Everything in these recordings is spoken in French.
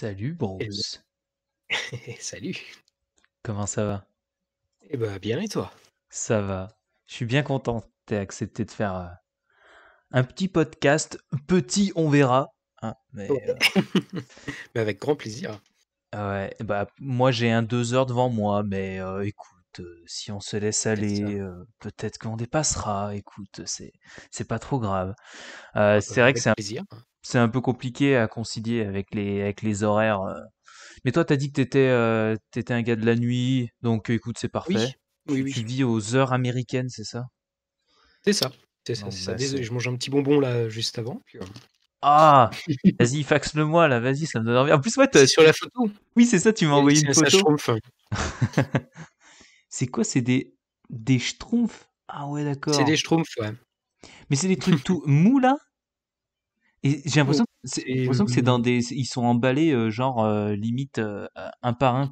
Salut Bruce. Salut. Comment ça va Eh ben bien et toi Ça va. Je suis bien content que accepté de faire euh, un petit podcast. Petit, on verra. Hein, euh, mais, avec grand plaisir. Ouais, bah, moi j'ai un deux heures devant moi, mais euh, écoute, si on se laisse aller, peut-être qu'on dépassera. Écoute, c'est pas trop grave. Ah, c'est vrai bah, que c'est un plaisir c'est un peu compliqué à concilier avec les, avec les horaires. Euh. Mais toi, tu as dit que euh, t'étais, un gars de la nuit, donc écoute, c'est parfait. Tu vis aux heures américaines, c'est ça C'est ça. Bah, Désolé, je mange un petit bonbon là juste avant. Euh. Ah Vas-y, faxe-le moi là, vas-y, ça me donne envie. En plus, ouais, sur la photo Oui, c'est ça, tu m'as envoyé une photo. c'est quoi C'est des, des schtroumpfs Ah ouais, d'accord. C'est des schtroumpfs, ouais. Mais c'est des trucs tout mous là j'ai oh. l'impression que c'est dans des. Ils sont emballés, euh, genre, euh, limite, euh, un par un.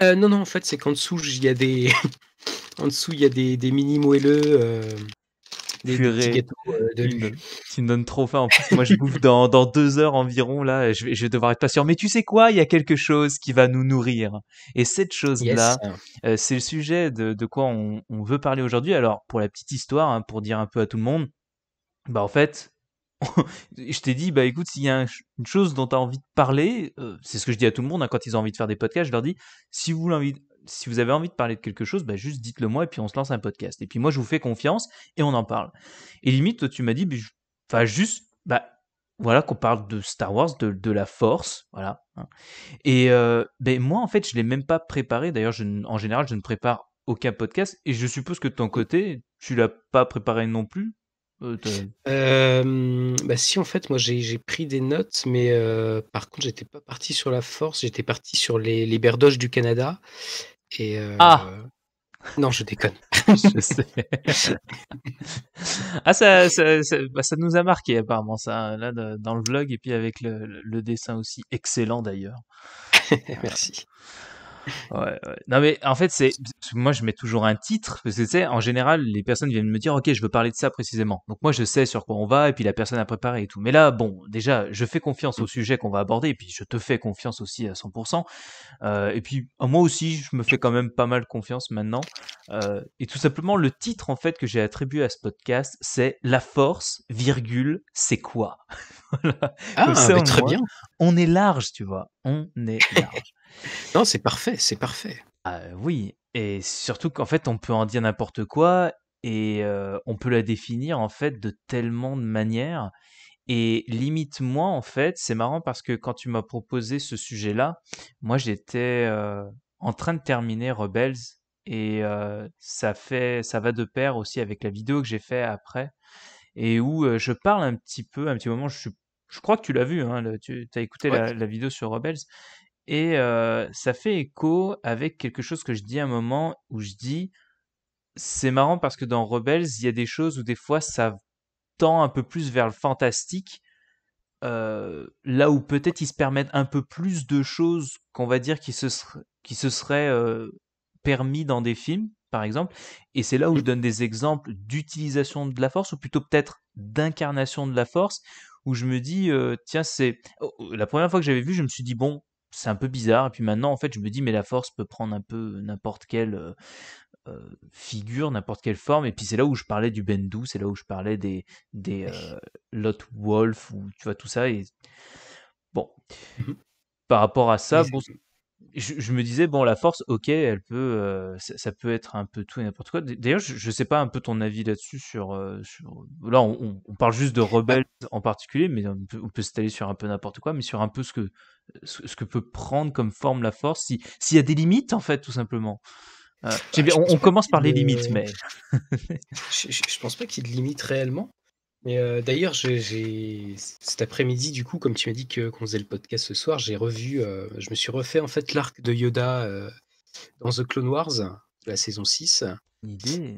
non, non, en fait, c'est qu'en dessous, il y a des. en dessous, il y a des, des mini moelleux. Des gâteaux, de tu, me donnes, trop faim. En plus, moi, je bouffe dans, dans, deux heures environ. Là, je vais, je vais devoir être patient. Mais tu sais quoi Il y a quelque chose qui va nous nourrir. Et cette chose-là, c'est le sujet de, de quoi on, on, veut parler aujourd'hui. Alors, pour la petite histoire, hein, pour dire un peu à tout le monde, bah en fait, je t'ai dit, bah écoute, s'il y a une chose dont tu as envie de parler, euh, c'est ce que je dis à tout le monde hein, quand ils ont envie de faire des podcasts, je leur dis, si vous, si vous avez envie de parler de quelque chose, bah juste dites-le moi et puis on se lance un podcast. Et puis moi, je vous fais confiance et on en parle. Et limite, toi, tu m'as dit, bah, juste, bah voilà, qu'on parle de Star Wars, de, la force, voilà. Hein. Et ben moi, en fait, je ne l'ai même pas préparé. D'ailleurs, en général, je ne prépare aucun podcast. Et je suppose que de ton côté, tu l'as pas préparé non plus. Euh, euh, bah si en fait moi j'ai pris des notes mais euh, par contre j'étais pas parti sur la force j'étais parti sur les, les berdoches du Canada et ah non je déconne je sais ah ça ça, ça, bah, ça, nous a marqué apparemment ça là dans le vlog et puis avec le dessin aussi excellent d'ailleurs merci ouais, Non, mais en fait, c'est moi, je mets toujours un titre parce que en général, les personnes viennent me dire, ok, je veux parler de ça précisément. Donc moi, je sais sur quoi on va et puis la personne a préparé et tout. Mais là, bon, déjà, je fais confiance au sujet qu'on va aborder et puis je te fais confiance aussi à 100%. Euh, et puis euh, moi aussi, je me fais quand même pas mal confiance maintenant. Euh, et tout simplement, le titre en fait que j'ai attribué à ce podcast, c'est La force, virgule, c'est quoi Ah, très bien. On est large, tu vois. On est large. Non, c'est parfait, c'est parfait. Ah, oui, et surtout qu'en fait, on peut en dire n'importe quoi et euh, on peut la définir en fait de tellement de manières. Et limite, moi, en fait, c'est marrant parce que quand tu m'as proposé ce sujet-là, moi, j'étais euh, en train de terminer Rebels et euh, ça fait, ça va de pair aussi avec la vidéo que j'ai fait après et où je parle un petit peu, un petit moment, je crois que tu l'as vu, hein, tu as écouté la, vidéo sur Rebels, et ça fait écho avec quelque chose que je dis à un moment où je dis c'est marrant parce que dans Rebels, il y a des choses où des fois ça tend un peu plus vers le fantastique, là où peut-être ils se permettent un peu plus de choses qu'on va dire qui se, qui se seraient permis dans des films, par exemple. Et c'est là où je donne des exemples d'utilisation de la force, ou plutôt peut-être d'incarnation de la force, où je me dis, tiens, c'est. Oh, oh, la première fois que j'avais vu, je me suis dit, bon, c'est un peu bizarre. Et puis maintenant, en fait, je me dis, mais la force peut prendre un peu n'importe quelle euh, euh, figure, n'importe quelle forme. Et puis c'est là où je parlais du Bendu, c'est là où je parlais des, des euh, Lot Wolf, ou tu vois, tout ça. Et bon, mmh par rapport à ça, je, me disais, bon, la force, ok, elle peut, euh, ça, peut être un peu tout et n'importe quoi. D'ailleurs, je ne sais pas un peu ton avis là-dessus. Sur, euh, Là, on, parle juste de rebelles en particulier, mais on peut, peut s'étaler sur un peu n'importe quoi, mais sur un peu ce que, ce, que peut prendre comme forme la force, s'il y a des limites, en fait, tout simplement. Euh, ah, on, commence par les limites, mais. je, ne pense pas qu'il y ait de limites réellement. Euh, d'ailleurs, j'ai cet après-midi, du coup, comme tu m'as dit qu'on faisait le podcast ce soir, j'ai revu, euh, je me suis refait en fait l'arc de Yoda euh, dans The Clone Wars, la saison 6.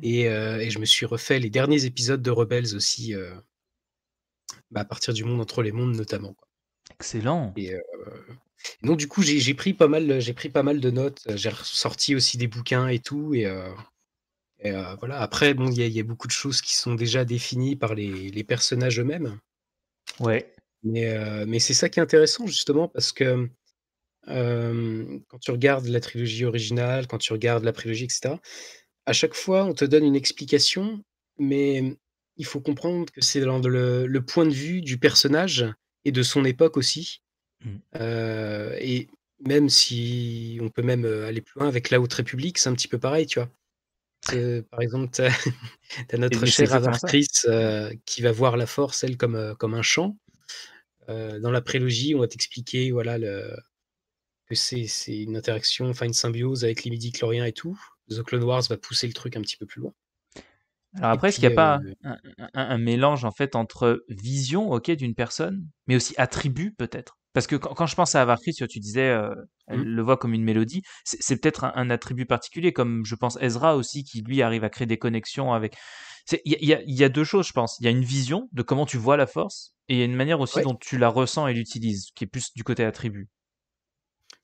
Et, je me suis refait les derniers épisodes de Rebels aussi, bah, à partir du monde entre les mondes notamment. Excellent. Et, donc du coup, j'ai pris pas mal, j'ai pris pas mal de notes. J'ai ressorti aussi des bouquins et tout, et et euh, voilà. Après, bon, il y, a beaucoup de choses qui sont déjà définies par les, personnages eux-mêmes. Ouais. Euh, mais, c'est ça qui est intéressant, justement, parce que euh, quand tu regardes la trilogie originale, quand tu regardes la trilogie, etc., à chaque fois, on te donne une explication, mais il faut comprendre que c'est dans le, point de vue du personnage et de son époque aussi. Mmh. et même si on peut même aller plus loin avec la Haute République, c'est un petit peu pareil, tu vois par exemple, tu as, notre chère avatrice euh, qui va voir la force, elle, comme, euh, comme un champ. Euh, dans la prélogie, on va t'expliquer voilà, que c'est une interaction, enfin une symbiose avec les midi et tout. The Clone Wars va pousser le truc un petit peu plus loin. Alors après, est-ce qu'il n'y a pas un, mélange en fait entre vision ok, d'une personne, mais aussi attribut peut-être parce que quand, je pense à Avarice, tu disais, euh, elle mmh. le voit comme une mélodie. C'est peut-être un, attribut particulier, comme je pense Ezra aussi, qui lui arrive à créer des connexions avec. Il y, a, deux choses, je pense. Il y a une vision de comment tu vois la force, et il y a une manière aussi dont tu la ressens et l'utilises, qui est plus du côté attribut.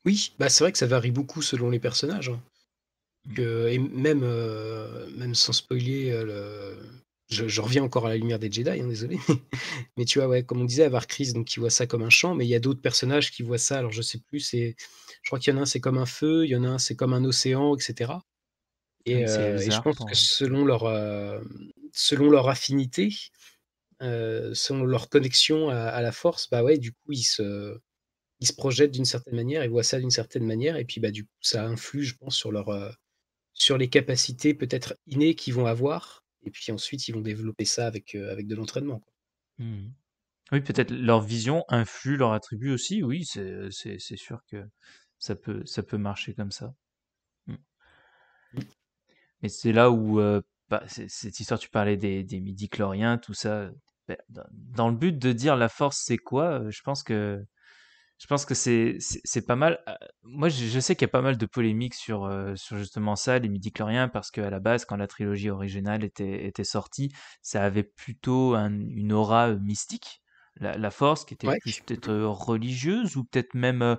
Oui, bah c'est vrai que ça varie beaucoup selon les personnages. Hein. Mmh. Que, et même, euh, même sans spoiler euh, le je, reviens encore à la lumière des Jedi, hein, désolé. mais tu vois, ouais, comme on disait, Avar Chris, donc qui voit ça comme un champ, mais il y a d'autres personnages qui voient ça. Alors je sais plus, je crois qu'il y en a un c'est comme un feu, il y en a un c'est comme un océan, etc. Ah, euh, et, je pense que selon leur, euh, selon leur affinité, euh, selon leur connexion à, à, la force, bah ouais, du coup ils se, ils se projettent d'une certaine manière, ils voient ça d'une certaine manière, et puis bah du coup ça influe, je pense, sur leur, sur les capacités peut-être innées qu'ils vont avoir et puis ensuite, ils vont développer ça avec, euh, avec de l'entraînement. Mmh. Oui, peut-être leur vision influe leur attribut aussi. Oui, c'est euh, sûr que ça peut, ça peut marcher comme ça. Mmh. Mmh. Mais c'est là où, euh, bah, cette histoire, tu parlais des, des midi-chloriens, tout ça. Ben, dans le but de dire la force, c'est quoi, je pense que je pense que c'est pas mal. Euh, moi, je, sais qu'il y a pas mal de polémiques sur, euh, sur justement ça, les midi-chloriens, parce qu'à la base, quand la trilogie originale était, était sortie, ça avait plutôt une aura euh, mystique, la, force, qui était peut-être religieuse, ou peut-être même,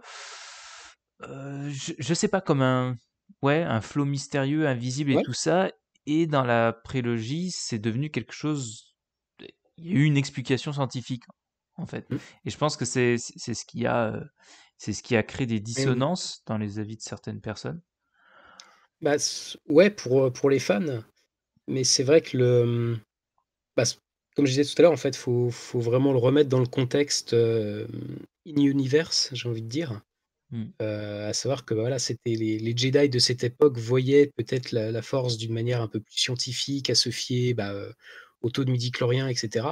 je, sais pas, comme un, ouais, un flot mystérieux, invisible et tout ça. Et dans la prélogie, c'est devenu quelque chose... Il y a eu une explication scientifique en fait. Mmh. Et je pense que c'est ce qui a c'est ce qui a créé des dissonances dans les avis de certaines personnes. Bah, ouais, pour, pour les fans. Mais c'est vrai que le. Mmh, bah, comme je disais tout à l'heure, en fait, faut, faut vraiment le remettre dans le contexte in-universe, j'ai envie de dire. Mmh. à savoir que bah, voilà, c'était les, Jedi de cette époque voyaient peut-être la, force d'une manière un peu plus scientifique, à se fier bah, au taux de midi-chlorien, etc.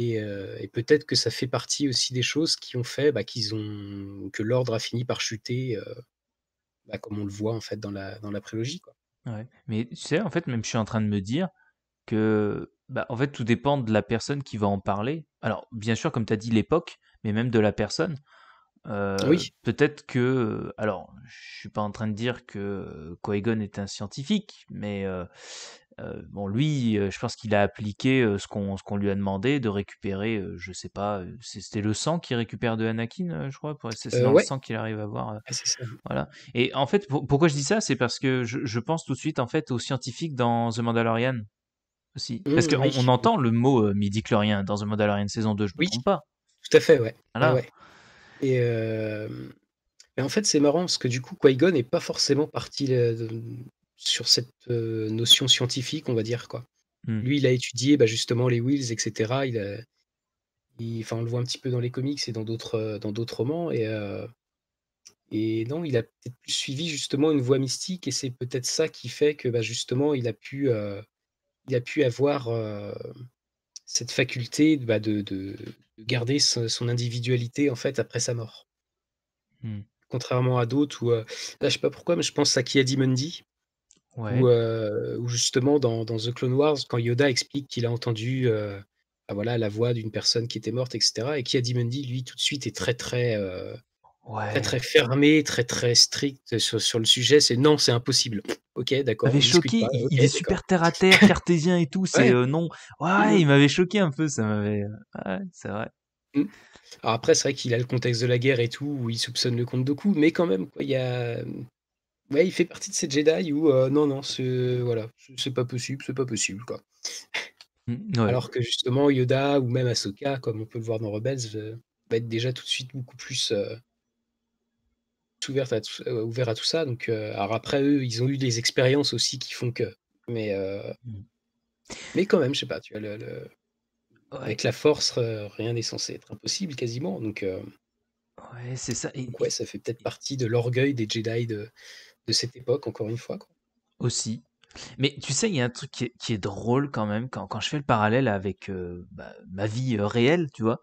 Et, peut-être que ça fait partie aussi des choses qui ont fait bah, qu'ils ont que l'ordre a fini par chuter, bah, comme on le voit en fait dans la dans la prélogie. Ouais. Mais tu sais, en fait, même je suis en train de me dire que bah, en fait tout dépend de la personne qui va en parler. Alors bien sûr, comme tu as dit, l'époque, mais même de la personne. oui. Peut-être que, alors, je suis pas en train de dire que qui est un scientifique, mais euh, bon, lui, euh, je pense qu'il a appliqué euh, ce qu'on lui a demandé de récupérer, je sais pas, c'était le sang qu'il récupère de Anakin, je crois. C'est le sang qu'il arrive à voir. Voilà. Et en fait, pourquoi je dis ça, c'est parce que je, pense tout de suite en fait aux scientifiques dans The Mandalorian aussi, mmh, parce qu'on on entend le mot midi chlorien dans The Mandalorian saison 2, je ne pas. Tout à fait, ouais. Et en fait, c'est marrant parce que du coup, Qui-Gon n'est pas forcément parti sur cette euh, notion scientifique, on va dire. quoi. Hmm. Lui, il a étudié bah, justement les wheels, etc. Il il, enfin, on le voit un petit peu dans les comics et dans d'autres, euh, dans d'autres romans. Et, euh, et non, il a suivi justement une voie mystique. Et c'est peut-être ça qui fait que bah, justement, il a pu, il a pu avoir cette faculté bah, de, garder son, individualité en fait après sa mort. Hmm. contrairement à d'autres ou là bah, je sais pas pourquoi mais je pense à qui a dit Mundi ou Où, justement dans, The Clone Wars, quand Yoda explique qu'il a entendu bah voilà, la voix d'une personne qui était morte, etc., et qui a dit "Mundi", lui, tout de suite, est très très, très, très fermé, très très strict sur, le sujet. C'est non, c'est impossible. Ok, d'accord. Il il est super terre à terre, cartésien et tout. C'est non. Mmh ouais, il m'avait choqué un peu, ça m'avait. Ouais, c'est vrai. Mmh. Alors après, c'est vrai qu'il a le contexte de la guerre et tout, où il soupçonne le compte de coups, mais quand même, il y a mmh, ouais, il fait partie de ces Jedi où euh, non, non, c'est voilà, c'est pas possible, c'est pas possible quoi. Mmh, alors que justement Yoda ou même Ahsoka, comme on peut le voir dans Rebels, euh, va être déjà tout de suite beaucoup plus euh, ouvert, à tout, ça. Donc alors après eux, ils ont eu des expériences aussi qui font que, mais mmh. mais quand même, je sais pas, tu vois le, avec la Force, rien n'est censé être impossible quasiment. Donc Ouais, c'est ça. Et... Ouais, ça fait peut-être partie de l'orgueil des Jedi de, de cette époque, encore une fois. Aussi. Mais tu sais, il y a un truc qui est, drôle quand même, quand, je fais le parallèle avec euh, bah, ma vie euh, réelle, tu vois.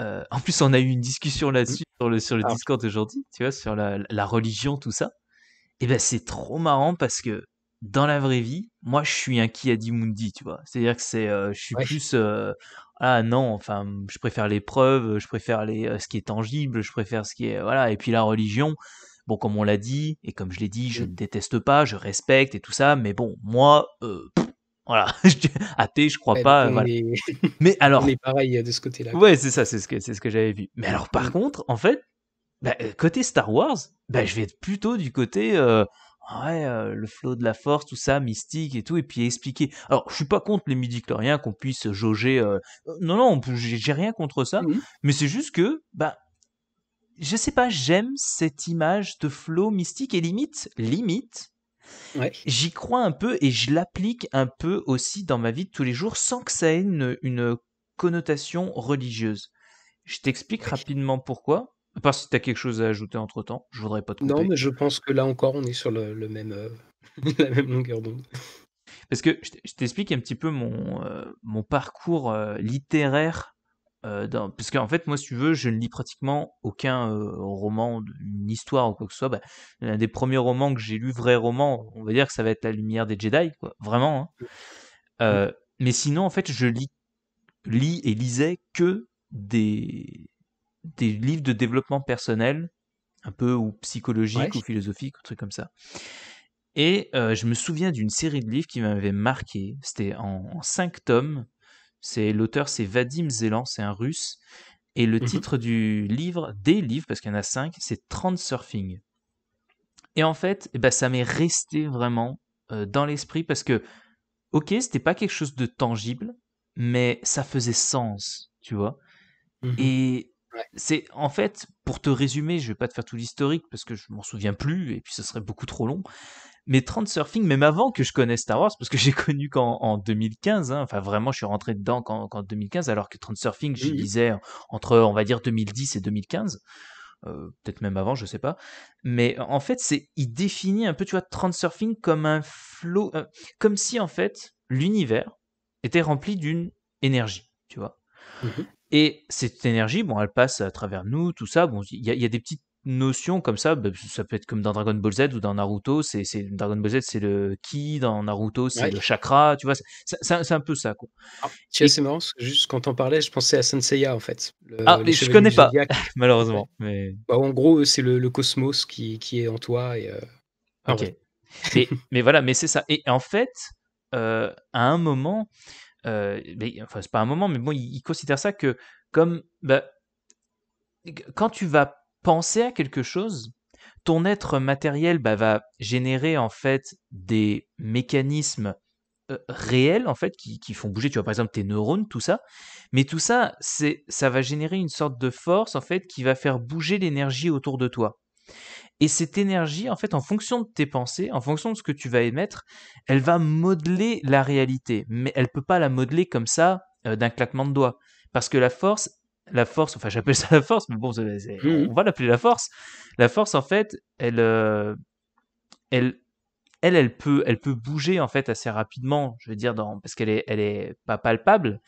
Euh, en plus, on a eu une discussion mm. là-dessus sur le, sur le ah. Discord aujourd'hui, tu vois, sur la, religion, tout ça. Et eh ben, c'est trop marrant parce que dans la vraie vie, moi, je suis un qui a dit mundi, tu vois. C'est-à-dire que c'est, je suis plus, ah non, enfin, je préfère les preuves, je préfère les, ce qui est tangible, je préfère ce qui est, voilà. Et puis la religion, Bon, comme on l'a dit, et comme je l'ai dit, je mm. ne déteste pas, je respecte et tout ça, mais bon, moi, euh, voilà, athée, je crois eh ben, pas. Mais alors. On pareil euh, de ce côté-là. Ouais, c'est ça, c'est ce que, c'est ce que j'avais vu. Mais alors, par mm. contre, en fait, bah, euh, côté Star Wars, ben, je vais être plutôt du côté. Euh, ouais, le flot de la force, tout ça, mystique et tout, et puis expliquer. Alors, je suis pas contre les midi-chloriens qu'on puisse jauger. Non, non, j'ai rien contre ça, mm. mais c'est juste que, bah, je sais pas, j'aime cette image de flow mystique et limite, limite. J'y crois un peu et je l'applique un peu aussi dans ma vie de tous les jours sans que ça ait une, connotation religieuse. Je t'explique rapidement pourquoi. À part si tu as quelque chose à ajouter entre temps, je voudrais pas te couper. Non, mais je pense que là encore, on est sur le, même, euh, la même longueur d'onde. Parce que je t'explique un petit peu mon, euh, parcours euh, littéraire euh, parce qu'en fait, moi, si tu veux, je ne lis pratiquement aucun euh, roman, une histoire ou quoi que ce soit. Bah, L'un des premiers romans que j'ai lu, vrai roman, on va dire que ça va être La Lumière des Jedi, vraiment. Hein. Euh, mais sinon, en fait, je lis, lis et lisais que des, livres de développement personnel, un peu ou psychologique ou philosophique, ou trucs comme ça. Et euh, je me souviens d'une série de livres qui m'avait marqué. C'était en, en cinq tomes. C'est l'auteur, c'est Vadim Zelan, c'est un Russe. Et le mhm. titre du livre, des livres, parce qu'il y en a cinq, c'est "30 Surfing. Et en fait, eh ben, ça m'est resté vraiment euh, dans l'esprit parce que, ok, c'était pas quelque chose de tangible, mais ça faisait sens, tu vois. Mhm. Et c'est en fait, pour te résumer, je vais pas te faire tout l'historique parce que je m'en souviens plus et puis ce serait beaucoup trop long mais Transurfing, même avant que je connaisse Star Wars, parce que j'ai connu quand en 2015, hein, enfin vraiment je suis rentré dedans quand 2015, alors que Transurfing, je lisais entre, on va dire, 2010 et 2015. Euh, peut-être même avant, je sais pas. Mais en fait, c'est il définit un peu, tu vois, Transurfing comme un flow, euh, comme si en fait l'univers était rempli d'une énergie, tu vois. Mmh et cette énergie, bon, elle passe à travers nous, tout ça. Bon, il y, y, a des petites notion comme ça, bah, ça peut être comme dans Dragon Ball Z ou dans Naruto, c'est Dragon Ball Z c'est le ki, dans Naruto c'est le chakra, tu vois, c'est un peu ça quoi. Ah, c'est marrant, juste quand on parlait, je pensais à Senseiya en fait. Le, ah, je connais pas, malheureusement. Mais... Bah, en gros, c'est le, cosmos qui, est en toi. Et, euh, ok. mais, voilà, mais c'est ça. Et en fait, euh, à un moment, euh, mais, enfin c'est pas un moment, mais bon, il, considère ça que comme bah, quand tu vas penser à quelque chose, ton être matériel bah, va générer en fait des mécanismes euh, réels en fait qui, font bouger tu vois par exemple tes neurones tout ça mais tout ça c'est ça va générer une sorte de force en fait qui va faire bouger l'énergie autour de toi et cette énergie en fait en fonction de tes pensées en fonction de ce que tu vas émettre elle va modeler la réalité mais elle peut pas la modeler comme ça euh, d'un claquement de doigts parce que la force la force, enfin j'appelle ça la force, mais bon, mmh. on va l'appeler la force. La force, en fait, elle, euh, elle, elle, elle peut, elle peut bouger en fait assez rapidement, je veux dire, parce qu'elle est, elle est pas palpable,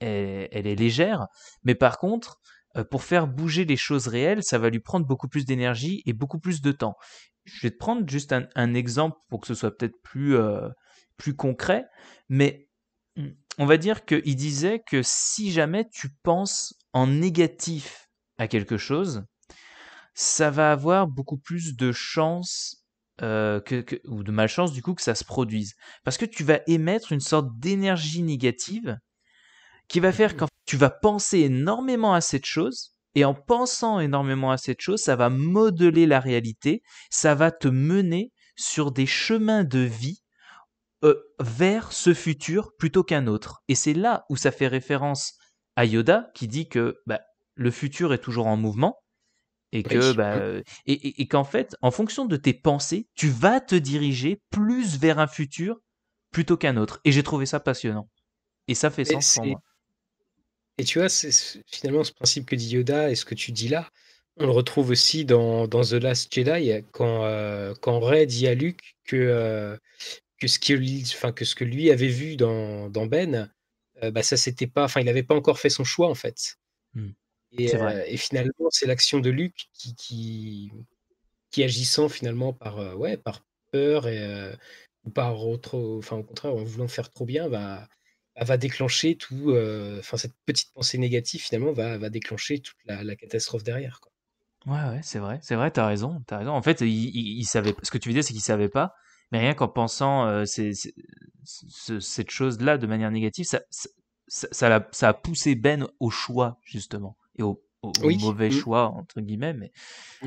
elle, est légère, mais par contre, euh, pour faire bouger les choses réelles, ça va lui prendre beaucoup plus d'énergie et beaucoup plus de temps. Je vais te prendre juste un, exemple pour que ce soit peut-être plus, euh, plus concret, mais on va dire qu'il disait que si jamais tu penses en négatif à quelque chose, ça va avoir beaucoup plus de chance euh, que, ou de malchance du coup que ça se produise. Parce que tu vas émettre une sorte d'énergie négative qui va faire mmh qu'en tu vas penser énormément à cette chose, et en pensant énormément à cette chose, ça va modeler la réalité, ça va te mener sur des chemins de vie euh, vers ce futur plutôt qu'un autre. Et c'est là où ça fait référence à Yoda qui dit que bah, le futur est toujours en mouvement et que bah, et, qu'en fait, en fonction de tes pensées, tu vas te diriger plus vers un futur plutôt qu'un autre. Et j'ai trouvé ça passionnant. Et ça fait sens pour moi. Et tu vois, c'est finalement ce principe que dit Yoda et ce que tu dis là, on le retrouve aussi dans, dans The Last Jedi quand, euh, quand Rey dit à Luke que, euh, que, ce enfin, que ce que lui avait vu dans, dans Ben, euh, bah, ça c'était pas, enfin, il n'avait pas encore fait son choix en fait. Hmm. Et, euh, et, finalement, c'est l'action de Luc qui, qui, agissant finalement par, euh, ouais, par peur et par autre, enfin, au contraire, en voulant faire trop bien, va, va déclencher tout, enfin, cette petite pensée négative finalement va, va déclencher toute la, catastrophe derrière. Quoi. Ouais, c'est vrai, c'est vrai, t'as raison, t'as raison. En fait, il, savait, ce que tu disais, c'est qu'il savait pas, mais rien qu'en pensant euh, cette chose-là de manière négative, ça, ça, a, poussé Ben au choix, justement, et au, mauvais mm. choix, entre guillemets. Mm.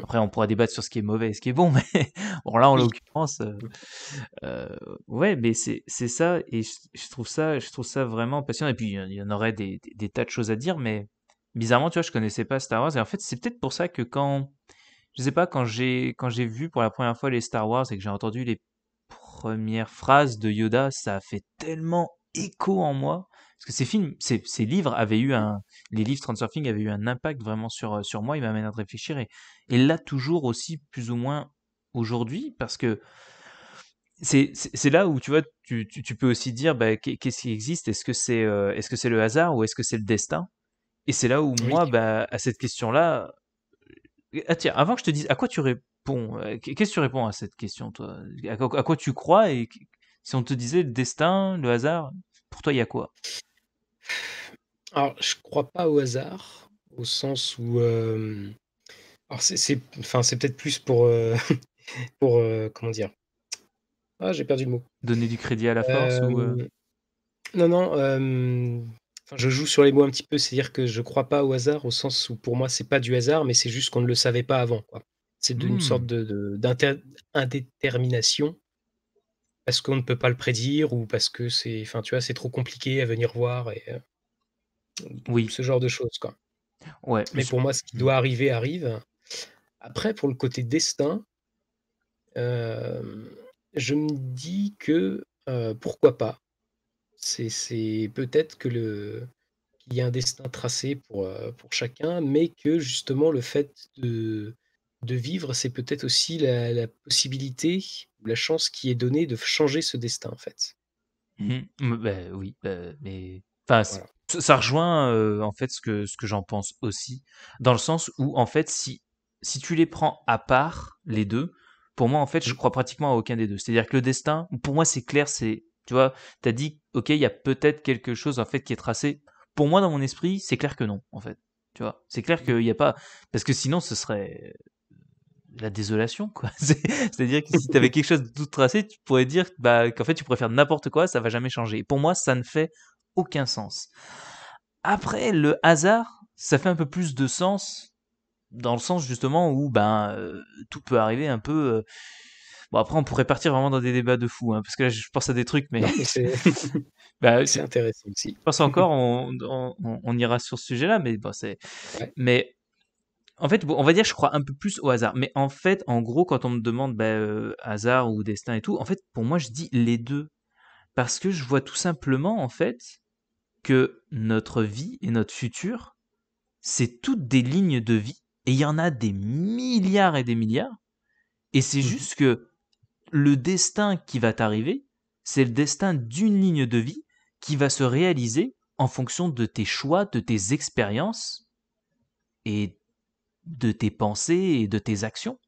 Après, on pourra débattre sur ce qui est mauvais et ce qui est bon, mais bon, là, en l'occurrence, euh, euh, ouais, mais c'est ça, et je, trouve ça, je trouve ça vraiment passionnant. Et puis, il y en aurait des, des tas de choses à dire, mais bizarrement, tu vois, je connaissais pas Star Wars. Et en fait, c'est peut-être pour ça que quand, je sais pas, quand j'ai, quand j'ai vu pour la première fois les Star Wars et que j'ai entendu les première phrase de Yoda, ça a fait tellement écho en moi. Parce que ces films, ces, ces livres avaient eu un, les livres Transurfing avaient eu un impact vraiment sur, euh, sur moi, ma m'amène à réfléchir. Et, là, toujours aussi, plus ou moins aujourd'hui, parce que c'est là où tu vois, tu, tu, peux aussi dire, bah, qu'est-ce qui existe Est-ce que c'est euh, est -ce que c'est le hasard ou est-ce que c'est le destin Et c'est là où moi, bah, à cette question-là, euh, ah avant que je te dise à quoi tu, réponds bon, euh, Qu'est-ce que tu réponds à cette question, toi à quoi, tu crois Et si on te disait le destin, le hasard, pour toi, il y a quoi Alors, je crois pas au hasard, au sens où. Euh, alors, c'est enfin, peut-être plus pour. Euh, pour comment dire Ah, j'ai perdu le mot. Donner du crédit à la force Non, non. je joue sur les mots un petit peu, c'est-à-dire que je crois pas au hasard au sens où pour moi c'est pas du hasard, mais c'est juste qu'on ne le savait pas avant. Quoi. C'est d'une mmh. sorte d'indétermination parce qu'on ne peut pas le prédire ou parce que c'est, trop compliqué à venir voir et euh, oui, ce genre de choses quoi. Mais pour moi, ce qui doit arriver arrive. Après, pour le côté destin, euh, je me dis que euh, pourquoi pas. C'est peut-être que le qu'il y a un destin tracé pour, pour chacun, mais que justement le fait de de vivre, c'est peut-être aussi la, possibilité la chance qui est donnée de changer ce destin, en fait. Ben oui, bah, mais enfin, ça rejoint euh, en fait ce que, ce que j'en pense aussi, dans le sens où en fait, si, si tu les prends à part, les deux, pour moi, en fait, je mmh. crois pratiquement à aucun des deux. C'est-à-dire que le destin, pour moi, c'est clair, c'est, tu vois, tu as dit, ok, il y a peut-être quelque chose en fait qui est tracé. Pour moi, dans mon esprit, c'est clair que non, en fait. Tu vois, c'est clair qu'il n'y a pas, parce que sinon, ce serait, la désolation, quoi. C'est-à-dire que si tu avais quelque chose de tout tracé, tu pourrais dire bah, qu'en fait, tu pourrais faire n'importe quoi, ça va jamais changer. pour moi, ça ne fait aucun sens. Après, le hasard, ça fait un peu plus de sens, dans le sens justement où ben, euh, tout peut arriver un peu. Euh, bon, après, on pourrait partir vraiment dans des débats de fou hein, parce que là, je pense à des trucs, mais. Bah, c'est intéressant aussi. Je pense encore, on, ira sur ce sujet-là, mais bon, c'est. Mais en fait, on va dire, je crois un peu plus au hasard. Mais en fait, en gros, quand on me demande bah, euh, hasard ou destin et tout, en fait, pour moi, je dis les deux. Parce que je vois tout simplement, en fait, que notre vie et notre futur, c'est toutes des lignes de vie. Et il y en a des milliards et des milliards. Et c'est mmh. juste que le destin qui va t'arriver, c'est le destin d'une ligne de vie qui va se réaliser en fonction de tes choix, de tes expériences et de tes pensées et de tes actions,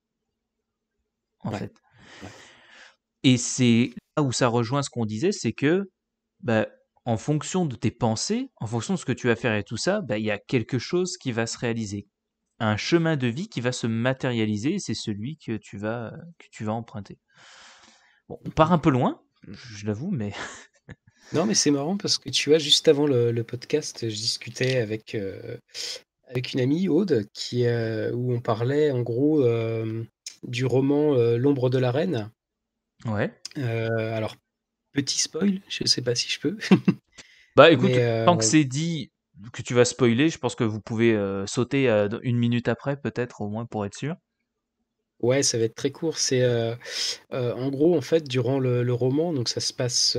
en fait. Et c'est là où ça rejoint ce qu'on disait, c'est que bah, en fonction de tes pensées, en fonction de ce que tu vas faire et tout ça, bah, il y a quelque chose qui va se réaliser, un chemin de vie qui va se matérialiser, c'est celui que tu vas que tu vas emprunter. Bon, on part un peu loin, je l'avoue, mais non, mais c'est marrant parce que tu vois, juste avant le, podcast, je discutais avec euh, avec une amie, Aude, qui, euh, où on parlait en gros euh, du roman euh, L'ombre de la reine. Ouais. alors, petit spoil, je ne sais pas si je peux. bah écoute, tant que c'est dit que tu vas spoiler, je pense que vous pouvez sauter une minute après, peut-être au moins pour être sûr. Ouais, ça va être très court. C'est en gros, en fait, durant le, le, roman, donc ça se passe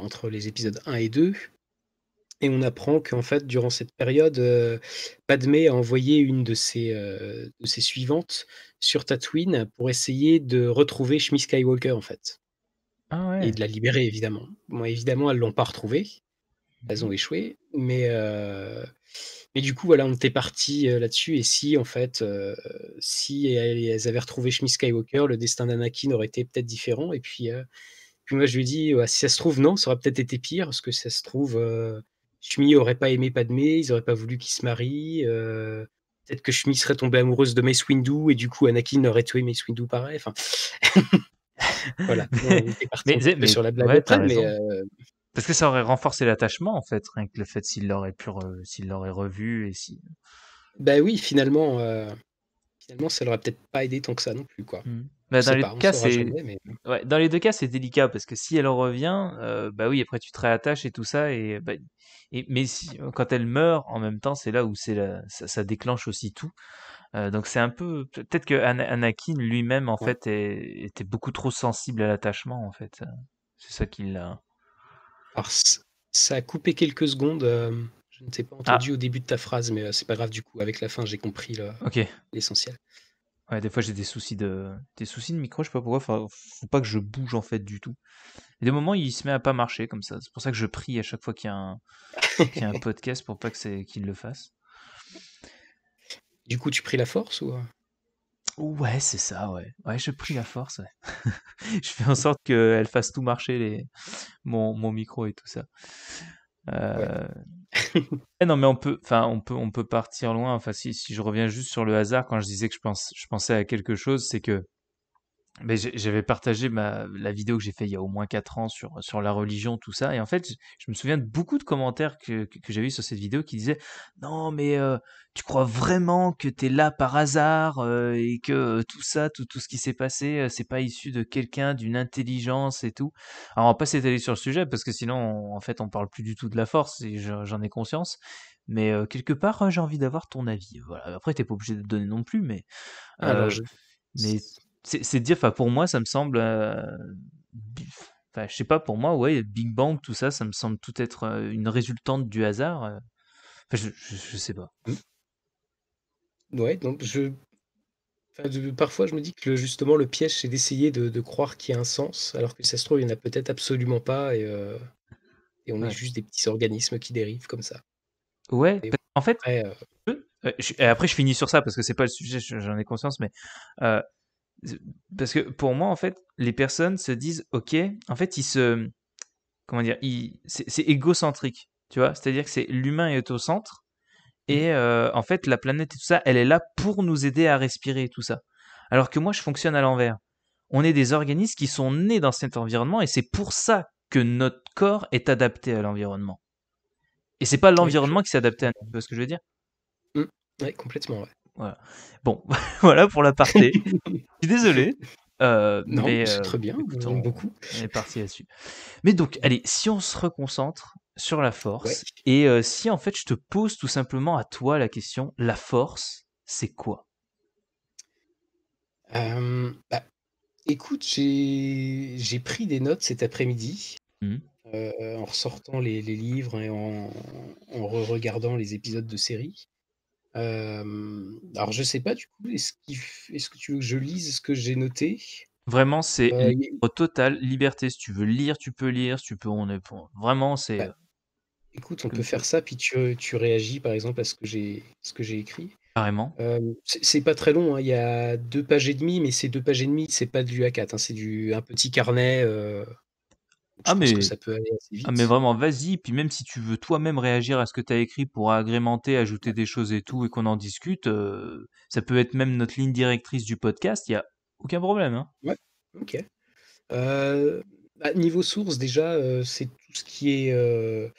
entre les épisodes 1 et 2, et on apprend qu'en fait, durant cette période, euh, Padmé a envoyé une euh, de ses, suivantes sur Tatooine pour essayer de retrouver Shmi Skywalker, en fait. Ah et de la libérer, évidemment. Bon, évidemment, elles l'ont pas retrouvée. Elles ont mmh. échoué. Mais, euh, mais du coup, voilà, on était parti là-dessus. Et si, en fait, si elles, avaient retrouvé Shmi Skywalker, le destin d'Anakin aurait été peut-être différent. Et puis. Puis moi, je lui dis, si ça se trouve, non, ça aurait peut-être été pire, parce que ça se trouve, Shmi aurait pas aimé Padmé, ils n'auraient pas voulu qu'ils se marient. Euh, peut-être que Shmi serait tombée amoureuse de Mace Windu et du coup Anakin aurait tué Mace Windu pareil. Enfin, voilà. mais, sur la blague euh, parce que ça aurait renforcé l'attachement en fait, rien que le fait s'il l'aurait pu, s'il l'aurait revu et si. Bah oui, finalement, euh, finalement, ça l'aurait peut-être pas aidé tant que ça non plus quoi. Mmh. Bah, dans, les deux cas, c'est délicat parce que si elle en revient, euh, bah oui, après tu te réattaches et tout ça. Et, bah, mais quand elle meurt, en même temps, c'est là où ça, déclenche aussi tout. Euh, donc c'est un peu peut-être que Anakin lui-même en fait était beaucoup trop sensible à l'attachement en fait. C'est ça qu'il a ça a coupé quelques secondes. Euh, je ne t'ai pas ah. entendu au début de ta phrase, mais c'est pas grave du coup. Avec la fin, j'ai compris l'essentiel des fois j'ai des soucis de des soucis de micro, je sais pas pourquoi, faut, faut pas que je bouge en fait du tout. Et des moments il se met à pas marcher comme ça. C'est pour ça que je prie à chaque fois qu'il y a un, podcast pour pas que c'est qu'il le fasse. Du coup, tu pries la force ou Ouais, c'est ça, ouais. Ouais, je prie la force, ouais. je fais en sorte qu'elle fasse tout marcher les mon, mon micro et tout ça. Euh... non, mais on peut, enfin, on peut, on peut partir loin. Enfin, si, si, je reviens juste sur le hasard, quand je disais que je pense, je pensais à quelque chose, c'est que mais j'avais partagé ma, la vidéo que j'ai fait il y a au moins 4 ans sur, sur la religion, tout ça. Et en fait, je, me souviens de beaucoup de commentaires que, que, j'avais eu sur cette vidéo qui disaient Non, mais euh, tu crois vraiment que tu es là par hasard euh, et que euh, tout ça, tout, tout ce qui s'est passé, c'est pas issu de quelqu'un, d'une intelligence et tout. Alors, on va pas s'étaler sur le sujet parce que sinon, en fait, on parle plus du tout de la force et j'en ai conscience. Mais quelque part, j'ai envie d'avoir ton avis. Voilà. Après, t'es pas obligé de donner non plus, mais. Alors, ah, Mais c'est dire, pour moi, ça me semble, euh, enfin je sais pas, pour moi, ouais, Big Bang, tout ça, ça me semble tout être euh, une résultante du hasard. Euh. je, je, sais pas. Mmh. Ouais, donc je, parfois je me dis que justement le piège, c'est d'essayer de, croire qu'il y a un sens, alors que ça se trouve, il n'y en a peut-être absolument pas, et, et on est juste des petits organismes qui dérivent comme ça. Ouais. en fait, après, je, après, je finis sur ça parce que c'est pas le sujet, j'en ai conscience, mais parce que pour moi, en fait, les personnes se disent, ok, en fait, ils se, comment dire, c'est égocentrique, tu vois, c'est-à-dire que c'est l'humain est au centre mmh. et euh, en fait, la planète et tout ça, elle est là pour nous aider à respirer et tout ça. Alors que moi, je fonctionne à l'envers. On est des organismes qui sont nés dans cet environnement et c'est pour ça que notre corps est adapté à l'environnement. Et c'est pas l'environnement qui s'est adapté à nous, tu vois ce que je veux dire mmh. Oui, complètement, ouais. Voilà. Bon, voilà pour la partie. Je suis désolé. Euh, non, mais c'est euh, très bien. beaucoup. est parti là-dessus. Mais donc, allez, si on se reconcentre sur la force, et euh, si en fait je te pose tout simplement à toi la question, la force, c'est quoi bah, Écoute, j'ai pris des notes cet après-midi. Mmh. en ressortant les, livres et en, en re-regardant les épisodes de série alors, je sais pas, du coup, est-ce que tu veux que je lise ce que j'ai noté Vraiment, c'est euh, au total, liberté. Si tu veux lire, tu peux lire. tu peux, on est vraiment, c'est. Bah, euh, écoute, on peut faire ça, puis tu, euh, tu, réagis, par exemple, à ce que j'ai, ce que j'ai écrit. Carrément. c'est pas très long. Hein, il y a deux pages et demie, mais ces deux pages et demie, c'est pas du A 4 hein, C'est du un petit carnet ah, mais... ça peut aller assez ah, vite. mais vraiment, vas-y. Puis même si tu veux toi-même réagir à ce que tu as écrit pour agrémenter, ajouter des choses et tout, et qu'on en discute, euh, ça peut être même notre ligne directrice du podcast. Il n'y a aucun problème. Hein. Ouais, ok. Euh, bah, niveau source, déjà, euh, c'est tout ce qui est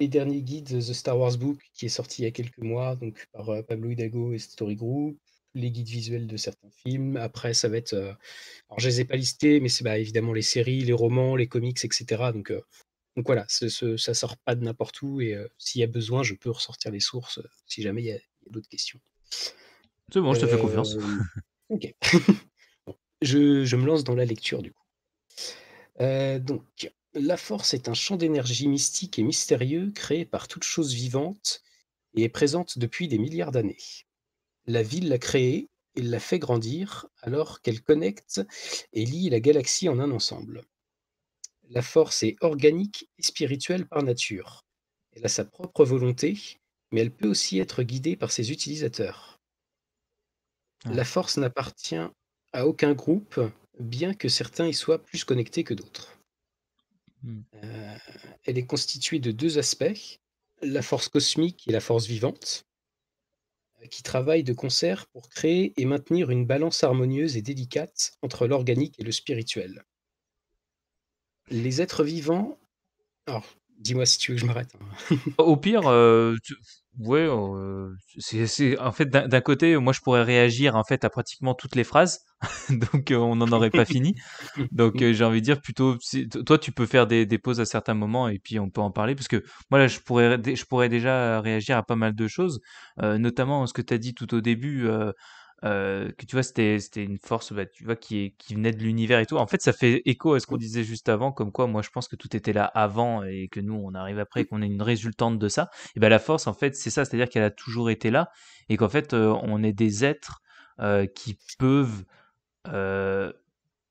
les derniers guides The Star Wars Book qui est sorti il y a quelques mois, donc par Pablo Hidalgo et Story Group les guides visuels de certains films. Après, ça va être. Euh, alors, je les ai pas listés, mais c'est bah, évidemment les séries, les romans, les comics, etc. Donc, euh, donc voilà, ça sort pas de n'importe où. Et euh, s'il y a besoin, je peux ressortir les sources si jamais il y a, d'autres questions. C'est bon, je te fais confiance. ok. je, je, me lance dans la lecture du coup. donc, la force est un champ d'énergie mystique et mystérieux créé par toute chose vivante et est présente depuis des milliards d'années la ville l'a créée et l'a fait grandir alors qu'elle connecte et lie la galaxie en un ensemble. La force est organique et spirituelle par nature. Elle a sa propre volonté, mais elle peut aussi être guidée par ses utilisateurs. Ah. La force n'appartient à aucun groupe, bien que certains y soient plus connectés que d'autres. Hmm. Euh, elle est constituée de deux aspects, la force cosmique et la force vivante qui travaille de concert pour créer et maintenir une balance harmonieuse et délicate entre l'organique et le spirituel. Les êtres vivants, Dis-moi si tu veux que je m'arrête. Hein. Au pire, euh, ouais, euh, c'est en fait d'un côté, moi je pourrais réagir en fait à pratiquement toutes les phrases, donc euh, on n'en aurait pas fini. Donc j'ai envie de dire plutôt, toi tu peux faire des, des, pauses à certains moments et puis on peut en parler parce que moi là je pourrais, je pourrais déjà réagir à pas mal de choses, notamment ce que tu as dit tout au début. Euh, que tu vois, c'était une force bah, tu vois, qui, qui venait de l'univers et tout. En fait, ça fait écho à ce qu'on mmh. disait juste avant, comme quoi moi je pense que tout était là avant et que nous on arrive après, mmh. et qu'on est une résultante de ça. Et ben la force, en fait, c'est ça, c'est-à-dire qu'elle a toujours été là et qu'en fait, euh, on est des êtres euh, qui peuvent euh,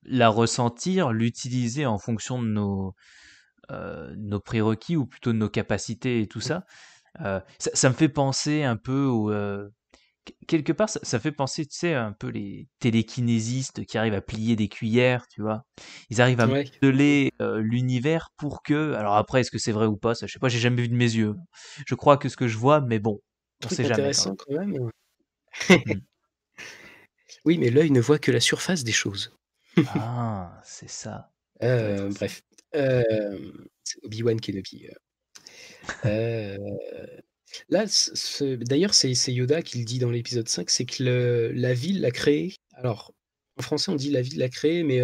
la ressentir, l'utiliser en fonction de nos, nos prérequis ou plutôt de nos capacités et tout mmh. ça. Ça, ça, me fait penser un peu au quelque part, ça, fait penser, tu sais, un peu les télékinésistes qui arrivent à plier des cuillères, tu vois. Ils arrivent à modeler euh, l'univers pour que. Alors après, est-ce que c'est vrai ou pas ça, Je sais pas, j'ai jamais vu de mes yeux. Je crois que ce que je vois, mais bon, on sait jamais. quand même. Mmh. oui, mais l'œil ne voit que la surface des choses. ah, c'est ça. Euh, bref. Euh, Obi-Wan Kenobi. Euh, euh Là, d'ailleurs, c'est Yoda qui le dit dans l'épisode 5, c'est que la ville l'a créé. Alors, en français, on dit la ville l'a créé, mais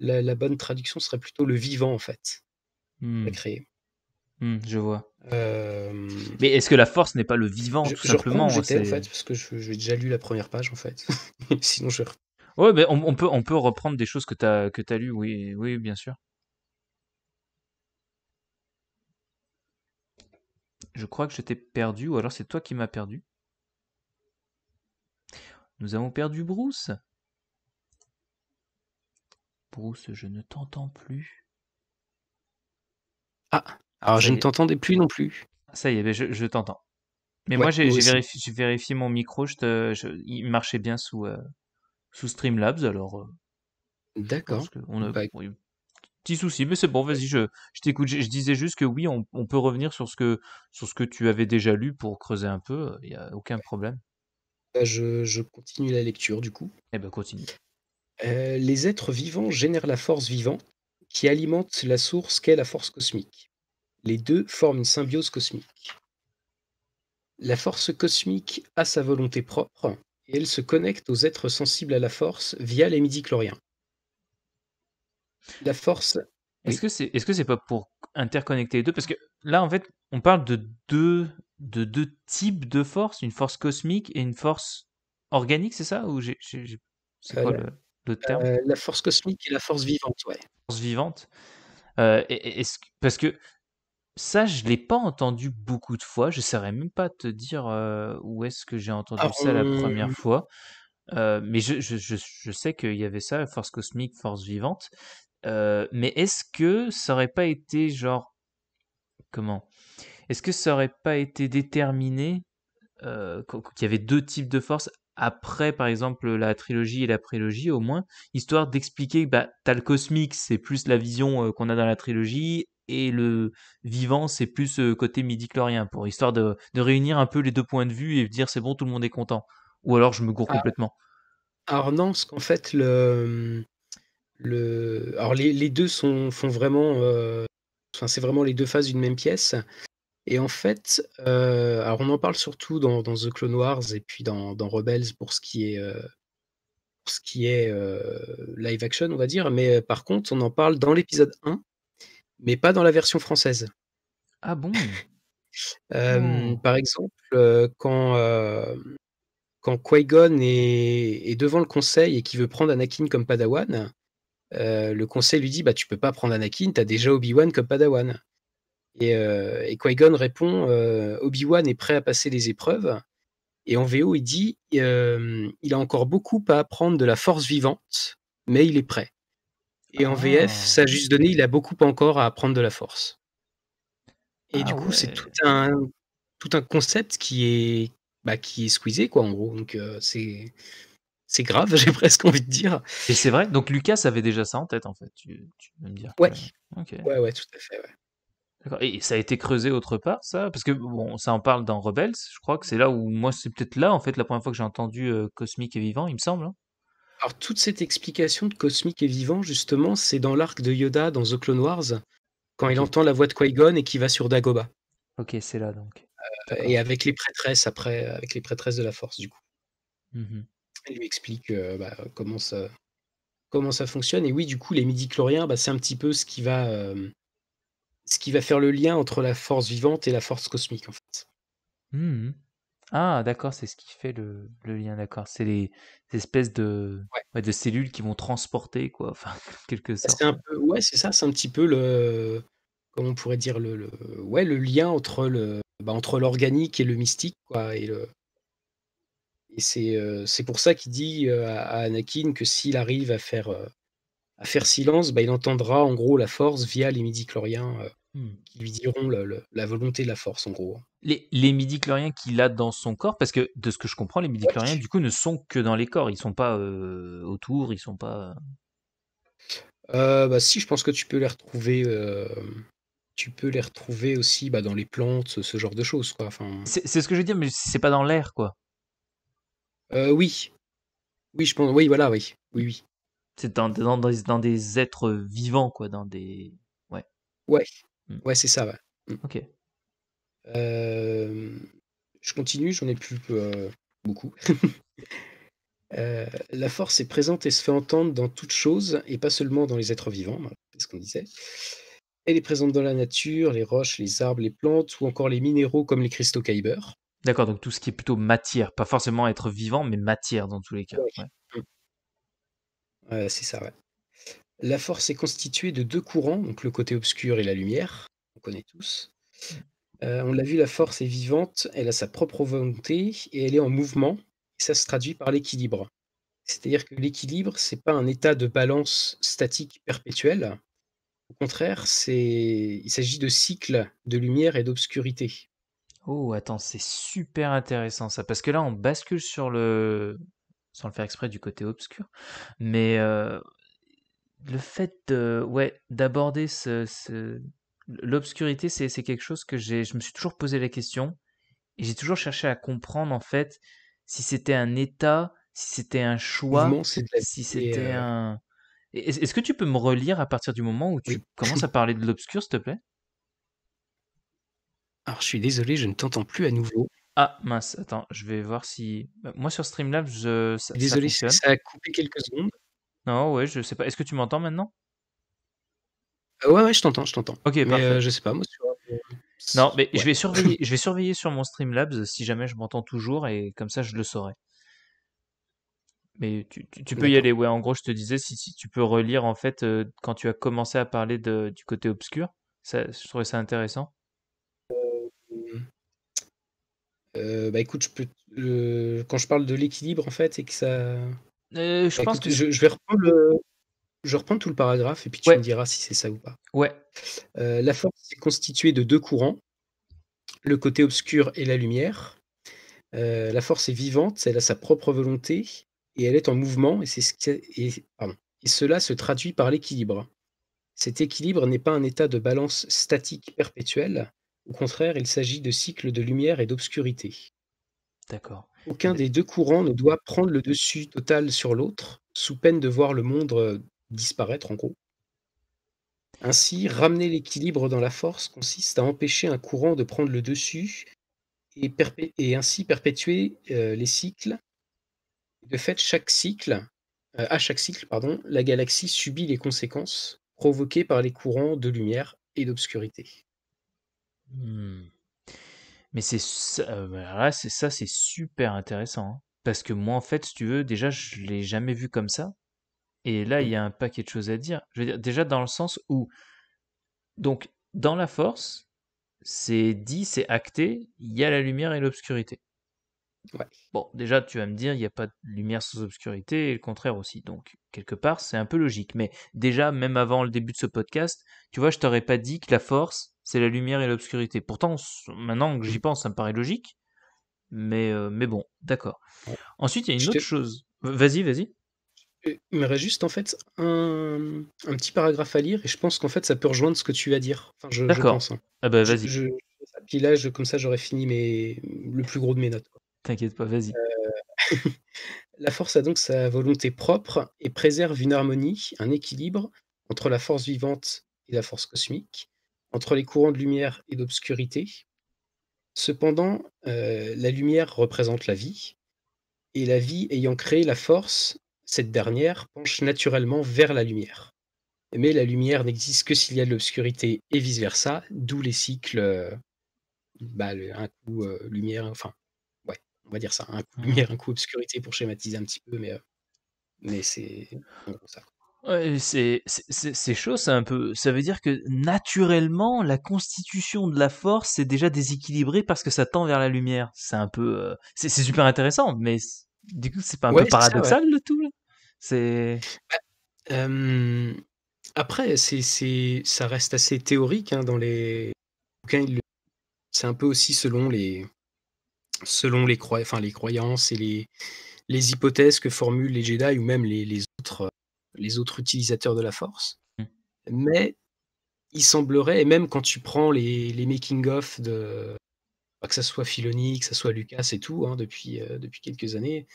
la, bonne traduction serait plutôt le vivant, en fait, l'a hmm. créé. Hmm, je vois. Mais est-ce que la force n'est pas le vivant, tout je simplement hein, en fait, parce que j'ai déjà lu la première page, en fait. Sinon, je. Ouais, mais ben, on, peut, on peut reprendre des choses que tu as, que as lues, oui, oui, bien sûr. Je crois que je t'ai perdu, ou alors c'est toi qui m'as perdu. Nous avons perdu Bruce. Bruce, je ne t'entends plus. Ah, alors je ne t'entendais plus non plus. Ça y est, ben je, t'entends. Mais moi, j'ai vérifié, mon micro, il marchait bien sous, euh, sous Streamlabs, alors. Euh, D'accord souci, mais c'est bon, vas-y, je, t'écoute. Je, disais juste que oui, on, peut revenir sur ce, que, sur ce que tu avais déjà lu pour creuser un peu, il euh, n'y a aucun problème. Bah, je, continue la lecture du coup. Eh bien continue. Euh, les êtres vivants génèrent la force vivante qui alimente la source qu'est la force cosmique. Les deux forment une symbiose cosmique. La force cosmique a sa volonté propre et elle se connecte aux êtres sensibles à la force via les midi-chloriens. La force. Est-ce que c'est est -ce c'est pas pour interconnecter les deux Parce que là, en fait, on parle de deux, de deux types de forces, une force cosmique et une force organique, c'est ça Ou C'est euh, quoi le, terme euh, La force cosmique et la force vivante, ouais. Force vivante. Euh, parce que ça, je l'ai pas entendu beaucoup de fois. Je saurais même pas te dire où est-ce que j'ai entendu ah, ça la première fois. mais je, je sais qu'il y avait ça, force cosmique, force vivante. Euh, mais est-ce que ça aurait pas été genre comment Est-ce que ça aurait pas été déterminé euh, qu'il y avait deux types de forces après, par exemple, la trilogie et la prélogie, au moins, histoire d'expliquer que bah, t'as le cosmique, c'est plus la vision euh, qu'on a dans la trilogie, et le vivant, c'est plus côté midi-chlorien, pour histoire de, réunir un peu les deux points de vue et dire c'est bon, tout le monde est content. Ou alors je me gourre ah. complètement. Alors non, parce qu'en fait, le le... Alors les, deux sont, font vraiment... Euh, c'est vraiment les deux phases d'une même pièce. Et en fait, euh, on en parle surtout dans, The Clone Wars et puis dans, Rebels pour ce qui est, euh, ce qui est live action, on va dire. Mais par contre, on en parle dans l'épisode 1, mais pas dans la version française. Ah bon Par exemple, quand, quand Qui-Gon est, est, devant le conseil et qui veut prendre Anakin comme padawan, euh, le conseil lui dit bah, Tu peux pas prendre Anakin, tu as déjà Obi-Wan comme Padawan. Et, euh, Qui-Gon répond euh, Obi-Wan est prêt à passer les épreuves. Et en VO, il dit euh, Il a encore beaucoup à apprendre de la force vivante, mais il est prêt. Et en ah. VF, ça a juste donné Il a beaucoup encore à apprendre de la force. Et du ah coup, c'est tout un, tout un concept qui est, bah, qui est squeezé, quoi, en gros. Donc, c'est c'est grave, j'ai presque envie de dire. Et c'est vrai, donc Lucas avait déjà ça en tête, en fait, tu, veux me dire. Ouais. ouais, ouais, tout à fait, ouais. Et ça a été creusé autre part, ça Parce que, bon, ça en parle dans Rebels, je crois que c'est là où, moi, c'est peut-être là, en fait, la première fois que j'ai entendu euh, Cosmique et Vivant, il me semble. Hein. Alors, toute cette explication de Cosmique et Vivant, justement, c'est dans l'arc de Yoda dans The Clone Wars, quand il entend la voix de Qui-Gon et qu'il va sur Dagoba. Ok, c'est là, donc. Euh, et avec les prêtresses, après, avec les prêtresses de la Force, du coup. Mmh lui explique bah, comment, ça, comment ça fonctionne. Et oui, du coup, les midi-chloriens, bah, c'est un petit peu ce qui, va, ce qui va faire le lien entre la force vivante et la force cosmique, en fait. Mmh ah, d'accord, c'est ce qui fait le, le lien, d'accord. C'est les, espèces de, de cellules qui vont transporter, quoi, enfin, quelque bah, sorte. ouais, c'est ça, c'est un petit peu le, comment on pourrait dire, le, le ouais, le lien entre le, bah, entre l'organique et le mystique, quoi, et le, et c'est pour ça qu'il dit à, Anakin que s'il arrive à faire, à faire silence, bah, il entendra en gros la force via les midi-chloriens mmh. qui lui diront la volonté de la force, en gros. Hein. Les, les midi-chloriens qu'il a dans son corps, parce que de ce que je comprends, les midi-chloriens, du coup, ne sont que dans les corps. Ils ne sont pas autour, ils ne sont pas. Euh, bah, si, je pense que tu peux les retrouver. tu peux les retrouver aussi bah, dans les plantes, ce, genre de choses. Enfin... C'est ce que je veux dire, mais c'est pas dans l'air, quoi. Euh, oui. Oui, je pense. Oui, voilà, oui. Oui, oui. C'est dans, dans, des êtres vivants, quoi, dans des. Ouais. Ouais. Hmm. Ouais, c'est ça, ouais. Hmm. Ok. Euh, je continue, j'en ai plus euh, beaucoup. la force est présente et se fait entendre dans toutes choses et pas seulement dans les êtres vivants, hein, c'est ce qu'on disait. Elle est présente dans la nature, les roches, les arbres, les plantes, ou encore les minéraux comme les cristaux Kyber. D'accord, donc tout ce qui est plutôt matière, pas forcément être vivant, mais matière dans tous les cas. Mm. c'est ça, ouais. La force est constituée de deux courants, donc le côté obscur et la lumière, on connaît tous. Mm. Euh, on l'a vu, la force est vivante, elle a sa propre volonté et elle est en mouvement. Et ça se traduit par l'équilibre. C'est-à-dire que l'équilibre, c'est pas un état de balance statique perpétuel. Au contraire, c'est il s'agit de cycles de lumière et d'obscurité. Oh, attends, c'est super intéressant ça, parce que là on bascule sur le, sans le faire exprès, du côté obscur. Mais euh, le fait ouais, d'aborder ce, l'obscurité, c'est, quelque chose que j'ai, je me suis toujours posé la question et j'ai toujours cherché à comprendre en fait si c'était un état, si c'était un choix, non, si c'était euh, un. Est-ce que tu peux me relire à partir du moment où tu commences à parler de l'obscur, s'il te plaît alors, je suis désolé, je ne t'entends plus à nouveau. Ah mince, attends, je vais voir si. Bah, moi sur Streamlabs, ça, Désolé, ça, a coupé quelques secondes. Non, ouais, je sais pas. Est-ce que tu m'entends maintenant euh, ouais, ouais, je t'entends, je t'entends. Ok, parfait. Euh, je sais pas, moi, euh, Non, mais je vais surveiller, je vais surveiller sur mon Streamlabs si jamais je m'entends toujours et comme ça je le saurai. Mais tu, peux y aller, ouais. En gros, je te disais, si, tu peux relire, en fait, quand tu as commencé à parler du côté obscur, je trouvais ça intéressant. Euh, bah écoute, euh, quand je parle de l'équilibre en fait et que ça. Euh, je bah, pense que je, vais reprendre je reprends tout le paragraphe et puis tu me diras si c'est ça ou pas. Ouais. la force est constituée de deux courants, le côté obscur et la lumière. la force est vivante, elle a sa propre volonté et elle est en mouvement et c'est ce et, et cela se traduit par l'équilibre. Cet équilibre n'est pas un état de balance statique perpétuelle. Au contraire, il s'agit de cycles de lumière et d'obscurité. D'accord. Aucun bah des deux courants ne doit prendre le dessus total sur l'autre, sous peine de voir le monde euh, disparaître en gros. Ainsi, ramener l'équilibre dans la force consiste à empêcher un courant de prendre le dessus et, ainsi perpétuer euh, les cycles. De fait, chaque cycle, euh, à chaque cycle, pardon, la galaxie subit les conséquences provoquées par les courants de lumière et d'obscurité. Hmm. Mais c'est ça, euh, c'est ça, c'est super intéressant. Hein. Parce que moi, en fait, si tu veux, déjà, je l'ai jamais vu comme ça. Et là, il y mmh. a un paquet de choses à dire. Je veux dire, déjà dans le sens où, donc, dans la force, c'est dit, c'est acté, il y a la lumière et l'obscurité. Bon, déjà, tu vas me dire, il n'y a pas de lumière sans obscurité, et le contraire aussi. Donc, quelque part, c'est un peu logique. Mais déjà, même avant le début de ce podcast, tu vois, je t'aurais pas dit que la force, c'est la lumière et l'obscurité. Pourtant, maintenant que j'y pense, ça me paraît logique. Mais, euh, mais bon, d'accord. Ensuite, il y a une autre chose. Vas-y, vas-y. Euh, il me reste juste en fait un, petit paragraphe à lire et je pense qu'en fait ça peut rejoindre ce que tu vas dire. je, d'accord. Hein. Ah bah, vas-y. puis là, comme ça, j'aurais fini le plus gros de mes notes. T'inquiète pas, vas-y. Euh, la force a donc sa volonté propre et préserve une harmonie, un équilibre entre la force vivante et la force cosmique, entre les courants de lumière et d'obscurité. Cependant, euh, la lumière représente la vie, et la vie ayant créé la force, cette dernière penche naturellement vers la lumière. Mais la lumière n'existe que s'il y a de l'obscurité et vice-versa, d'où les cycles, euh, bah, un coup euh, lumière, enfin, ouais, on va dire ça, un coup mmh. lumière, un coup obscurité pour schématiser un petit peu, mais, mais c'est ça c'est chaud, c'est un peu ça veut dire que naturellement la constitution de la force est déjà déséquilibrée parce que ça tend vers la lumière. C'est un peu euh, c'est super intéressant, mais du coup, c'est pas un peu paradoxal le tout C'est bah, après, c'est, ça reste assez théorique hein, dans les C'est un peu aussi selon les, selon les, enfin, les croyances et les, les hypothèses que formulent les Jedi ou même les, les autres. Euh, les autres utilisateurs de la force. Hmm. Mais il semblerait, et même quand tu prends les, making-of de. Bah, que ça soit Filoni, que ça soit Lucas et tout, hein, depuis, euh, depuis quelques années,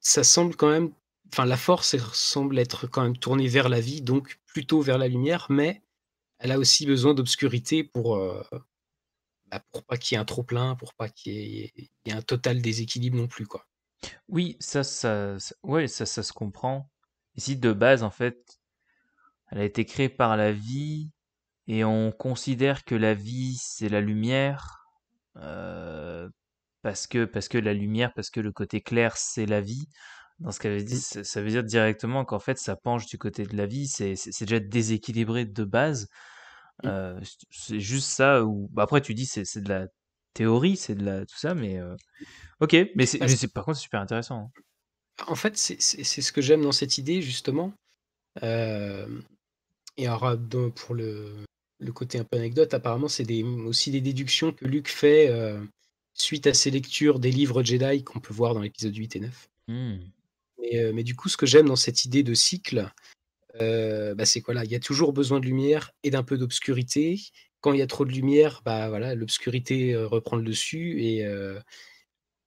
ça semble quand même. Enfin, la force semble être quand même tournée vers la vie, donc plutôt vers la lumière, mais elle a aussi besoin d'obscurité pour, euh, bah, pour pas qu'il y ait un trop-plein, pour pas qu'il y, ait un total déséquilibre non plus. Quoi. Oui, ça, ça ouais, ça, ça se comprend. Ici, de base, en fait, elle a été créée par la vie et on considère que la vie, c'est la lumière. Euh, parce que, parce que la lumière, parce que le côté clair, c'est la vie. Dans ce qu'elle dit, mm. ça veut dire directement qu'en fait, ça penche du côté de la vie. C'est déjà déséquilibré de base. Mm. Euh, c'est juste ça. Ou bah, après, tu dis c'est de la théorie, c'est de la tout ça, mais euh, ok. Mais, par contre, c'est super intéressant. Hein. En fait, c'est ce que j'aime dans cette idée, justement. Euh, et alors, euh, pour le, le, côté un peu anecdote, apparemment, c'est des, aussi des déductions que luc fait euh, suite à ses lectures des livres Jedi qu'on peut voir dans l'épisode 8 et 9. Hmm. Mais, du coup, ce que j'aime dans cette idée de cycle, bah, c'est quoi là Il y a toujours besoin de lumière et d'un peu d'obscurité. Quand il y a trop de lumière, bah, voilà, l'obscurité reprend le dessus et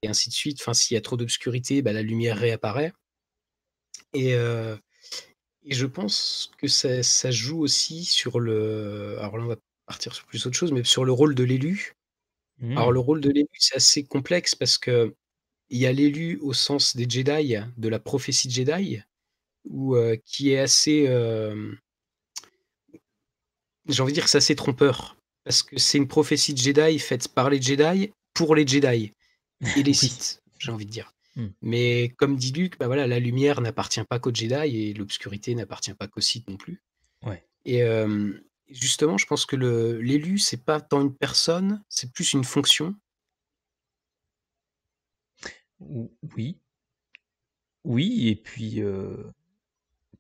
et ainsi de suite. Enfin, s'il y a trop d'obscurité, bah, la lumière réapparaît. Et, euh, et je pense que ça, ça, joue aussi sur le. Alors là, on va partir sur plus autre chose, mais sur le rôle de l'élu. Alors, mmh. le rôle de l'élu, c'est assez complexe parce que il y a l'élu au sens des Jedi, de la prophétie Jedi, où, euh, qui est assez. Euh, j'ai envie de dire que c'est assez trompeur. Parce que c'est une prophétie Jedi faite par les Jedi pour les Jedi et les sites j'ai envie de dire. Hmm. Mais comme dit Luc, bah voilà, la lumière n'appartient pas qu'aux Jedi et l'obscurité n'appartient pas qu'aux Sith non plus. Ouais. Et euh, justement, je pense que l'élu, c'est pas tant une personne, c'est plus une fonction. Oui. Oui, et puis euh,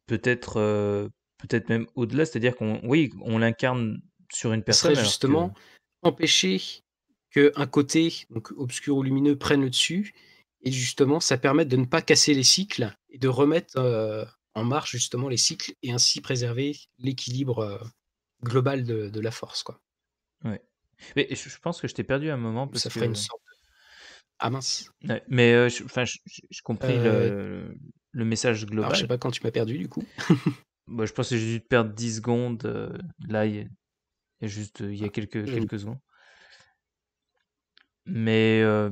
peut-être euh, peut-être même au-delà, c'est-à-dire qu'on oui, on l'incarne sur une personne. Ça serait justement empêcher qu'un côté, donc obscur ou lumineux, prenne le dessus. Et justement, ça permet de ne pas casser les cycles et de remettre euh, en marche justement les cycles et ainsi préserver l'équilibre euh, global de, de, la force. Quoi. Ouais. Mais je pense que je t'ai perdu un moment. Parce ça ferait une sorte de... Ah mince. mais euh, enfin je, compris le, le, message global. Alors, je sais pas quand tu m'as perdu du coup. Bah, je pense que j'ai dû perdre 10 secondes. là, il y a, juste il y a ah, quelques, quelques secondes. Mais. Euh,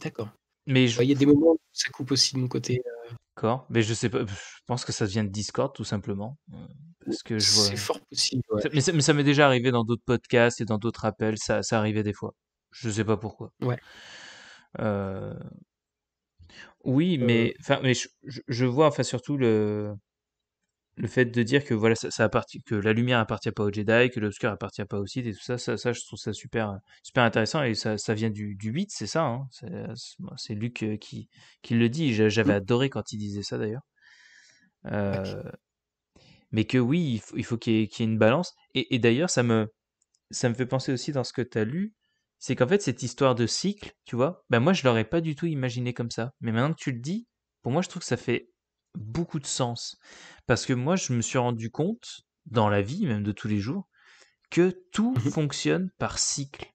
D'accord. Mais je... Il y a des moments où ça coupe aussi de mon côté. Euh. D'accord. Mais je sais pas. Je pense que ça vient de Discord tout simplement. Euh, parce que je vois... C'est fort possible. Mais, ça, ça m'est déjà arrivé dans d'autres podcasts et dans d'autres appels. Ça, ça arrivait des fois. Je sais pas pourquoi. Ouais. Oui, mais, enfin, mais je, je, vois enfin, surtout le, le fait de dire que voilà ça, ça que la lumière appartient pas aux Jedi que l'obscur appartient pas aux Sith et tout ça ça, je trouve ça super super intéressant et ça, ça vient du, du 8 c'est ça hein. c'est Luc euh, qui, qui le dit j'avais mm. adoré quand il disait ça d'ailleurs ah, euh, mais que oui il faut, qu'il y, ait une balance et, d'ailleurs ça me ça me fait penser aussi dans ce que tu as lu c'est qu'en fait cette histoire de cycle tu vois ben moi je l'aurais pas du tout imaginé comme ça mais maintenant que tu le dis pour moi je trouve que ça fait beaucoup de sens. Parce que moi, je me suis rendu compte, dans la vie, même de tous les jours, que tout mmh fonctionne par cycle.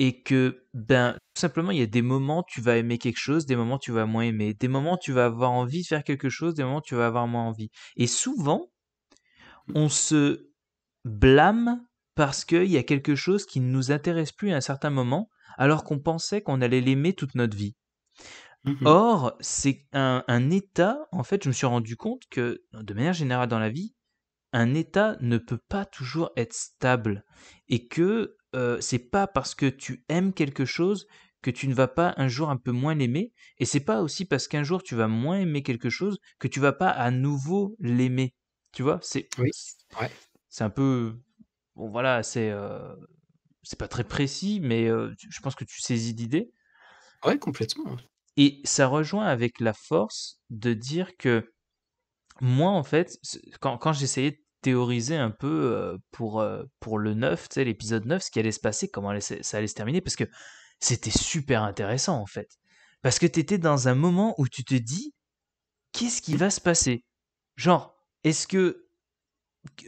Et que, ben, tout simplement, il y a des moments tu vas aimer quelque chose, des moments tu vas moins aimer, des moments tu vas avoir envie de faire quelque chose, des moments tu vas avoir moins envie. Et souvent, mmh. on se blâme parce qu'il y a quelque chose qui ne nous intéresse plus à un certain moment, alors qu'on pensait qu'on allait l'aimer toute notre vie. Mm-hmm. Or, c'est un, état, en fait, je me suis rendu compte que, de manière générale dans la vie, un état ne peut pas toujours être stable. Et que euh, c'est pas parce que tu aimes quelque chose que tu ne vas pas un jour un peu moins l'aimer. Et c'est pas aussi parce qu'un jour tu vas moins aimer quelque chose que tu vas pas à nouveau l'aimer. Tu vois C'est oui. ouais. un peu. Bon, voilà, c'est. Euh, c'est pas très précis, mais euh, je pense que tu saisis l'idée. Ouais, complètement. Et ça rejoint avec la force de dire que moi, en fait, quand, j'essayais de théoriser un peu euh, pour, euh, pour le 9, l'épisode 9, ce qui allait se passer, comment ça allait se terminer, parce que c'était super intéressant, en fait. Parce que tu étais dans un moment où tu te dis, qu'est-ce qui va se passer Genre, est-ce que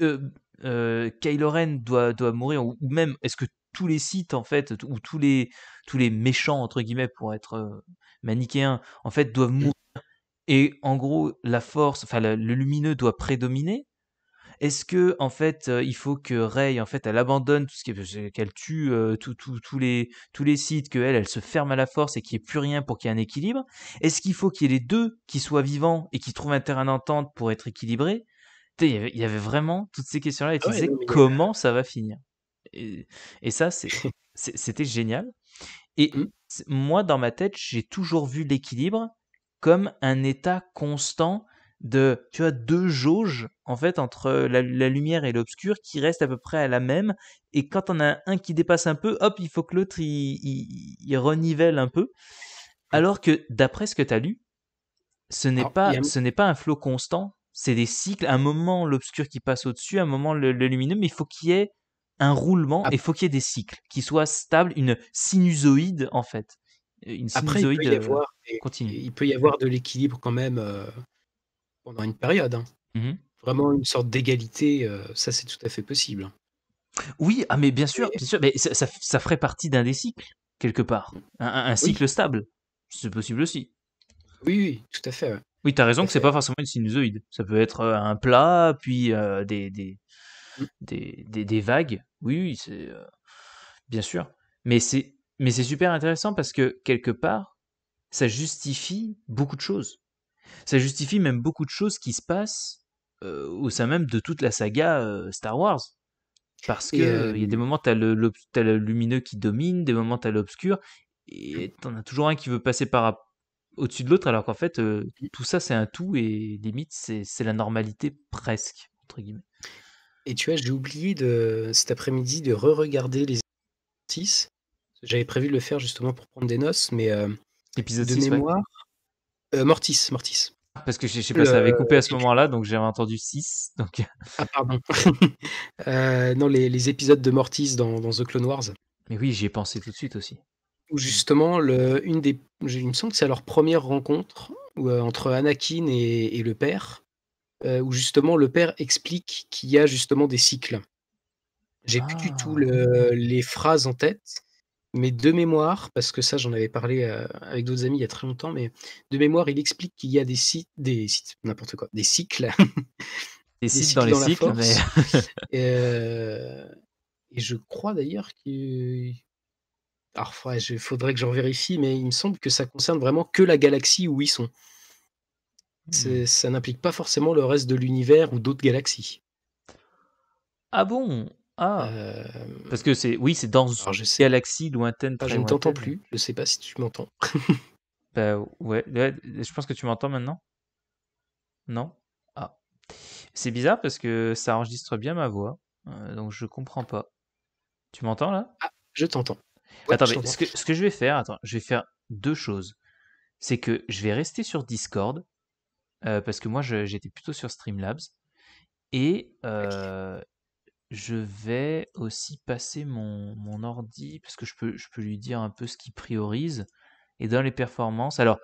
euh, Kylo Ren doit, doit mourir, ou, même est-ce que tous les sites, en fait, ou tous les, tous les méchants, entre guillemets, pour être manichéens, en fait, doivent mourir. Et en gros, la force, enfin, le lumineux doit prédominer. Est-ce que en fait euh, il faut que Rey en fait elle abandonne tout ce qu'elle tue euh, les, tous les sites qu'elle, elle se ferme à la force et qu'il n'y ait plus rien pour qu'il y ait un équilibre Est-ce qu'il faut qu'il y ait les deux qui soient vivants et qui trouvent un terrain d'entente pour être équilibrés il y, avait, vraiment toutes ces questions là et tu comment ça va finir et, ça c'était génial et mmh moi dans ma tête, j'ai toujours vu l'équilibre comme un état constant de tu as deux jauges en fait entre la, lumière et l'obscur qui restent à peu près à la même et quand on a un qui dépasse un peu hop il faut que l'autre il, renivelle un peu alors que d'après ce que tu as lu ce n'est pas pas un flot constant c'est des cycles un moment l'obscur qui passe au dessus un moment le, le lumineux mais il faut qu'il y ait un roulement et faut qu'il y ait des cycles qui soient stables, une sinusoïde en fait. Euh, Après, il peut y euh, avoir, continue. Il peut y avoir de l'équilibre quand même euh, pendant une période. Hein. Mmh Vraiment une sorte d'égalité, ça c'est tout à fait possible. Oui, ah, mais bien sûr, bien sûr mais ça, ferait partie d'un des cycles quelque part, un, cycle stable, c'est possible aussi. Oui, oui, tout à fait. oui Oui, as raison que c'est pas forcément une sinusoïde. Ça peut être un plat, puis des, mmh. des, des, des, vagues. Oui, c'est euh, bien sûr. Mais c'est mais c'est super intéressant parce que quelque part, ça justifie beaucoup de choses. Ça justifie même beaucoup de choses qui se passent euh, au sein même de toute la saga euh, Star Wars. Parce que il y a des moments, t'as le, as le lumineux qui domine, des moments, as l'obscur, et en as toujours un qui veut passer par au-dessus de l'autre, alors qu'en fait, mmh. tout ça, c'est un tout, et limite, c'est la normalité presque, entre guillemets. Et tu vois, j'ai oublié de, cet après-midi de re-regarder les Mortis. J'avais prévu de le faire justement pour prendre des noces, mais euh, épisode de mémoire. Euh, Mortis, Mortis. Ah, parce que je sais pas, ça avait coupé à ce moment-là, donc j'avais entendu 6. Donc... Ah, pardon. Euh, non, les, épisodes de Mortis dans, The Clone Wars. Mais oui, j'y ai pensé tout de suite aussi. Où justement, le, une des, il me semble que c'est leur première rencontre entre Anakin et le père euh, où justement le père explique qu'il y a justement des cycles. J'ai plus du tout ah. les phrases en tête, mais de mémoire, parce que ça j'en avais parlé euh, avec d'autres amis il y a très longtemps, mais de mémoire il explique qu'il y a des sites, n'importe quoi, des cycles. Des, dans, cycles, et je crois d'ailleurs que, alors, il faudrait que j'en vérifie, mais il me semble que ça concerne vraiment que la galaxie où ils sont. Hmm. Ça n'implique pas forcément le reste de l'univers ou d'autres galaxies. Ah bon Ah euh, Parce que c'est oui, c'est dans une galaxie lointaine. Ah, je ne t'entends plus. Je ne sais pas si tu m'entends. bah ouais, je pense que tu m'entends maintenant. Non Ah. C'est bizarre parce que ça enregistre bien ma voix. Euh, donc je comprends pas. Tu m'entends là ah, Je t'entends. attends, ce que, ce que je vais faire, attends, je vais faire deux choses. C'est que je vais rester sur Discord euh, parce que moi j'étais plutôt sur Streamlabs. Et euh, je vais aussi passer mon, ordi, parce que je peux, je peux lui dire un peu ce qu'il priorise. Et dans les performances, alors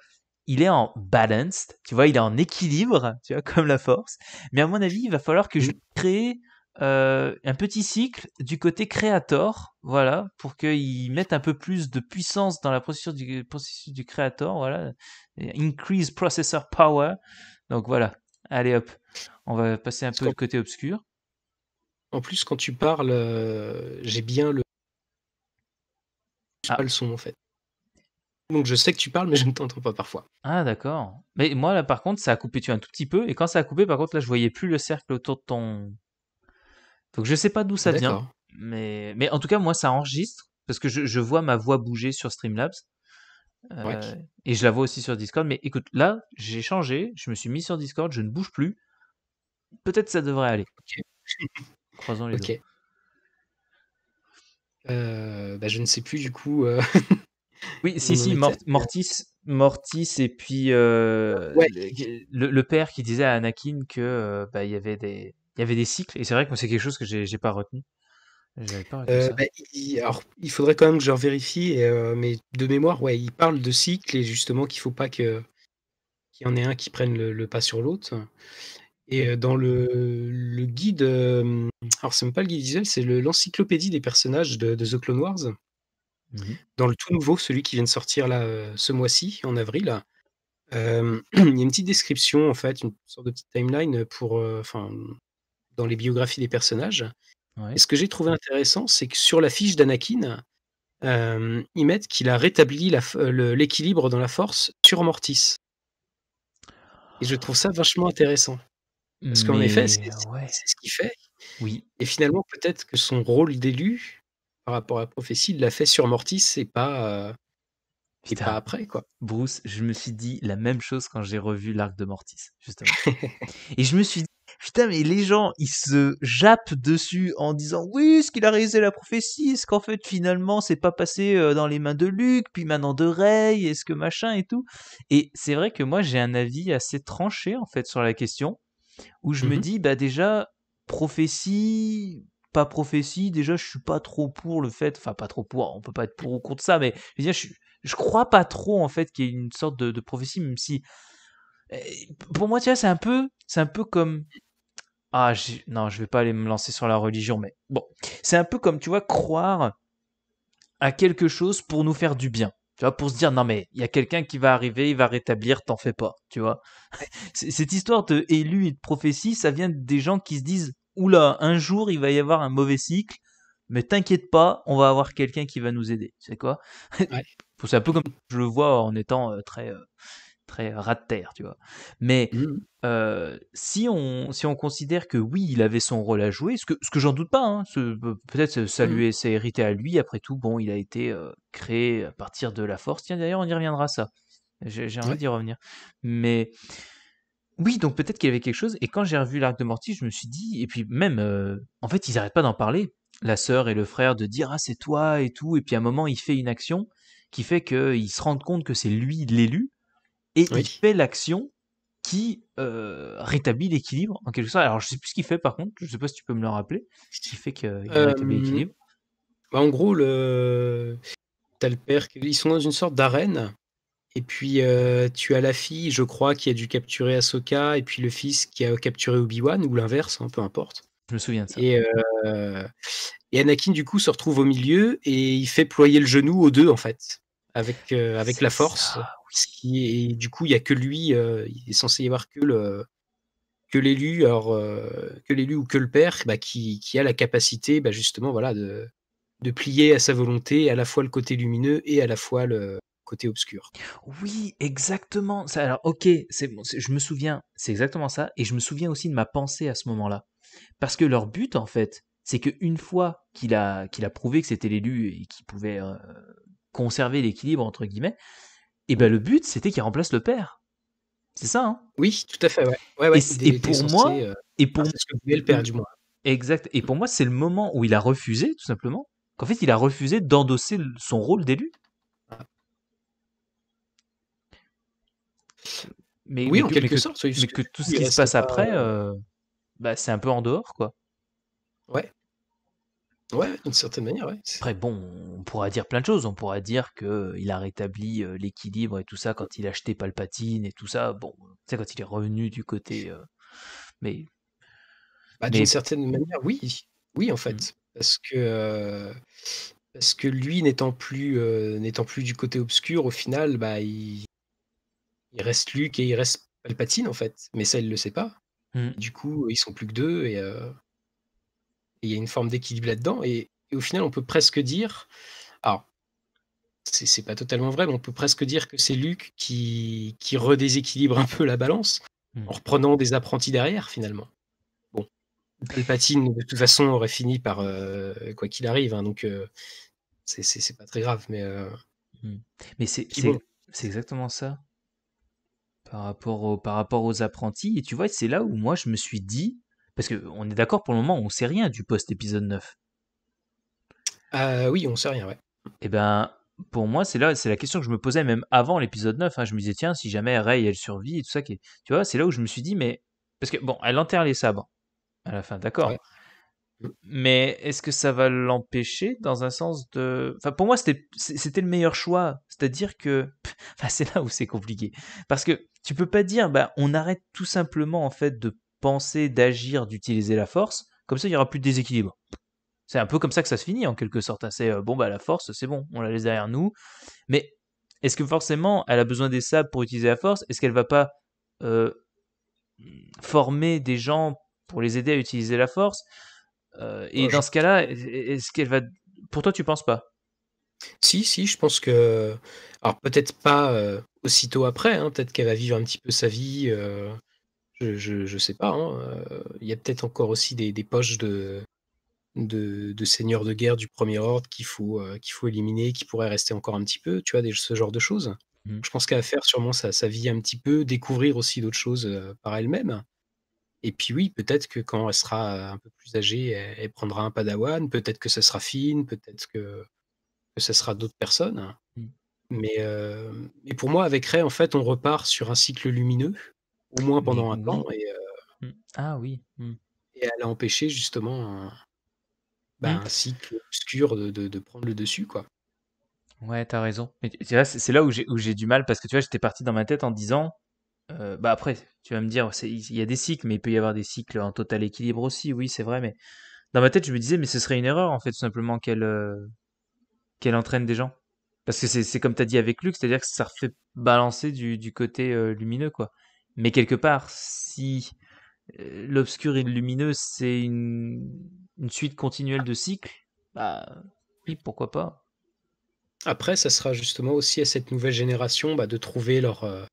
il est en balanced, tu vois, il est en équilibre, tu vois, comme la force. Mais à mon avis, il va falloir que je mmh. crée euh, un petit cycle du côté créateur, voilà, pour qu'ils mettent un peu plus de puissance dans la processus du, processus du voilà. Increase processor power. Donc voilà, allez hop, on va passer un peu du côté obscur. En plus, quand tu parles, euh, j'ai bien le. Ah. pas le son en fait. Donc je sais que tu parles, mais je ne t'entends pas parfois. Ah d'accord. Mais moi là, par contre, ça a coupé tu un tout petit peu, et quand ça a coupé, par contre, là, je voyais plus le cercle autour de ton donc je sais pas d'où ça vient, mais, mais en tout cas, moi, ça enregistre parce que je, vois ma voix bouger sur Streamlabs. Euh, et je la vois aussi sur Discord. Mais écoute, là, j'ai changé, je me suis mis sur Discord, je ne bouge plus. Peut-être ça devrait aller. Croisons les deux. Bah, je ne sais plus du coup. Euh, oui, si, si, Mortis, Mortis et puis euh, le, père qui disait à Anakin que bah, y avait des, il y avait des cycles, et c'est vrai que c'est quelque chose que j'ai pas retenu. Pas retenu euh, bah, il, alors, il faudrait quand même que je vérifie, euh, mais de mémoire, ouais, il parle de cycles et justement qu'il ne faut pas que qu'il y en ait un qui prenne le, pas sur l'autre. Et euh, dans le, guide, alors c'est même pas le guide visuel, c'est l'encyclopédie des personnages de, The Clone Wars. Mmh. Dans le tout nouveau, celui qui vient de sortir là ce mois-ci, en avril, il y a une petite description en fait, une sorte de petite timeline pour, enfin, dans les biographies des personnages. Et ce que j'ai trouvé intéressant, c'est que sur la fiche d'Anakin, euh, ils mettent qu'il a rétabli euh, l'équilibre dans la force sur Mortis. Et je trouve ça vachement intéressant. Parce qu'en effet, c'est ce qu'il fait. Oui. Et finalement, peut-être que son rôle d'élu par rapport à la prophétie, il l'a fait sur Mortis et pas, euh, pas après. quoi. Bruce, je me suis dit la même chose quand j'ai revu l'arc de Mortis, justement. et je me suis dit, Putain, mais les gens, ils se jappent dessus en disant oui, ce qu'il a réalisé la prophétie, est-ce qu'en fait finalement c'est pas passé euh, dans les mains de Luc, puis maintenant de Ray, est-ce que machin et tout. Et c'est vrai que moi j'ai un avis assez tranché en fait sur la question, où je me mmh dis bah déjà prophétie, pas prophétie, déjà je suis pas trop pour le fait, enfin pas trop pour, on peut pas être pour ou contre ça, mais je veux je, je crois pas trop en fait qu'il y ait une sorte de, prophétie, même si eh, pour moi, tu vois, c'est un peu, c'est un peu comme ah non, je vais pas aller me lancer sur la religion, mais bon, c'est un peu comme tu vois croire à quelque chose pour nous faire du bien. Tu vois, pour se dire non mais il y a quelqu'un qui va arriver, il va rétablir, t'en fais pas, tu vois. Cette histoire de élu et de prophétie, ça vient des gens qui se disent oula, un jour il va y avoir un mauvais cycle, mais t'inquiète pas, on va avoir quelqu'un qui va nous aider. C'est quoi C'est un peu comme je le vois en étant euh, très euh, très rat de terre, tu vois. Mais mmh. euh, si, on, si on considère que oui, il avait son rôle à jouer, ce que, ce que j'en doute pas, hein, peut-être ça mmh. lui s'est hérité à lui, après tout, bon, il a été euh, créé à partir de la force. Tiens, d'ailleurs, on y reviendra ça. J'ai envie d'y revenir. Mais oui, donc peut-être qu'il y avait quelque chose. Et quand j'ai revu l'arc de Morty, je me suis dit, et puis même, euh, en fait, ils n'arrêtent pas d'en parler, la sœur et le frère, de dire ah c'est toi et tout. Et puis à un moment, il fait une action qui fait qu'ils se rendent compte que c'est lui l'élu et il fait l'action qui euh, rétablit l'équilibre en quelque sorte. Alors je sais plus ce qu'il fait par contre, je sais pas si tu peux me le rappeler, ce qui fait qu'il euh, rétablit l'équilibre. Bah, en gros, le... t'as le père, ils sont dans une sorte d'arène, et puis euh, tu as la fille, je crois, qui a dû capturer Ahsoka, et puis le fils qui a capturé Obi-Wan, ou l'inverse, hein, peu importe. Je me souviens de ça. Et, Anakin, du coup, se retrouve au milieu et il fait ployer le genou aux deux, en fait, avec, avec la force. Et du coup, il n'y a que lui, euh, il est censé y avoir que le que l'élu, alors euh, que l'élu ou que le père, bah, qui, qui, a la capacité, bah, justement, voilà, de, de plier à sa volonté à la fois le côté lumineux et à la fois le, côté obscur. Oui, exactement. alors, ok, c'est je me souviens, c'est exactement ça, et je me souviens aussi de ma pensée à ce moment-là, parce que leur but, en fait, c'est que une fois qu'il a, qu'il a prouvé que c'était l'élu et qu'il pouvait euh, conserver l'équilibre entre guillemets, et ben le but c'était qu'il remplace le père. C'est ça, hein Oui, tout à fait, et, pour moi, et pour Exact. Et pour moi, c'est le moment où il a refusé, tout simplement, qu'en fait, il a refusé d'endosser son rôle d'élu. Mais, oui, en quelque sorte. mais que tout ce qui se passe après, euh, euh, bah, c'est un peu en dehors, quoi. Ouais. Ouais, d'une certaine manière, ouais. Après, bon, on pourra dire plein de choses. On pourra dire qu'il euh, a rétabli euh, l'équilibre et tout ça quand il a acheté Palpatine et tout ça. Bon, c'est euh, quand il est revenu du côté. Bah, mais. d'une certaine manière, oui. Oui, en fait. Mmh. Parce que. parce que lui, n'étant plus, n'étant plus du côté obscur, au final, bah, il, il reste Luke et il reste Palpatine, en fait. Mais ça, il le sait pas. Mmh. Du coup, ils sont plus que deux et il y a une forme d'équilibre là-dedans. Et, au final, on peut presque dire. Alors, c'est pas totalement vrai, mais on peut presque dire que c'est Luc qui, qui redéséquilibre un peu la balance hmm. en reprenant des apprentis derrière, finalement. Bon, Palpatine, de toute façon, aurait fini par euh, quoi qu'il arrive, hein, donc euh, c'est pas très grave, mais. Euh, hmm. mais c'est exactement ça. Par rapport, par rapport aux apprentis. Et tu vois, c'est là où moi je me suis dit, parce qu'on est d'accord pour le moment, on sait rien du post-épisode 9. Euh, oui, on sait rien, ouais. Et eh ben, pour moi, c'est là, c'est la question que je me posais même avant l'épisode 9. Hein. Je me disais, tiens, si jamais Rey, elle survit et tout ça, qui... tu vois, c'est là où je me suis dit, mais. Parce que, bon, elle enterre les sabres à la fin, d'accord. Mais est-ce que ça va l'empêcher dans un sens de. Enfin, pour moi, c'était, c'était le meilleur choix. C'est-à-dire que. Enfin, c'est là où c'est compliqué. Parce que tu peux pas dire, bah, on arrête tout simplement, en fait, de penser, d'agir, d'utiliser la force. Comme ça, il n'y aura plus de déséquilibre. C'est un peu comme ça que ça se finit en quelque sorte. Hein. C'est euh, bon, bah la force, c'est bon, on la laisse derrière nous. Mais est-ce que forcément elle a besoin des sables pour utiliser la force Est-ce qu'elle va pas euh, former des gens pour les aider à utiliser la force euh, Et bah, dans ce cas-là, est-ce qu'elle va. Pour toi, tu penses pas Si, si, je pense que. Alors peut-être pas aussitôt après, hein, peut-être qu'elle va vivre un petit peu sa vie je, sais pas. Hein, euh, il y a peut-être encore aussi des, poches de, de, seigneurs de guerre du premier ordre qu'il faut, euh, qu'il faut éliminer, qui pourraient rester encore un petit peu. Tu vois, ce genre de choses. Mmh. Je pense qu'à faire sûrement sa vie un petit peu, découvrir aussi d'autres choses euh, par elle-même. Et puis oui, peut-être que quand elle sera un peu plus âgée, elle, prendra un padawan, peut-être que ça sera Fine, peut-être que, ça sera d'autres personnes. Mmh. Mais, pour moi, avec Ray, en fait, on repart sur un cycle lumineux au moins pendant un temps. Et, euh, mmh. ah oui. Mmh. Et elle a empêché justement un, bah, mmh. cycle obscur de, de, prendre le dessus, quoi. Ouais, t'as raison. Mais c'est là où j'ai du mal parce que tu vois, j'étais parti dans ma tête en disant, euh, bah après, tu vas me dire, il y a des cycles, mais il peut y avoir des cycles en total équilibre aussi, oui, c'est vrai, mais dans ma tête, je me disais, mais ce serait une erreur, en fait, tout simplement, qu'elle euh, qu'elle entraîne des gens. Parce que c'est comme t'as dit avec Luc, c'est-à-dire que ça refait balancer du, du côté lumineux, quoi. Mais quelque part, si euh, l'obscur et le lumineux, c'est une, suite continuelle de cycles, bah oui, pourquoi pas. Après, ça sera justement aussi à cette nouvelle génération bah, de trouver leur, euh,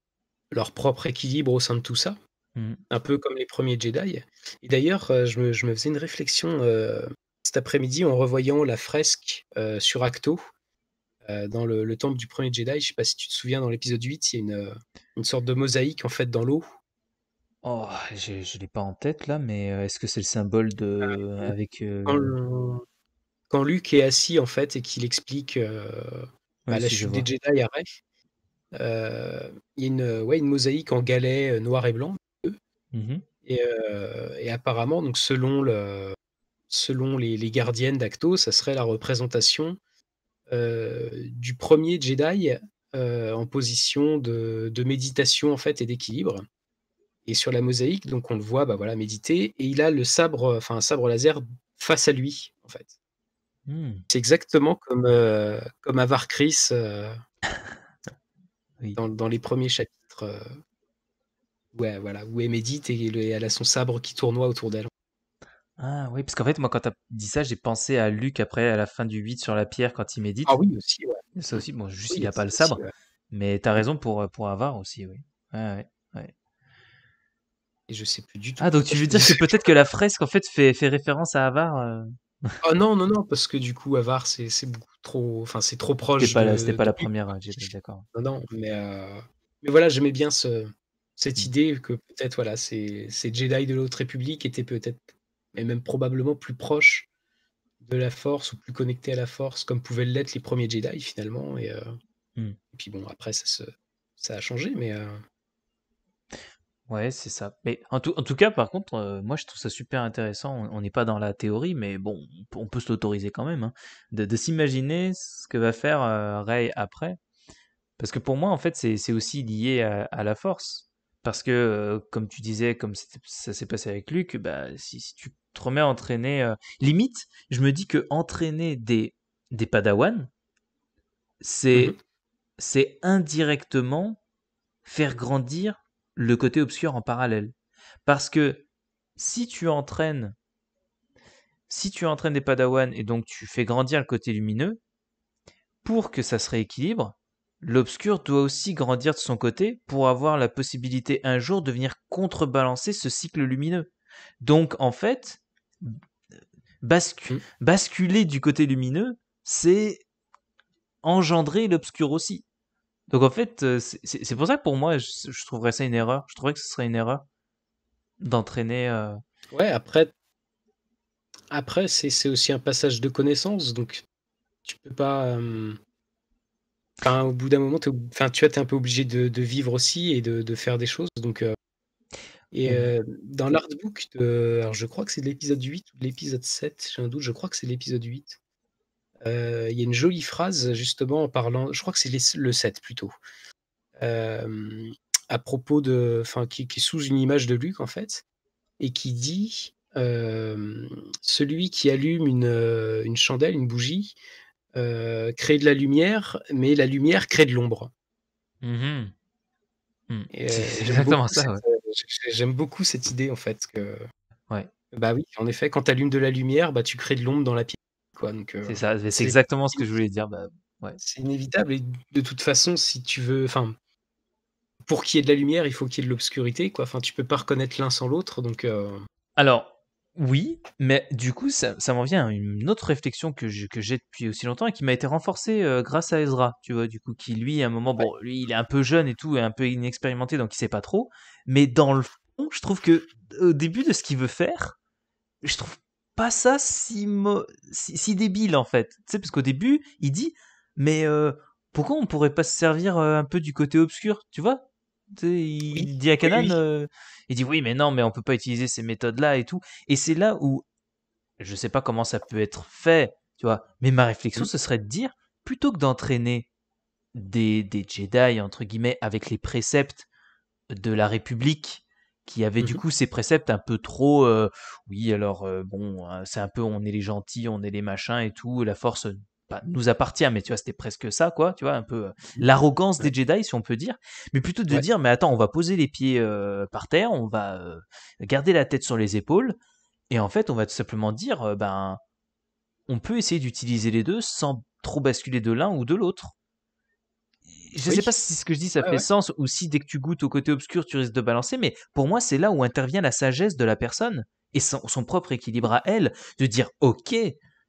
leur propre équilibre au sein de tout ça, mm. un peu comme les premiers Jedi. Et d'ailleurs, euh, je me, faisais une réflexion cet après-midi en revoyant la fresque sur Acto, euh, dans le, temple du premier Jedi. Je sais pas si tu te souviens, dans l'épisode 8, il y a une, euh, une sorte de mosaïque en fait dans l'eau. Oh, je ne l'ai pas en tête là, mais euh, est-ce que c'est le symbole de. avec. Quand, Luke est assis en fait et qu'il explique bah, la chute des Jedi il y a une, ouais, une mosaïque en galet noir et blanc. Mm-hmm. et, et, apparemment, donc selon, le, selon les gardiennes d'Acto, ça serait la représentation euh, du premier Jedi euh, en position de, méditation en fait et d'équilibre. Et sur la mosaïque, donc on le voit, bah voilà, méditer, et il a le sabre, enfin un sabre laser face à lui, en fait. Hmm. C'est exactement comme, euh, comme Avar dans, les premiers chapitres. ouais, voilà, où elle médite et, et, elle a son sabre qui tournoie autour d'elle. Ah oui, parce qu'en fait, moi, quand tu as dit ça, j'ai pensé à Luc après, à la fin du 8 sur la pierre, quand il médite. Ah oui, aussi, ouais. Ça aussi, bon, juste, il n'y a pas le sabre. Mais tu as raison pour, euh, pour avoir aussi, oui. Ouais, ouais, Et je sais plus du tout. Ah, donc tu veux dire que peut-être que la fresque, en fait, fait, fait référence à Avar euh Ah non, non, non, parce que du coup, Avar, c'est beaucoup trop. Enfin, c'est trop proche. C'était pas, pas la première, d'accord. Non, non, mais, euh, mais voilà, j'aimais bien ce, cette mmh. idée que peut-être, voilà, c'est ces Jedi de l'autre République étaient peut-être et même probablement plus proche de la force ou plus connecté à la force comme pouvaient l'être les premiers Jedi finalement. Et, euh, hmm. puis bon, après, ça, ça a changé, mais... Euh, ouais, c'est ça. Mais en tout, en tout cas, par contre, euh, moi je trouve ça super intéressant. On n'est pas dans la théorie, mais bon, on peut se l'autoriser quand même, hein, de, s'imaginer ce que va faire Rey après. Parce que pour moi, en fait, c'est aussi lié à, la force. Parce que, comme tu disais, comme ça s'est passé avec Luke, bah, si, si, tu remets à entraîner. Euh, limite, je me dis que entraîner des, des padawans, mhm. c'est indirectement faire grandir le côté obscur en parallèle. Parce que si tu entraînes si tu entraînes des padawans et donc tu fais grandir le côté lumineux, pour que ça se rééquilibre, l'obscur doit aussi grandir de son côté pour avoir la possibilité un jour de venir contrebalancer ce cycle lumineux. Donc en fait, Mm. basculer du côté lumineux, c'est engendrer l'obscur aussi. Donc en fait, euh, c'est pour ça que pour moi, je, trouverais ça une erreur. Je trouverais que ce serait une erreur d'entraîner. Euh, ouais, après, après c'est aussi un passage de connaissances, donc tu peux pas. Euh, au bout d'un moment, Enfin, tu es un peu obligé de, vivre aussi et de, faire des choses, donc. Et mmh. euh, dans l'artbook, de... alors je crois que c'est de l'épisode 8 ou l'épisode 7, j'ai un doute, je crois que c'est l'épisode 8. Euh, il y a une jolie phrase justement en parlant, je crois que c'est le 7 plutôt, euh, à propos de, enfin, qui, est sous une image de Luc en fait, et qui dit celui qui allume une, une chandelle, une bougie, crée de la lumière, mais la lumière crée de l'ombre. Mmh mmh. C'est exactement ça. J'aime beaucoup cette idée en fait que. Bah oui, en effet, quand tu allumes de la lumière, bah tu crées de l'ombre dans la pièce. Euh, c'est c'est exactement ce que je voulais dire. Bah, c'est inévitable et de toute façon, si tu veux, enfin, pour qu'il y ait de la lumière, il faut qu'il y ait de l'obscurité, quoi. Enfin, tu peux pas reconnaître l'un sans l'autre, donc. Euh, Alors, oui, mais du coup, ça, m'en vient à une autre réflexion que, j'ai depuis aussi longtemps et qui m'a été renforcée euh, grâce à Ezra, tu vois, du coup, qui lui, à un moment, bon, lui, il est un peu jeune et tout, et un peu inexpérimenté, donc il sait pas trop, mais dans le fond, je trouve que au début de ce qu'il veut faire, je trouve pas ça si, si, débile, en fait. Tu sais, parce qu'au début, il dit, mais euh, pourquoi on pourrait pas se servir euh, un peu du côté obscur, tu vois il dit à Kanan, euh, il dit oui, mais non, mais on peut pas utiliser ces méthodes-là et tout. Et c'est là où je sais pas comment ça peut être fait, tu vois. Mais ma réflexion, ce serait de dire plutôt que d'entraîner des, des Jedi entre guillemets avec les préceptes de la République qui avait du mmh coup ces préceptes un peu trop euh, oui alors euh, bon hein, c'est un peu on est les gentils on est les machins et tout la force nous appartient, mais tu vois, c'était presque ça, quoi, tu vois, un peu euh, mmh. l'arrogance des Jedi, si on peut dire, mais plutôt de dire, mais attends, on va poser les pieds euh, par terre, on va euh, garder la tête sur les épaules, et en fait, on va tout simplement dire, ben, on peut essayer d'utiliser les deux sans trop basculer de l'un ou de l'autre. Je sais pas si ce que je dis ça fait sens ou si dès que tu goûtes au côté obscur tu risques de balancer, mais pour moi c'est là où intervient la sagesse de la personne et son propre équilibre à elle de dire ok,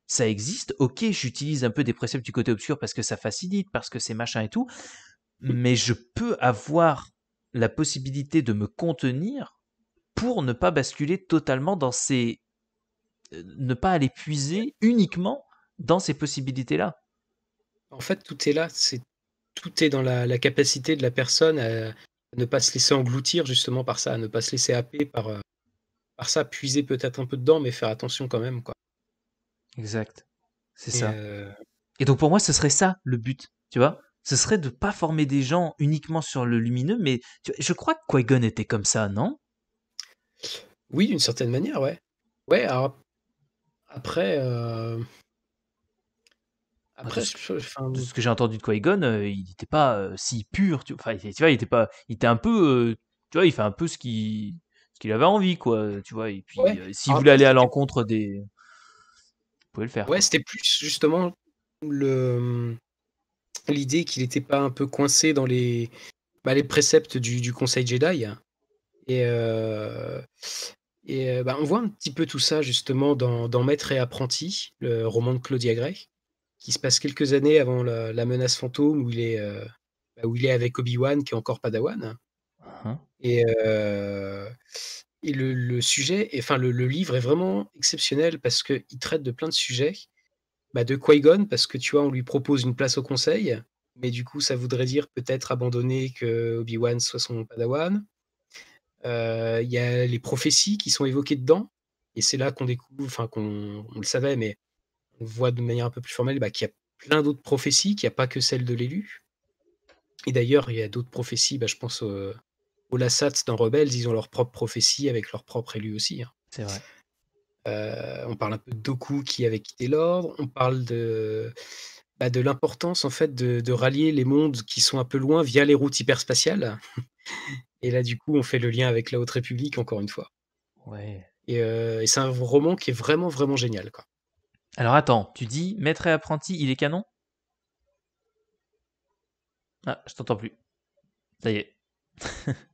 ça existe. Ok, j'utilise un peu des préceptes du côté obscur parce que ça facilite, parce que c'est machin et tout, mm. mais je peux avoir la possibilité de me contenir pour ne pas basculer totalement dans ces. Euh, ne pas aller puiser uniquement dans ces possibilités-là. En fait, tout est là. C'est tout est dans la, capacité de la personne à ne pas se laisser engloutir justement par ça, à ne pas se laisser happer par, euh, par ça, puiser peut-être un peu dedans, mais faire attention quand même. Quoi. Exact. C'est ça. Euh, Et donc pour moi, ce serait ça le but, tu vois Ce serait de pas former des gens uniquement sur le lumineux, mais je crois que qui était comme ça, non Oui, d'une certaine manière, ouais. Ouais, alors après. Euh, après, ce, que, j'ai entendu de qui euh, il n'était pas si pur. Tu, tu vois, il était pas, il était un peu, tu vois, il fait un peu ce qu'il, avait envie, quoi. Tu vois. Et puis, s'il voulait aller à l'encontre des, le faire. Ouais, c'était plus justement hum, l'idée qu'il n'était pas un peu coincé dans les, bah, les préceptes du, Conseil Jedi. Et, euh, et euh, bah, on voit un petit peu tout ça justement dans, Maître et Apprenti, le roman de Claudia Gray, qui se passe quelques années avant la, menace fantôme où il est, euh, bah, où il est avec Obi-Wan qui est encore Padawan. Uh-huh. Et, le, sujet, enfin le, livre est vraiment exceptionnel parce qu'il traite de plein de sujets. Bah, de Qui-Gon, parce que tu vois, on lui propose une place au conseil, mais du coup, ça voudrait dire peut-être abandonner que Obi-Wan soit son padawan. Euh, il y a les prophéties qui sont évoquées dedans, et c'est là qu'on découvre, enfin qu'on le savait, mais on voit de manière un peu plus formelle bah, qu'il y a plein d'autres prophéties, qu'il n'y a pas que celle de l'élu. Et d'ailleurs, il y a d'autres prophéties, bah, je pense Olasatz dans Rebels, ils ont leur propre prophétie avec leur propre élu aussi. Hein. C'est vrai. Euh, on parle un peu de Doku qui avait quitté l'ordre. On parle de, bah, de l'importance en fait de, rallier les mondes qui sont un peu loin via les routes hyperspatiales. et là, du coup, on fait le lien avec la Haute République encore une fois. Euh, et, c'est un roman qui est vraiment vraiment génial. Quoi. Alors attends, tu dis Maître et apprenti, il est canon Ah, je t'entends plus. Ça y est.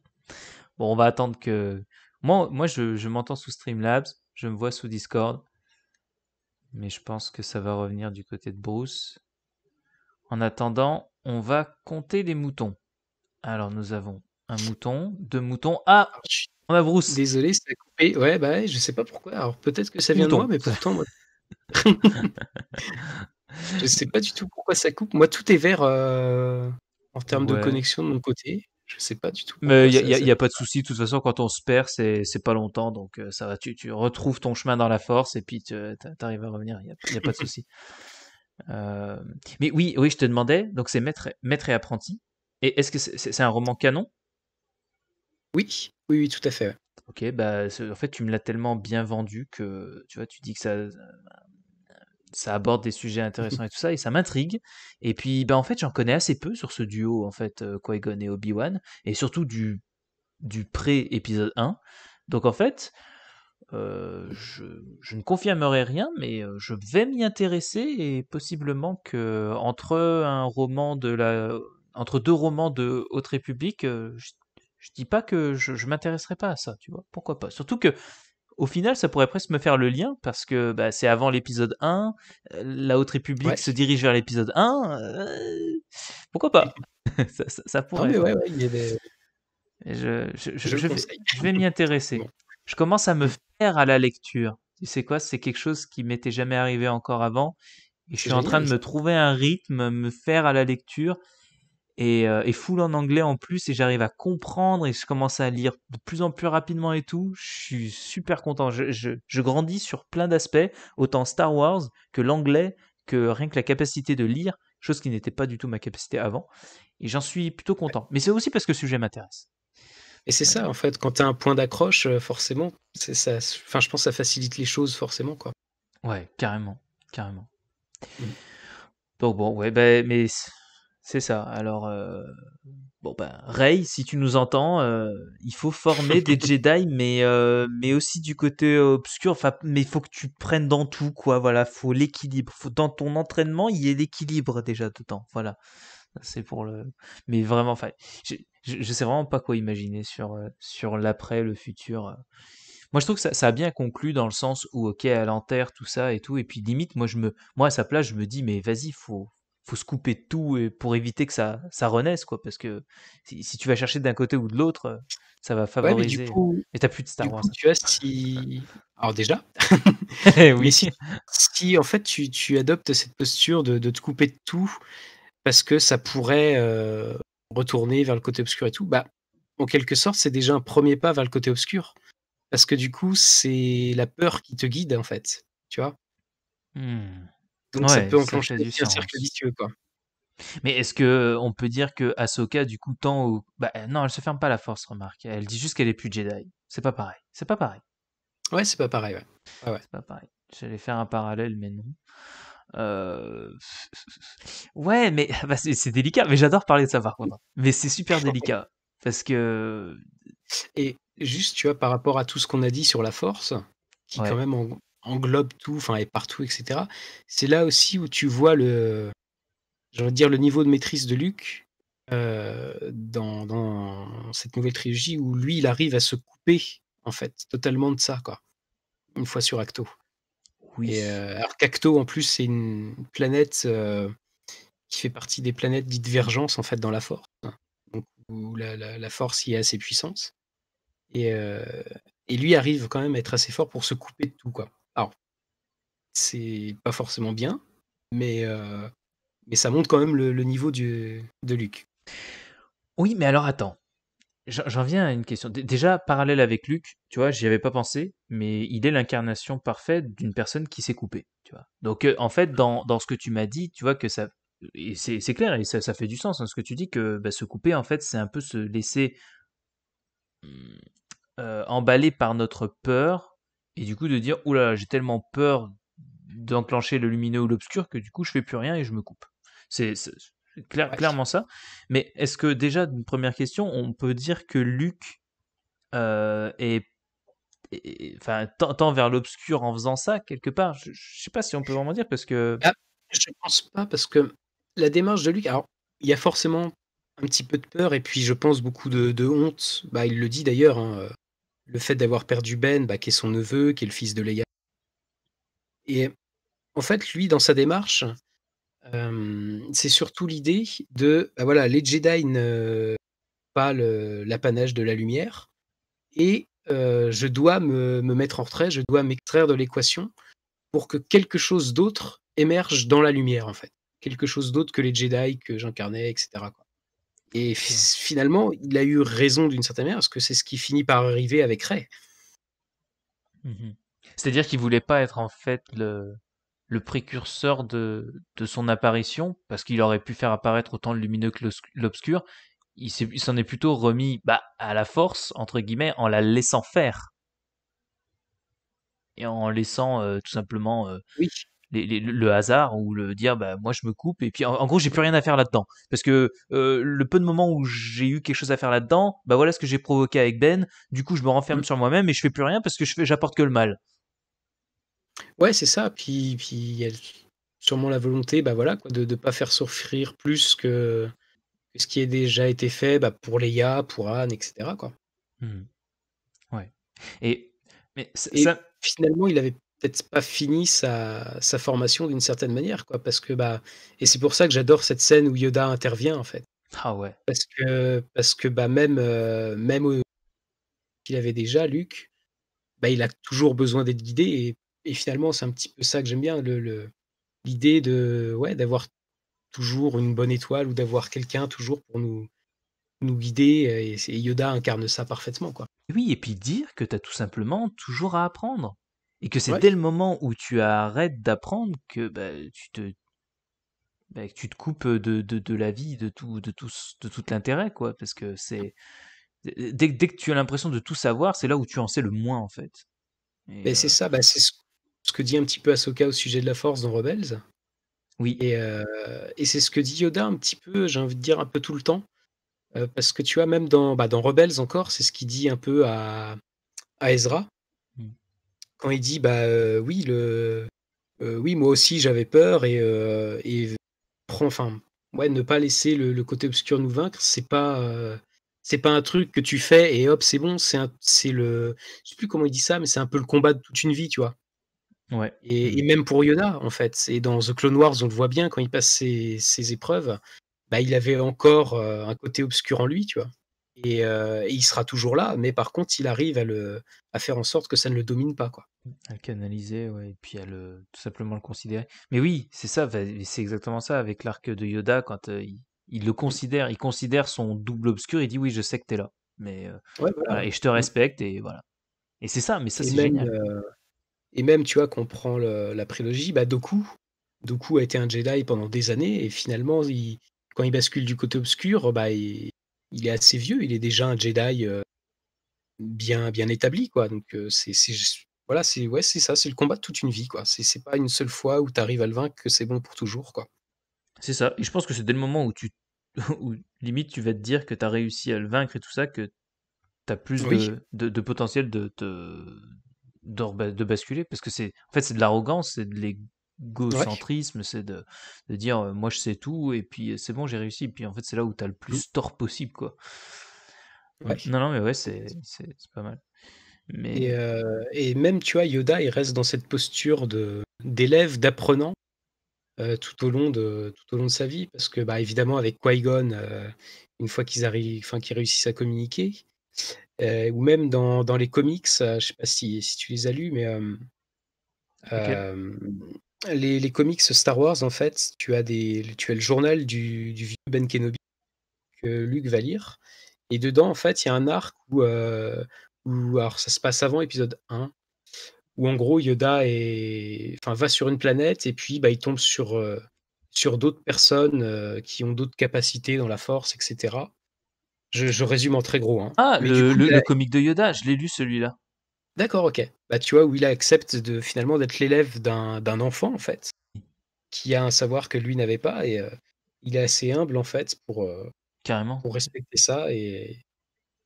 Bon, on va attendre que. Moi, moi je, m'entends sous Streamlabs, je me vois sous Discord. Mais je pense que ça va revenir du côté de Bruce. En attendant, on va compter les moutons. Alors, nous avons un mouton, deux moutons. Ah On a Bruce Désolé, ça a coupé. Ouais, bah, je sais pas pourquoi. Alors, peut-être que ça vient de moi, mais pourtant, moi. je sais pas du tout pourquoi ça coupe. Moi, tout est vert euh, en termes de connexion de mon côté. Je sais pas du tout. Mais il n'y a, pas de souci. De toute façon, quand on se perd, c'est, c'est pas longtemps. Donc, euh, ça va. Tu, tu, retrouves ton chemin dans la force et puis tu arrives à revenir. Il n'y a, pas de souci. Euh, mais oui, oui, je te demandais. Donc, c'est maître, maître et apprenti. Et est-ce que c'est, un roman canon oui, oui, oui, tout à fait. Ok, bah, en fait, tu me l'as tellement bien vendu que tu vois, tu dis que ça, ça aborde des sujets mmh intéressants et tout ça, et ça m'intrigue. Et puis, ben, en fait, j'en connais assez peu sur ce duo, en fait, euh, Qui-Gon et Obi-Wan, et surtout du, du pré-épisode 1. Donc, en fait, euh, je, je, ne confirmerai rien, mais euh, je vais m'y intéresser, et possiblement que entre un roman de la... Entre deux romans de Haute République, je, je dis pas que je, je m'intéresserai pas à ça, tu vois. Pourquoi pas Surtout que au final, ça pourrait presque me faire le lien parce que bah, c'est avant l'épisode 1, euh, la Haute République se dirige vers l'épisode 1. Euh, pourquoi pas ça, pourrait. ouais, je, vais, m'y intéresser. Je commence à me faire à la lecture. Tu sais quoi, c'est quelque chose qui m'était jamais arrivé encore avant. je suis en train de me trouver un rythme, me faire à la lecture. Euh, et, full en anglais en plus et j'arrive à comprendre et je commence à lire de plus en plus rapidement et tout. Je suis super content. Je, je, je grandis sur plein d'aspects, autant Star Wars que l'anglais, que rien que la capacité de lire, chose qui n'était pas du tout ma capacité avant. Et j'en suis plutôt content. Mais c'est aussi parce que le sujet m'intéresse. Et c'est ça, en fait, quand tu as un point d'accroche, euh, forcément, c'est ça. Enfin, je pense que ça facilite les choses, forcément, quoi. Ouais, carrément, carrément. Mmh. Donc bon, ouais, ben, mais c'est ça. Alors, euh, bon ben, Rey, si tu nous entends, euh, il faut former des Jedi, mais euh, mais aussi du côté obscur. Enfin, mais faut que tu prennes dans tout, quoi. Voilà, faut l'équilibre. Faut dans ton entraînement, il y ait l'équilibre déjà dedans. Voilà, c'est pour le. Mais vraiment, enfin, je, je, sais vraiment pas quoi imaginer sur euh, sur l'après, le futur. Moi, je trouve que ça, a bien conclu dans le sens où, ok, elle enterre tout ça et tout, et puis limite, moi, je me, moi à sa place, je me dis, mais vas-y, faut, faut se couper de tout et pour éviter que ça, ça renaisse, quoi. Parce que si, tu vas chercher d'un côté ou de l'autre, ça va favoriser. Et tu coup, et plus de Star Wars. tu vois, si. Alors déjà. Eh oui. si, en fait tu, tu, adoptes cette posture de, de te couper de tout parce que ça pourrait euh, retourner vers le côté obscur et tout, bah en quelque sorte c'est déjà un premier pas vers le côté obscur. Parce que du coup, c'est la peur qui te guide, en fait. Tu vois hmm. Donc ça peut enclencher un cercle vicieux, Mais est-ce que on peut dire que Ahsoka, du coup, tant au... Bah, non, elle se ferme pas la force, remarque. Elle dit juste qu'elle est plus Jedi. C'est pas pareil. C'est pas pareil. Ouais, c'est pas pareil. Ouais. C'est pas pareil. J'allais faire un parallèle, mais non. Euh, ouais, mais bah, c'est délicat. Mais j'adore parler de ça par contre. Mais c'est super délicat parce que. Et juste, tu vois, par rapport à tout ce qu'on a dit sur la force, qui quand même en englobe tout, enfin est partout, etc. C'est là aussi où tu vois le, dire le niveau de maîtrise de Luc euh, dans, cette nouvelle trilogie où lui il arrive à se couper en fait totalement de ça quoi, une fois sur Acto. Oui. Euh, alors qu'Acto en plus c'est une planète euh, qui fait partie des planètes dites en fait dans la force, hein. où la, force y est assez puissante Et, lui arrive quand même à être assez fort pour se couper de tout quoi. Alors, c'est pas forcément bien, mais, euh, mais ça monte quand même le, niveau de Luc. Oui, mais alors attends. J'en viens à une question. Déjà, parallèle avec Luc, tu vois, j'y avais pas pensé, mais il est l'incarnation parfaite d'une personne qui s'est coupée, tu vois. Donc, euh, en fait, dans, ce que tu m'as dit, tu vois que ça... c'est clair, et ça, ça, fait du sens, hein, ce que tu dis, que bah, se couper, en fait, c'est un peu se laisser hum, euh, emballer par notre peur, et du coup, de dire, oula, j'ai tellement peur d'enclencher le lumineux ou l'obscur que du coup, je fais plus rien et je me coupe. C'est clairement ça. Mais est-ce que déjà, une première question, on peut dire que Luc euh, est enfin tend vers l'obscur en faisant ça quelque part je, ne sais pas si on peut vraiment dire parce que ah, je pense pas parce que la démarche de Luc alors il y a forcément un petit peu de peur et puis je pense beaucoup de, honte bah il le dit d'ailleurs hein, euh, le fait d'avoir perdu Ben, bah, qui est son neveu, qui est le fils de Leia. Et en fait, lui, dans sa démarche, euh, c'est surtout l'idée de, bah, voilà, les Jedi ne pas l'apanage de la lumière, et euh, je dois me, mettre en retrait, je dois m'extraire de l'équation pour que quelque chose d'autre émerge dans la lumière, en fait. Quelque chose d'autre que les Jedi que j'incarnais, etc. Quoi. Et finalement, il a eu raison d'une certaine manière, parce que c'est ce qui finit par arriver avec Ray. Mmh C'est-à-dire qu'il voulait pas être en fait le, précurseur de, son apparition, parce qu'il aurait pu faire apparaître autant le lumineux que l'obscur. Il s'en est, plutôt remis bah, à la force, entre guillemets, en la laissant faire. Et en laissant euh, tout simplement euh, oui le hasard ou le dire bah moi je me coupe et puis en, gros j'ai plus rien à faire là-dedans parce que euh, le peu de moments où j'ai eu quelque chose à faire là-dedans bah voilà ce que j'ai provoqué avec Ben du coup je me renferme mmh. sur moi-même et je fais plus rien parce que j'apporte que le mal ouais c'est ça puis puis il y a sûrement la volonté bah voilà quoi, de ne pas faire souffrir plus que, ce qui a déjà été fait bah, pour Léa pour Anne etc quoi mmh. ouais et mais finalement il avait peut-être pas fini sa, formation d'une certaine manière, quoi, parce que bah, et c'est pour ça que j'adore cette scène où Yoda intervient en fait. Ah ouais. Parce que parce que bah même euh, même qu'il avait déjà Luc, bah il a toujours besoin d'être guidé et, finalement c'est un petit peu ça que j'aime bien le l'idée de ouais d'avoir toujours une bonne étoile ou d'avoir quelqu'un toujours pour nous nous guider et, et Yoda incarne ça parfaitement quoi. Oui, et puis dire que tu as tout simplement toujours à apprendre. Et que c'est dès le moment où tu arrêtes d'apprendre que bah, tu te bah, tu te coupes de, de, de, la vie, de tout, de de tout l'intérêt, quoi. Parce que c'est dès, dès, que tu as l'impression de tout savoir, c'est là où tu en sais le moins, en fait. Et... Ben, euh c'est ça, ben, c'est ce, que dit un petit peu Ahsoka au sujet de la Force dans Rebels. Oui. Et, euh, et c'est ce que dit Yoda un petit peu, j'ai envie de dire un peu tout le temps. Euh, parce que tu vois, même dans, bah, dans Rebels encore, c'est ce qu'il dit un peu à, à Ezra quand il dit bah euh, oui le euh, oui moi aussi j'avais peur et, euh, ouais ne pas laisser le, côté obscur nous vaincre c'est pas c'est pas un truc que tu fais et hop c'est bon c'est c'est le je sais plus comment il dit ça mais c'est un peu le combat de toute une vie tu vois ouais et, même pour Yoda en fait et dans The Clone Wars on le voit bien quand il passe ses, épreuves bah, il avait encore un côté obscur en lui tu vois euh, et, il sera toujours là, mais par contre, il arrive à, le, à faire en sorte que ça ne le domine pas. Quoi. À le canaliser, ouais, et puis à le, tout simplement le considérer. Mais oui, c'est ça, c'est exactement ça avec l'arc de Yoda, quand euh, il, le considère, il considère son double obscur, il dit oui, je sais que t'es là, mais euh, et je te mmh. respecte, et voilà. Et c'est ça, mais ça c'est génial. et même, tu vois, qu'on prend la prélogie, bah, Doku, a été un Jedi pendant des années, et finalement, quand il bascule du côté obscur, bah, il, il est assez vieux, il est déjà un Jedi euh, bien, bien établi, quoi. Donc euh, c'est voilà, c'est ouais, c'est ça, c'est le combat de toute une vie, quoi. C'est pas une seule fois où tu arrives à le vaincre que c'est bon pour toujours, quoi. C'est ça. Et je pense que c'est dès le moment où tu où, limite tu vas te dire que tu as réussi à le vaincre et tout ça que tu as plus de, de, potentiel de, de basculer parce que c'est en fait c'est de l'arrogance, c'est de gocentrisme, c'est de, dire euh, moi je sais tout et puis euh, c'est bon j'ai réussi. Et puis en fait c'est là où tu as le plus mmh. tort possible quoi. Non non mais ouais c'est pas mal. Mais... Euh, et, même tu vois Yoda il reste dans cette posture de d'élève d'apprenant tout au long de tout au long de sa vie parce que bah évidemment avec Qui Gon une fois qu'ils arrivent enfin qu'ils réussissent à communiquer ou même dans, les comics je sais pas si, si tu les as lus mais les, comics Star Wars, en fait, tu as, des, le journal du, du vieux Ben Kenobi que Luke va lire. Et dedans, en fait, il y a un arc où, euh, ça se passe avant épisode 1, où en gros Yoda va sur une planète et puis bah, il tombe sur, euh, d'autres personnes euh, qui ont d'autres capacités dans la force, etc. Je, résume en très gros. Hein. Ah, le, le comique de Yoda, je l'ai lu celui-là. D'accord, ok. Bah, tu vois, où il accepte de, finalement d'être l'élève d'un enfant, en fait, qui a un savoir que lui n'avait pas, et euh, il est assez humble, en fait, pour, euh, Carrément. respecter ça et,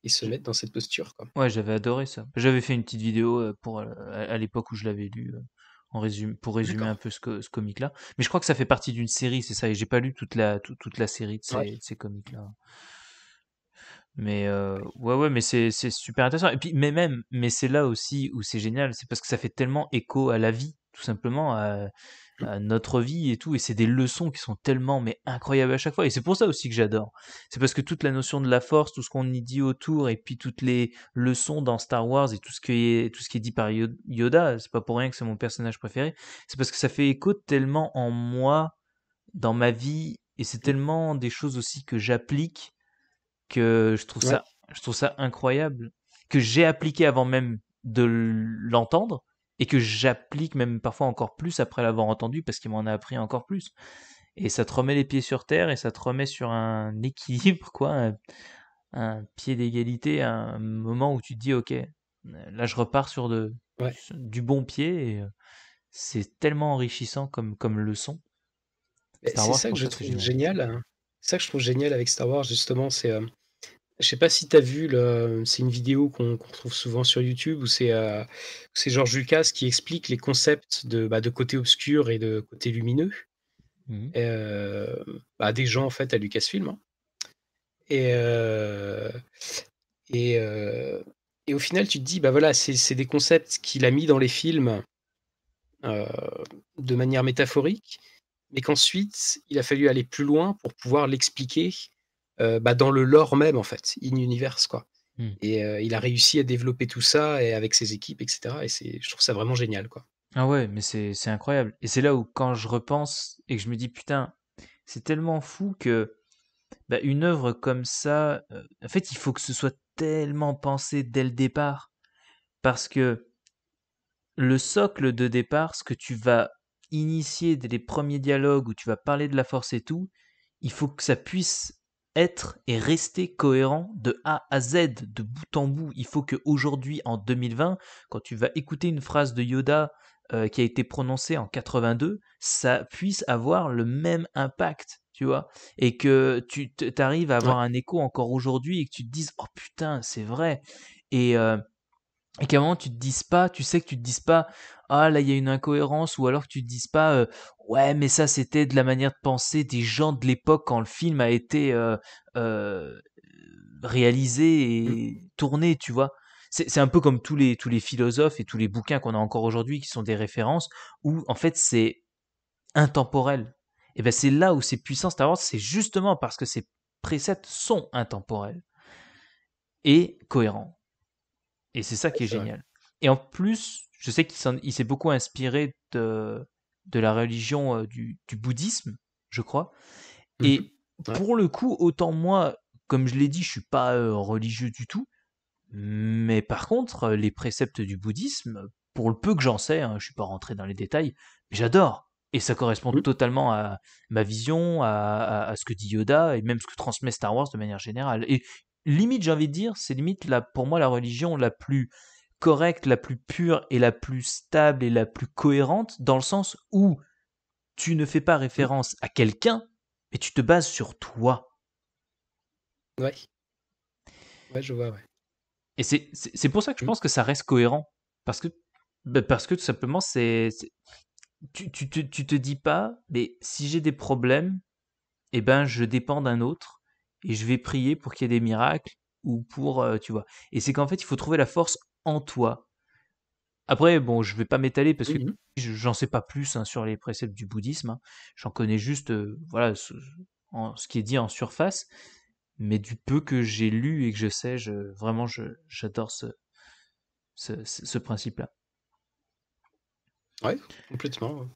se mettre dans cette posture. Quoi. Ouais, j'avais adoré ça. J'avais fait une petite vidéo euh, pour, à l'époque où je l'avais lu. En pour résumer un peu ce, ce comique-là. Mais je crois que ça fait partie d'une série, c'est ça, et j'ai pas lu toute la, toute, la série de ces, ces comiques-là. Mais ouais, ouais, mais c'est super intéressant. Et puis, mais même, mais c'est là aussi où c'est génial, c'est parce que ça fait tellement écho à la vie, tout simplement, mmh. à, notre vie et tout. Et c'est des leçons qui sont tellement, mais incroyables à chaque fois. Et c'est pour ça aussi que j'adore. C'est parce que toute la notion de la force, tout ce qu'on y dit autour, et puis toutes les leçons dans Star Wars et tout ce qui est, tout ce qui est dit par Yoda, c'est pas pour rien que c'est mon personnage préféré. C'est parce que ça fait écho tellement en moi, dans ma vie, et c'est mmh. tellement des choses aussi que j'applique que je trouve ça je trouve ça incroyable que j'ai appliqué avant même de l'entendre et que j'applique même parfois encore plus après l'avoir entendu parce qu'il m'en a appris encore plus et ça te remet les pieds sur terre et ça te remet sur un équilibre quoi un, pied d'égalité un moment où tu te dis ok là je repars sur de du bon pied euh, c'est tellement enrichissant comme comme leçon bah, c'est ça que je trouve génial. Hein ça que je trouve génial avec Star Wars, justement, c'est. Euh, je sais pas si tu as vu, c'est une vidéo qu'on retrouve trouve souvent sur YouTube où c'est Georges euh, George Lucas qui explique les concepts de, bah, côté obscur et de côté lumineux à mhm. euh, bah, des gens en fait à Lucasfilm. Hein. Et, et, au final, tu te dis, bah voilà, c'est des concepts qu'il a mis dans les films de manière métaphorique mais qu'ensuite, il a fallu aller plus loin pour pouvoir l'expliquer euh, bah, dans le lore même, en fait, in-universe, quoi. Hmm. Et euh, il a réussi à développer tout ça et avec ses équipes, etc. Et c'est, je trouve ça vraiment génial, quoi. Ah ouais, mais c'est, incroyable. Et c'est là où, quand je repense et que je me dis, putain, c'est tellement fou que bah, une œuvre comme ça, euh, en fait, il faut que ce soit tellement pensé dès le départ. Parce que le socle de départ, ce que tu vas initié dès les premiers dialogues où tu vas parler de la force et tout, il faut que ça puisse être et rester cohérent de A à Z, de bout en bout. Il faut qu'aujourd'hui, en 2020, quand tu vas écouter une phrase de Yoda euh, qui a été prononcée en 82, ça puisse avoir le même impact, tu vois, et que tu arrives à avoir un écho encore aujourd'hui et que tu te dises, oh putain, c'est vrai. Et, euh, et qu'à un moment tu te dises pas, tu sais que tu te dises pas, ah là il y a une incohérence, ou alors que tu te dises pas, euh, ouais mais ça c'était de la manière de penser des gens de l'époque quand le film a été euh, euh, réalisé et mmh. tourné, tu vois. C'est un peu comme tous les, tous les philosophes et tous les bouquins qu'on a encore aujourd'hui qui sont des références, où en fait c'est intemporel. Et ben c'est là où c'est puissant Star c'est justement parce que ces préceptes sont intemporels et cohérents. Et c'est ça qui est, génial. Et en plus, je sais qu'il s'est beaucoup inspiré de, la religion euh, du, bouddhisme, je crois. Mmh. Et pour le coup, autant moi, comme je l'ai dit, je suis pas euh, religieux du tout. Mais par contre, euh, les préceptes du bouddhisme, pour le peu que j'en sais, hein, je suis pas rentré dans les détails, mais j'adore. Et ça correspond mmh. totalement à ma vision, à, à, ce que dit Yoda, et même ce que transmet Star Wars de manière générale. Et limite, j'ai envie de dire, c'est limite la, pour moi la religion la plus correcte, la plus pure et la plus stable et la plus cohérente dans le sens où tu ne fais pas référence à quelqu'un, mais tu te bases sur toi. Ouais. Ouais, je vois, ouais. Et c'est pour ça que je mmh. pense que ça reste cohérent. Parce que, bah, parce que tout simplement, c'est. Tu, tu, te dis pas, mais si j'ai des problèmes, eh ben, je dépends d'un autre et je vais prier pour qu'il y ait des miracles ou pour, euh, tu vois. Et c'est qu'en fait, il faut trouver la force en toi. Après, bon, je vais pas m'étaler parce que mmh j'en sais pas plus hein, sur les préceptes du bouddhisme. Hein. J'en connais juste, euh, voilà, ce, ce, qui est dit en surface. Mais du peu que j'ai lu et que je sais, je, vraiment, j'adore ce, ce, principe-là. Ouais, complètement.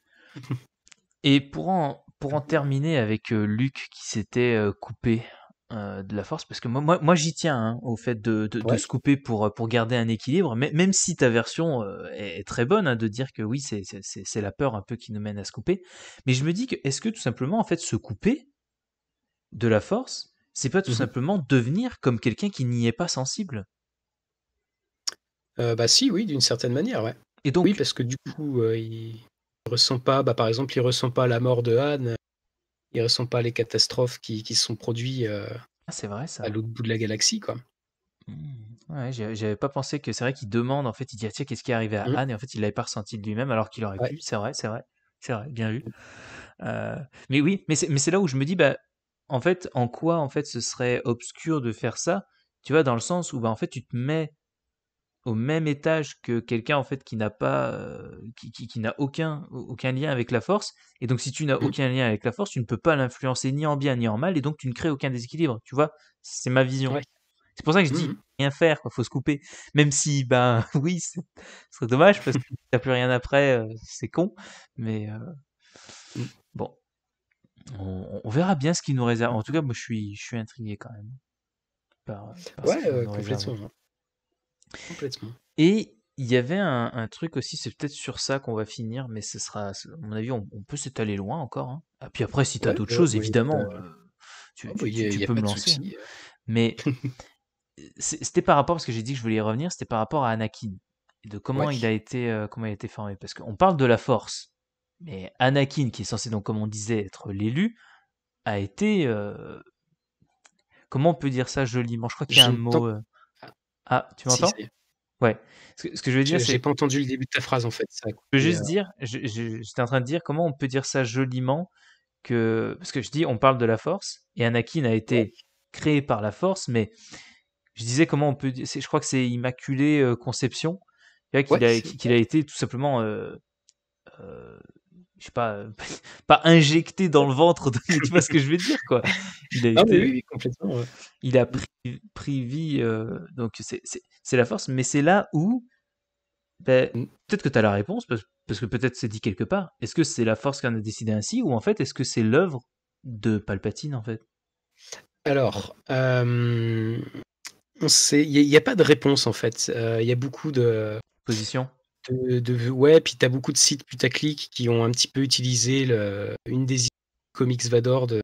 et pour en, pour en terminer avec euh, Luc qui s'était coupé euh, de la force parce que moi, moi, j'y tiens hein, au fait de, de, se couper pour, euh, pour garder un équilibre, mais, même si ta version euh, est, très bonne hein, de dire que oui, c'est la peur un peu qui nous mène à se couper. Mais je me dis que est-ce que tout simplement, en fait, se couper de la force, c'est pas tout mmh simplement devenir comme quelqu'un qui n'y est pas sensible Bah, si, oui, d'une certaine manière, ouais. Et donc, oui, parce que du coup, ressent pas, bah, par exemple, il ressent pas la mort de Anne il ressent pas les catastrophes qui, qui se sont produites euh, ah, c'est vrai, ça. à l'autre bout de la galaxie. quoi. Mmh. Ouais, j'avais pas pensé que c'est vrai qu'il demande en fait, il dit ah, tiens qu'est-ce qui est arrivé à mmh. Anne et en fait il l'avait pas ressenti de lui-même alors qu'il aurait vu. C'est vrai, c'est vrai, c'est vrai, bien vu. Euh, mais oui, mais c'est là où je me dis bah en fait en quoi en fait ce serait obscur de faire ça, tu vois dans le sens où bah, en fait tu te mets au même étage que quelqu'un en fait qui n'a pas euh, qui, qui, n'a aucun aucun lien avec la force et donc si tu n'as mmh. aucun lien avec la force tu ne peux pas l'influencer ni en bien ni en mal et donc tu ne crées aucun déséquilibre tu vois c'est ma vision c'est pour ça que je mmh dis rien faire quoi faut se couper même si ben oui ce serait dommage parce que t'as plus rien après euh, c'est con mais euh, mmh. bon on, verra bien ce qu'il nous réserve en tout cas moi je suis je suis intrigué quand même ouais complètement et il y avait un, truc aussi, c'est peut-être sur ça qu'on va finir, mais ce sera, à mon avis, on, peut s'étaler loin encore. Hein. Ah, puis après, si tu as d'autres choses, évidemment, tu, peux me lancer. Euh. Mais c'était par rapport, parce que j'ai dit que je voulais y revenir, c'était par rapport à Anakin, et de comment, il a été, euh, comment il a été formé. Parce qu'on parle de la force, mais Anakin, qui est censé, donc, comme on disait, être l'élu, a été. Euh, comment on peut dire ça joliment Je crois qu'il y a un mot. Ah, tu m'entends Ouais. Ce que, je veux dire, c'est. J'ai pas entendu le début de ta phrase, en fait. je veux juste euh. dire, j'étais en train de dire comment on peut dire ça joliment, que... parce que je dis, on parle de la force, et Anakin a été créé par la force, mais je disais comment on peut. Je crois que c'est Immaculée euh, Conception, qu'il a, été tout simplement. Euh, je sais pas, pas injecté dans le ventre, tu vois ce que je veux dire, quoi. Il a, ah oui, complètement, il a pris, vie, euh, donc c'est la force, mais c'est là où, ben, mm. peut-être que tu as la réponse, parce, que peut-être c'est dit quelque part. Est-ce que c'est la force qui en a décidé ainsi, ou en fait, est-ce que c'est l'œuvre de Palpatine, en fait Alors, euh... il n'y a, pas de réponse, en fait. Euh, il y a beaucoup de. Positions de, ouais, puis as beaucoup de sites putaclic qui ont un petit peu utilisé une des comics Vador de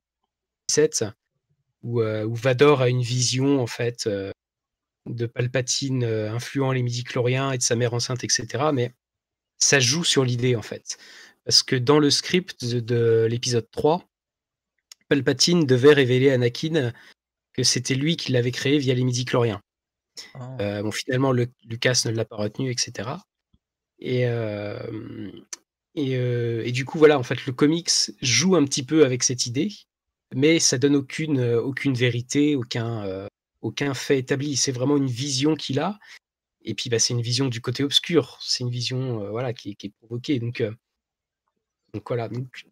17, euh, où, Vador a une vision en fait euh, de Palpatine euh, influant les midi chloriens et de sa mère enceinte, etc. Mais ça joue sur l'idée en fait, parce que dans le script de, l'épisode 3, Palpatine devait révéler à Anakin que c'était lui qui l'avait créé via les midi chloriens. Ah. bon, finalement, Lucas ne l'a pas retenu, etc. Et, et, et, du coup, voilà, en fait, le comics joue un petit peu avec cette idée, mais ça donne aucune, aucune vérité, aucun, aucun fait établi. C'est vraiment une vision qu'il a. Et puis, bah, c'est une vision du côté obscur. C'est une vision voilà, qui, qui, est provoquée. Donc, donc voilà. Donc...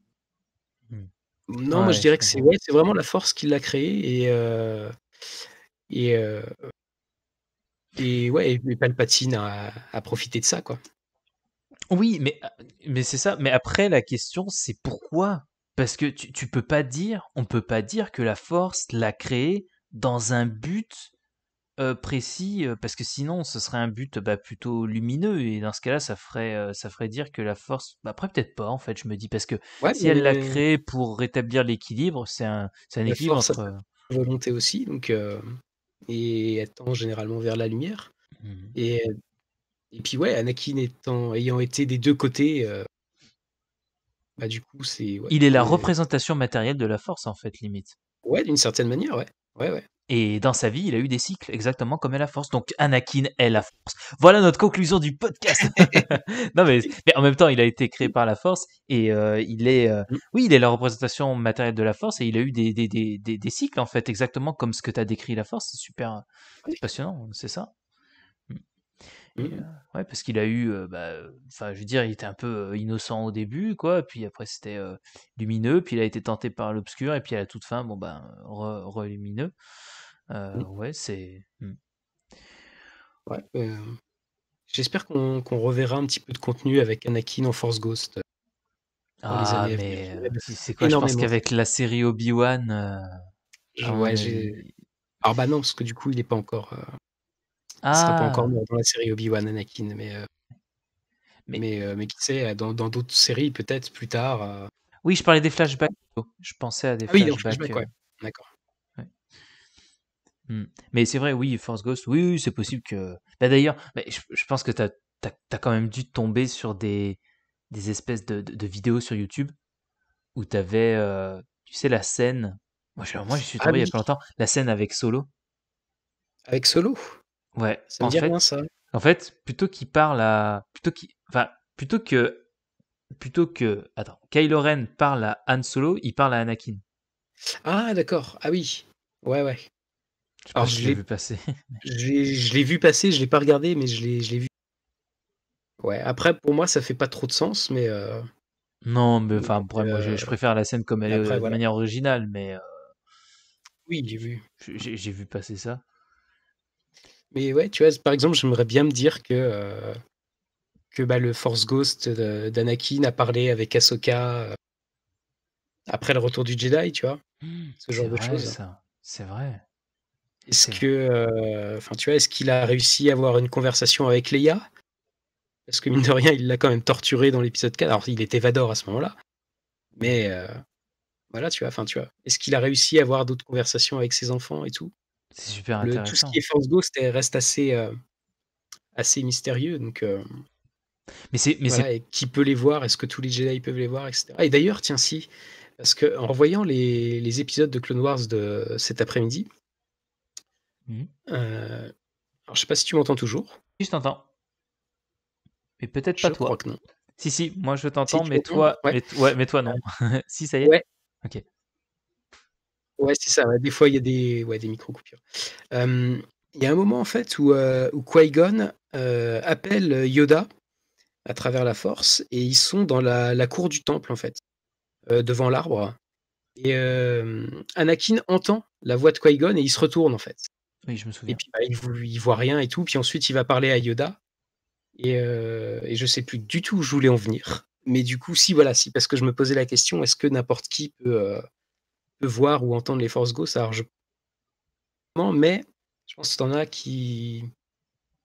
Mmh. Non, ah moi, je dirais que c'est vraiment la force qui l'a créé. Et, et, et, ouais, et Palpatine a, a, profité de ça. quoi. Oui, mais, mais c'est ça. Mais après, la question, c'est pourquoi Parce que tu, tu peux pas dire, on peut pas dire que la force l'a créée dans un but euh, précis, euh, parce que sinon, ce serait un but bah, plutôt lumineux, et dans ce cas-là, ça ferait, euh, ça ferait dire que la force. Bah, après, peut-être pas, en fait, je me dis, parce que si elle l'a créée pour rétablir l'équilibre, c'est un, un équilibre entre. Volonté aussi, donc. Et elle tend généralement vers la lumière. Mmh. Et et puis ouais, Anakin étant, ayant été des deux côtés, euh, bah du coup c'est. il est la représentation matérielle de la force en fait, limite. Ouais, d'une certaine manière, ouais. ouais, ouais. Et dans sa vie, il a eu des cycles, exactement comme est la force. Donc Anakin est la force. Voilà notre conclusion du podcast. non mais, en même temps, il a été créé par la force et euh, il est, euh, mm. oui, il est la représentation matérielle de la force et il a eu des, des, des cycles en fait, exactement comme ce que tu as décrit la force. C'est super passionnant, c'est ça. Mmh. Euh, ouais, parce qu'il a eu, euh, bah, euh, enfin, je veux dire, il était un peu innocent au début, quoi. Puis après, c'était lumineux. Puis il a été tenté par l'obscur. Et puis à la toute fin, bon ben, relumineux. Mmh. Ouais, c'est. Mmh. Ouais, J'espère qu'on reverra un petit peu de contenu avec Anakin en Force Ghost. Ah, mais c'est quoi Je pense qu'avec la série Obi-Wan. ouais, Alors bah non, parce que du coup, il n'est pas encore. Ah. pas encore dans la série Obi-Wan Anakin, mais, euh, mais... Euh, mais, qui sait, euh, dans d'autres séries, peut-être plus tard. Oui, je parlais des flashbacks. Je pensais à des ah flashbacks. Oui, D'accord. Hmm. Mais c'est vrai, oui, Force Ghost, oui, c'est possible que. Bah, D'ailleurs, je, pense que tu as, quand même dû tomber sur des, des espèces de, de, vidéos sur YouTube où tu avais, tu sais, la scène. Moi, je, moi, je suis ah tombé il y a pas longtemps. La scène avec Solo. Avec Solo Ouais, en fait, En fait, plutôt qu'il parle à. Plutôt Enfin, plutôt que. Plutôt que. Attends, Kylo Ren parle à Han Solo, il parle à Anakin. Ah, d'accord. Ah oui. Ouais, ouais. Je Alors, je l'ai vu passer. je l'ai vu passer, je l'ai pas regardé, mais je l'ai vu. Ouais, après, pour moi, ça fait pas trop de sens, mais. Euh, non, mais enfin, moi, je, euh, préfère la scène comme elle est euh, de manière originale, mais. Oui, j'ai vu. J'ai vu passer ça. Mais ouais, tu vois, par exemple, j'aimerais bien me dire que, euh, que bah, le Force Ghost d'Anakin a parlé avec Ahsoka euh, après le retour du Jedi, tu vois. Mmh, ce genre de choses. C'est vrai. Est-ce que, euh, enfin, tu vois, est-ce qu'il a réussi à avoir une conversation avec Leia Parce que mine de rien, il l'a quand même torturé dans l'épisode 4. Alors, il était Vador à ce moment-là. Mais voilà, tu vois, enfin, tu vois. Est-ce qu'il a réussi à avoir d'autres conversations avec ses enfants et tout c'est super Tout ce qui est Force Ghost reste assez, euh, assez mystérieux. Donc, euh, mais c'est, qui peut les voir Est-ce que tous les Jedi peuvent les voir Et d'ailleurs, tiens, si, parce qu'en en voyant les, épisodes de Clone Wars de cet après-midi, mmh. euh, alors je sais pas si tu m'entends toujours. Si je t'entends. Mais peut-être pas toi. Je crois que non. Si, si, moi je t'entends, mais, toi, mais, toi non. si, ça y est. Ouais. Ok. Ouais, c'est ça. Des fois, il y a des, des micro-coupures. il y a un moment, en fait, où, Qui-Gon appelle Yoda à travers la force et ils sont dans la, cour du temple, en fait, devant l'arbre. Et Anakin entend la voix de Qui-Gon et il se retourne, en fait. Oui, je me souviens. Et puis, bah, il, ne voit rien et tout. Puis ensuite, il va parler à Yoda. Et, et je sais plus du tout où je voulais en venir. Mais du coup, si, voilà, si, parce que je me posais la question, est-ce que n'importe qui peut voir ou entendre les forces go, Alors, je. Mais je pense que tu en as qui.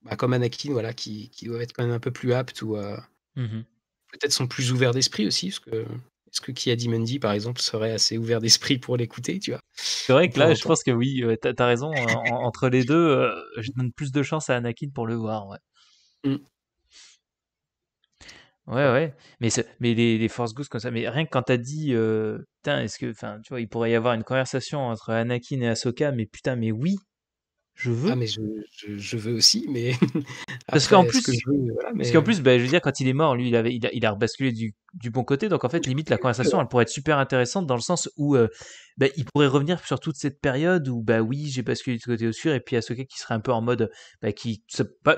Bah, comme Anakin, voilà, qui, qui, doivent être quand même un peu plus aptes ou. Euh, mmh peut-être sont plus ouverts d'esprit aussi, parce que est-ce que Kia Dimundi, par exemple, serait assez ouvert d'esprit pour l'écouter, tu vois C'est vrai que là, je pense que oui, t'as as raison. entre les deux, euh, je donne plus de chance à Anakin pour le voir, ouais. Mmh. Ouais, ouais. Mais, mais les, forces Force comme ça, mais rien que quand t'as dit, euh, putain, est-ce que, enfin, tu vois, il pourrait y avoir une conversation entre Anakin et Ahsoka, mais putain, mais oui, je veux. Ah, mais je, veux aussi, mais. parce qu'en plus, je veux, parce qu'en plus, bah, je veux dire, quand il est mort, lui, il avait, il a, il rebasculé du, bon côté. Donc en fait, limite, la conversation, elle pourrait être super intéressante dans le sens où euh, bah, il pourrait revenir sur toute cette période où bah oui, j'ai basculé du côté au sûr. et puis à ce cas qui serait un peu en mode, bah, qui,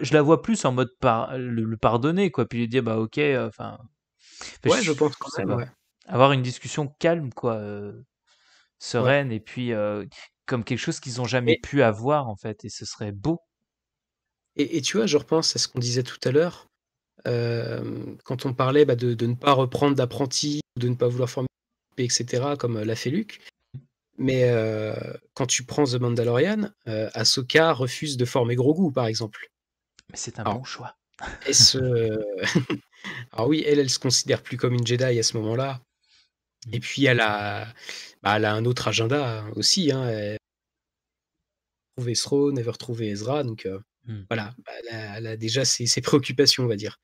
je la vois plus en mode le, pardonner, quoi, puis lui dire, bah ok, euh, enfin. ouais, je, pense quand même. Euh, avoir une discussion calme, quoi. sereine et puis comme quelque chose qu'ils ont jamais pu avoir, en fait, et ce serait beau. Et, tu vois, je repense à ce qu'on disait tout à l'heure, euh, quand on parlait bah, de, ne pas reprendre d'apprentis, de ne pas vouloir former, etc., comme euh, l'a fait Luc. Mais euh, quand tu prends The Mandalorian, euh, Ahsoka refuse de former Grogu, par exemple. Mais c'est un ah. bon choix. Est-ce, Alors ah oui, elle, elle se considère plus comme une Jedi à ce moment-là. Et mmh. puis elle a, bah, a un autre agenda aussi. Hein, trouver Sro, never retrouvé Ezra. Donc euh, mmh. voilà, elle bah, a, déjà ses, préoccupations, on va dire.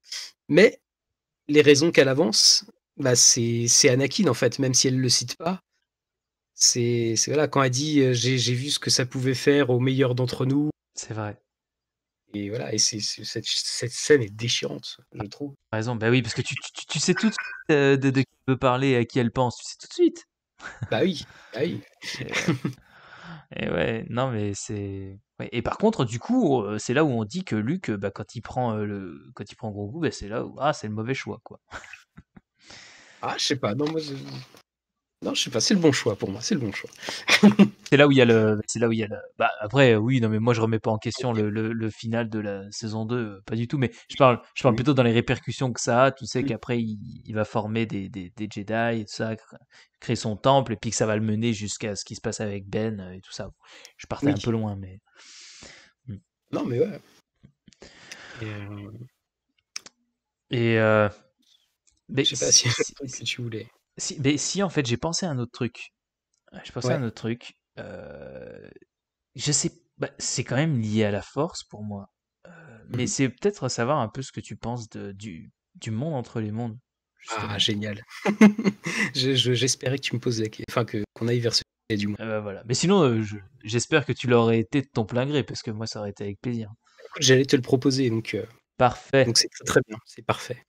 Mais les raisons qu'elle avance, bah, c'est Anakin, en fait, même si elle ne le cite pas. C'est voilà, quand elle dit euh, j'ai vu ce que ça pouvait faire aux meilleurs d'entre nous. C'est vrai. Et voilà, et cette, scène est déchirante, je trouve. Par exemple, bah oui, parce que tu, sais tout de suite euh, de, de, qui veut parler, à qui elle pense, tu sais tout de suite. Bah oui, bah oui. Et ouais, non, mais c'est. Et par contre, du coup, euh, c'est là où on dit que Luc, bah, quand il prend euh, le, quand il prend gros goût, bah, c'est là où ah, c'est le mauvais choix, quoi. ah, je sais pas. Non, moi, je... non, je sais pas. C'est le bon choix pour moi. C'est le bon choix. c'est là où il y a le, c'est là où il y a bah après oui non mais moi je remets pas en question le, le, final de la saison 2, euh, pas du tout, mais je parle, je parle plutôt dans les répercussions que ça a, tu sais qu'après il, va former des, des, des, Jedi et ça, créer son temple et puis que ça va le mener jusqu'à ce qui se passe avec Ben euh, et tout ça. Je partais un peu loin mais. Hmm. Non mais ouais. Et, euh, et Mais je sais pas si, tu voulais. Si, mais si, en fait, j'ai pensé à un autre truc. J'ai pensé à un autre truc. Euh, je sais, bah, c'est quand même lié à la force pour moi. Euh, mais mhm. c'est peut-être savoir un peu ce que tu penses de, du, du monde entre les mondes. Ah, génial. J'espérais que tu me posais la question. Enfin, qu'on aille vers ce sujet, du monde ah bah voilà. Mais sinon, euh, j'espère que tu l'aurais été de ton plein gré, parce que moi, ça aurait été avec plaisir. j'allais te le proposer, donc. Parfait. Donc, c'est très, bien, c'est parfait.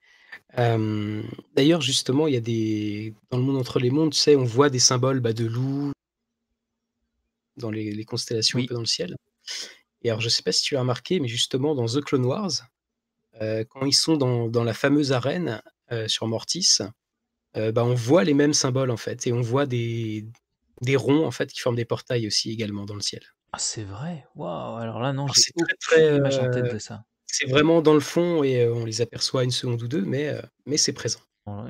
D'ailleurs, justement, il y a des. Dans le monde entre les mondes, tu sais, on voit des symboles bah, de loups dans les, constellations un peu dans le ciel. Et alors, je ne sais pas si tu as remarqué, mais justement, dans The Clone Wars, euh, quand ils sont dans, dans la fameuse arène euh, sur Mortis, euh, bah, on voit les mêmes symboles, en fait. Et on voit des, des ronds, en fait, qui forment des portails aussi, également, dans le ciel. Ah, c'est vrai Waouh Alors là, non, j'ai aucune très, image en tête de ça. C'est vraiment dans le fond et on les aperçoit une seconde ou deux, mais, mais c'est présent.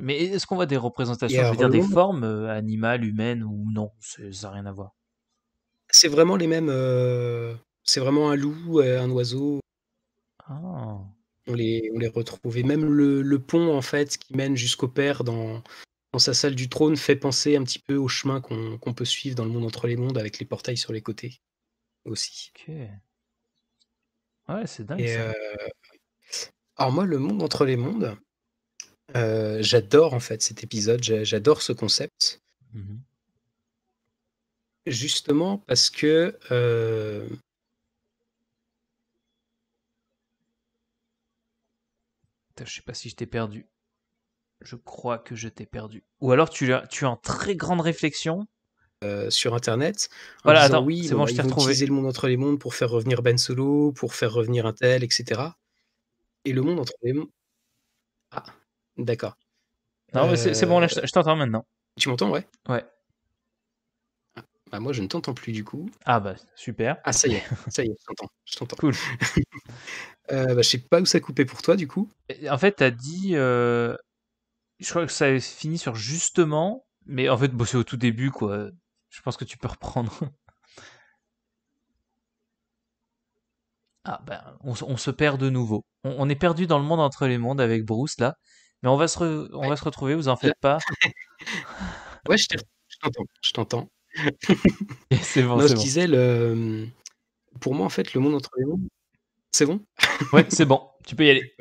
Mais est-ce qu'on voit des représentations, je veux dire, des formes animales, humaines ou non Ça n'a rien à voir c'est vraiment les mêmes. Euh, c'est vraiment un loup, euh, un oiseau. Ah. On les, les retrouve. Et même le, pont, en fait, qui mène jusqu'au père dans, sa salle du trône, fait penser un petit peu au chemin qu'on peut suivre dans le monde entre les mondes avec les portails sur les côtés aussi. Ouais, c'est dingue. ça. Euh, alors, moi, le monde entre les mondes, j'adore en fait cet épisode, j'adore ce concept. Mmh Justement parce que euh, je sais pas si je t'ai perdu. Je crois que je t'ai perdu. Ou alors tu, tu as en très grande réflexion. Euh, sur internet. voilà, attends, oui, c'est bon, je t'ai retrouvé. Utiliser le monde entre les mondes pour faire revenir Ben Solo, pour faire revenir un tel, etc. Et le monde entre les mondes. Ah, d'accord. Non, mais c'est bon, euh, je t'entends maintenant. Tu m'entends, ouais Ouais. Bah moi je ne t'entends plus du coup. Ah bah super. Ah ça y est, ça y est, je t'entends. Je t'entends. Cool. Euh, bah, je sais pas où ça coupait pour toi du coup. En fait, tu as dit, euh, je crois que ça finit sur justement, mais en fait c'est au tout début quoi. Je pense que tu peux reprendre. ah bah on, se perd de nouveau. On, est perdu dans le monde entre les mondes avec Bruce là, mais on va se, on va se retrouver. Vous en faites pas. ouais, je t'entends. Je t'entends. c'est bon. je disais, le... Euh, pour moi, en fait, le monde entre les mondes. C'est bon Ouais, c'est bon. Tu peux y aller.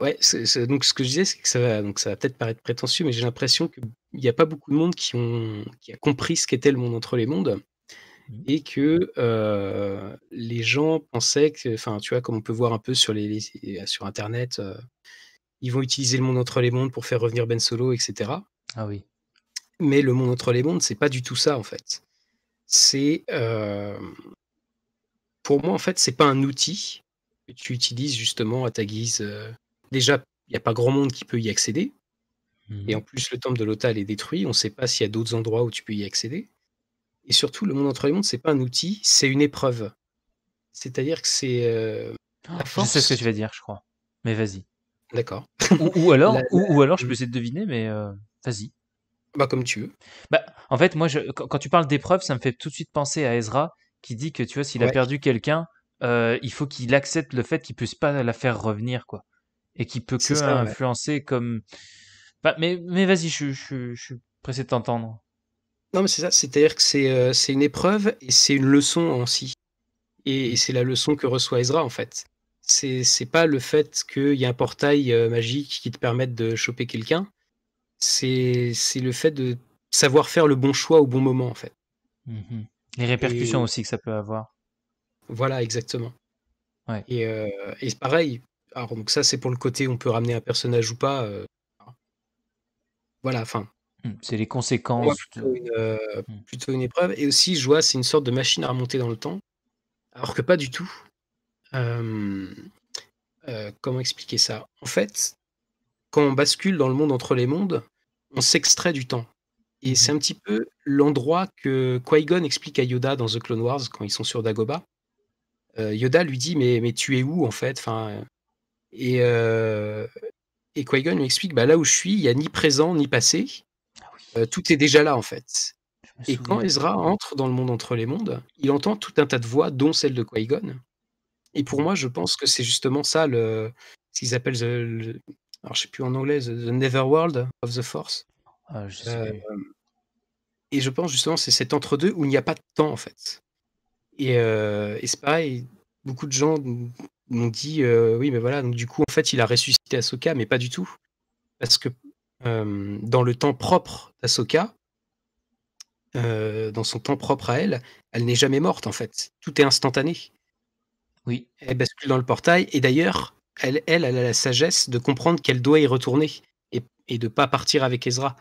Ouais, donc ce que je disais, c'est que ça va, donc ça va peut-être paraître prétentieux, mais j'ai l'impression qu'il n'y a pas beaucoup de monde qui, ont, a compris ce qu'était le monde entre les mondes mmh. et que euh, les gens pensaient que, enfin, tu vois, comme on peut voir un peu sur, les, sur Internet, euh, ils vont utiliser le monde entre les mondes pour faire revenir Ben Solo, etc. Ah oui. Mais le monde entre les mondes, c'est pas du tout ça en fait. C'est euh, pour moi en fait, c'est pas un outil que tu utilises justement à ta guise. Euh, déjà, il n'y a pas grand monde qui peut y accéder. Et en mmh. plus, le temple de l'Otal est détruit. On ne sait pas s'il y a d'autres endroits où tu peux y accéder. Et surtout, le monde entre les mondes, c'est pas un outil, c'est une épreuve. C'est-à-dire que c'est. Euh, oh, ce que tu vas dire, je crois. Mais vas-y. D'accord. ou, alors, Ou, alors, je peux essayer de deviner, mais vas-y. Bah, comme tu veux. Bah, en fait, moi, je, quand, tu parles d'épreuve, ça me fait tout de suite penser à Ezra qui dit que, tu vois, s'il a perdu quelqu'un, euh, il faut qu'il accepte le fait qu'il puisse pas la faire revenir, quoi. Et qu'il peut que influencer comme. Bah, mais mais vas-y, je, suis pressé de t'entendre. Non, mais c'est ça, c'est-à-dire que c'est euh, une épreuve et c'est une leçon aussi. Et, c'est la leçon que reçoit Ezra, en fait. C'est pas le fait qu'il y a un portail euh, magique qui te permette de choper quelqu'un, c'est le fait de savoir faire le bon choix au bon moment, en fait. Mhm. Les répercussions aussi que ça peut avoir. Voilà, exactement. Euh, et, c'est pareil, alors donc ça c'est pour le côté on peut ramener un personnage ou pas. Euh, voilà, enfin. Hmm, c'est les conséquences. Euh, hmm. plutôt, une, épreuve. Et aussi, je c'est une sorte de machine à remonter dans le temps. Alors que pas du tout. comment expliquer ça En fait, quand on bascule dans le monde entre les mondes, on s'extrait du temps. Et mhm. c'est un petit peu l'endroit que Qui-Gon explique à Yoda dans The Clone Wars quand ils sont sur Dagobah. Euh, Yoda lui dit mais, mais tu es où en fait enfin, Et, euh, Qui-Gon lui explique bah, là où je suis, il n'y a ni présent ni passé. Ah euh, tout est déjà là en fait. Et quand Ezra entre dans le monde entre les mondes, il entend tout un tas de voix, dont celle de Qui-Gon. Et pour moi, je pense que c'est justement ça le, ce qu'ils appellent euh, le, alors je sais plus en anglais, The, Neverworld of the Force. Ah, euh, et je pense justement c'est cet entre-deux où il n'y a pas de temps en fait. Et, euh, c'est pareil, beaucoup de gens m'ont dit euh, oui mais voilà, donc du coup en fait il a ressuscité Ahsoka, mais pas du tout. Parce que dans le temps propre d'Ahsoka, dans son temps propre à elle, elle n'est jamais morte en fait. Tout est instantané. Oui. Elle bascule dans le portail et d'ailleurs, elle, elle, a la sagesse de comprendre qu'elle doit y retourner et, de ne pas partir avec Ezra.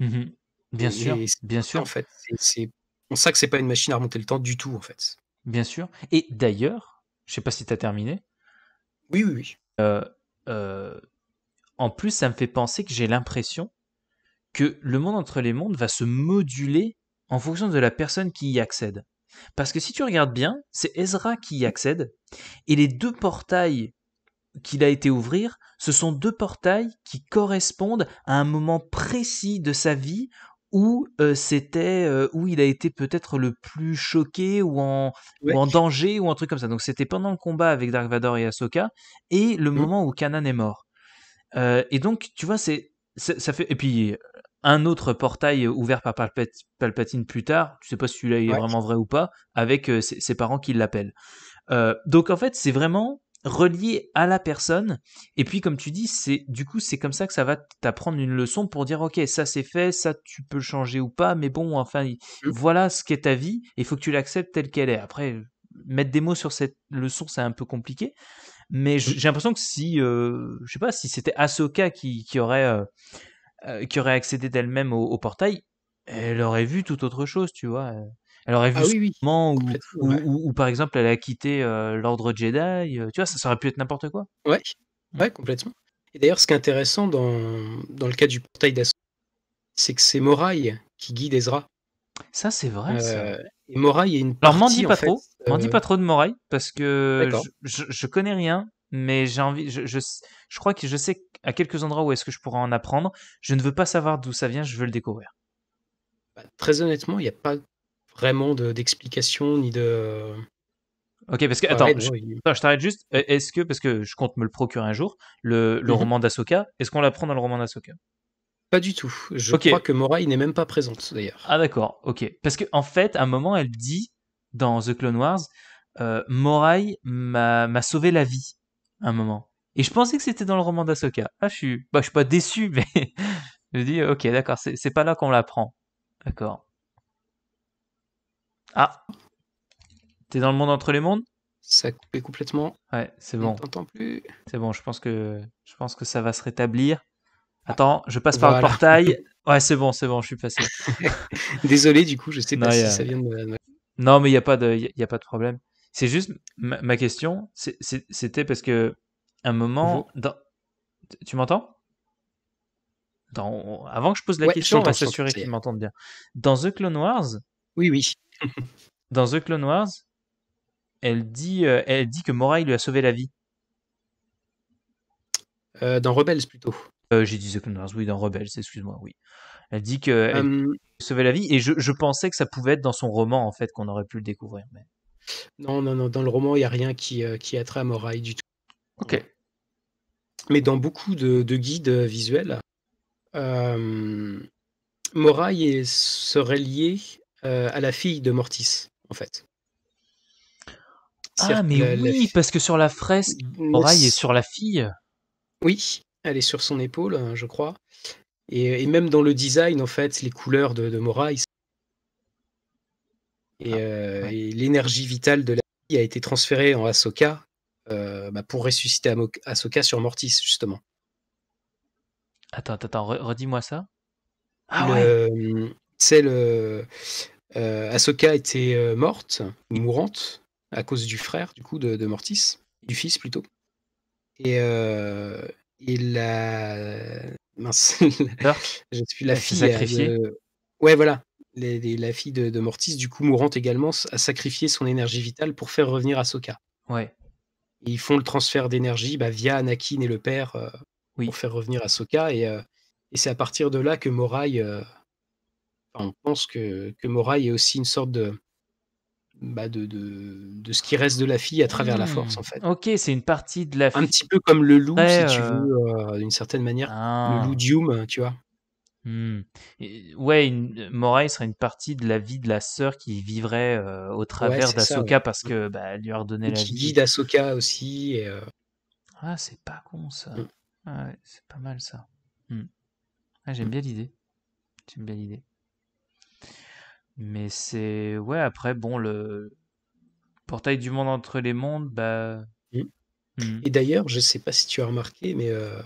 Mhm. Bien sûr, bien sûr. En fait, c'est on sait que c'est pas une machine à remonter le temps du tout, en fait. Bien sûr. Et d'ailleurs, je sais pas si tu as terminé. Oui, oui, oui. Euh, euh, en plus, ça me fait penser que j'ai l'impression que le monde entre les mondes va se moduler en fonction de la personne qui y accède. Parce que si tu regardes bien, c'est Ezra qui y accède, et les deux portails qu'il a été ouvrir, ce sont deux portails qui correspondent à un moment précis de sa vie où euh, c'était euh, où il a été peut-être le plus choqué ou en, en, danger ou un truc comme ça. Donc c'était pendant le combat avec Dark Vador et Ahsoka et le mmh. moment où Kanan est mort. Euh, et donc tu vois c'est ça fait et puis un autre portail ouvert par Palpatine plus tard, tu sais pas si celui-là est vraiment vrai ou pas, avec ses parents qui l'appellent. donc en fait c'est vraiment relié à la personne. Et puis, comme tu dis, c'est du coup, c'est comme ça que ça va t'apprendre une leçon pour dire, ok, ça c'est fait, ça tu peux changer ou pas, mais bon, enfin, mmh. voilà ce qu'est ta vie. Il faut que tu l'acceptes telle qu'elle est. Après, mettre des mots sur cette leçon, c'est un peu compliqué. Mais j'ai l'impression que si, euh, je sais pas, si c'était Ahsoka qui, qui aurait euh, euh, qui aurait accédé d'elle-même au, au portail, elle aurait vu tout autre chose, tu vois. Elle aurait vu moment Où, par exemple, elle a quitté euh, l'ordre Jedi. Euh, tu vois, ça, aurait pu être n'importe quoi. Ouais, mm. ouais, complètement. Et d'ailleurs, ce qui est intéressant dans, dans le cas du portail d'assaut, c'est que c'est Morai qui guide Ezra. Ça, c'est vrai. Euh, et Moraille est une. Alors, m'en dis pas trop. M'en dis pas trop de Morai, parce que je, je, connais rien, mais j'ai envie. Je, je, crois que je sais à quelques endroits où est-ce que je pourrais en apprendre. Je ne veux pas savoir d'où ça vient. Je veux le découvrir. Bah, très honnêtement, il n'y a pas vraiment d'explication ni de. Ok, parce que, attends, je, t'arrête juste. E, est-ce que, parce que je compte me le procurer un jour, le, le mhm. roman d'Asoka, est-ce qu'on l'apprend dans le roman d'Asoka Pas du tout. Je crois que Morai n'est même pas présente, d'ailleurs. Ah, d'accord, ok. Parce qu'en en fait, à un moment, elle dit dans The Clone Wars euh, Morai m'a sauvé la vie, à un moment. Et je pensais que c'était dans le roman d'Asoka. Ah, je suis, bah, je suis pas déçu, mais je dis, ok, d'accord, c'est pas là qu'on l'apprend. D'accord. Ah T'es dans le monde entre les mondes Ça a coupé complètement. Ouais, c'est bon. t'entends plus. C'est bon, je pense, que, je pense que ça va se rétablir. Attends, je passe par le portail. Ouais, c'est bon, c'est bon, je suis passé. Désolé, du coup, je sais pas si ça vient de. Non, mais il n'y a, pas de, pas de problème. C'est juste ma, question, c'était parce que un moment. Dans... Tu m'entends dans... Avant que je pose la question, on va s'assurer qu'ils m'entendent bien. Dans The Clone Wars, oui, oui. Dans The Clone Wars, elle dit, euh, elle dit que Morai lui a sauvé la vie. Euh, dans Rebels plutôt. Euh, j'ai dit The Clone Wars, oui, dans Rebels, excuse-moi, oui. Elle dit que elle hum. sauvé la vie, et je, pensais que ça pouvait être dans son roman, en fait, qu'on aurait pu le découvrir. Non, non, non, dans le roman, il n'y a rien qui, qui à du tout. Ok. Mais dans beaucoup de, guides visuels, Morai serait lié euh, à la fille de Mortis, en fait. Ah, mais oui, parce que sur la fresque, Braille est sur la fille. Oui, elle est sur son épaule, hein, je crois. Et, même dans le design, en fait, les couleurs de, de ah, euh, et, l'énergie vitale de la fille a été transférée en Ahsoka euh, bah, pour ressusciter Ahsoka sur Mortis, justement. Attends, attends, redis-moi ça. Ah, C'est le, euh, Ahsoka était euh, morte, mm. mourante, à cause du frère, du coup, de, Mortis, du fils plutôt. Et, il euh, la. je suis la fille. Sacrifiée. De... Ouais, voilà. la fille de, Mortis, du coup mourante également, a sacrifié son énergie vitale pour faire revenir Ahsoka. Ouais. ils font le transfert d'énergie bah, via Anakin et le père pour faire revenir Ahsoka. Et, et c'est à partir de là que Morai on mmh. pense que, que Moraille est aussi une sorte de, bah de, de, de, ce qui reste de la fille à travers la force, mmh. en fait. Ok, c'est une partie de la fille. Un petit peu comme le loup, si tu euh, veux, euh, d'une certaine manière. Le ah. loup Dium, euh, tu vois. Mmh. ouais, une, serait une partie de la vie de la sœur qui vivrait au travers d'Asoka parce que bah, elle lui a redonné la vie. Qui guide d'Asoka aussi. Et, Ah, c'est pas con ça. Ah c'est pas mal ça. Ah, j'aime bien l'idée. J'aime bien l'idée. Mais c'est. Ouais, après, bon, le portail du monde entre les mondes, bah. Mmh. Mmh. Et d'ailleurs, je sais pas si tu as remarqué, mais euh,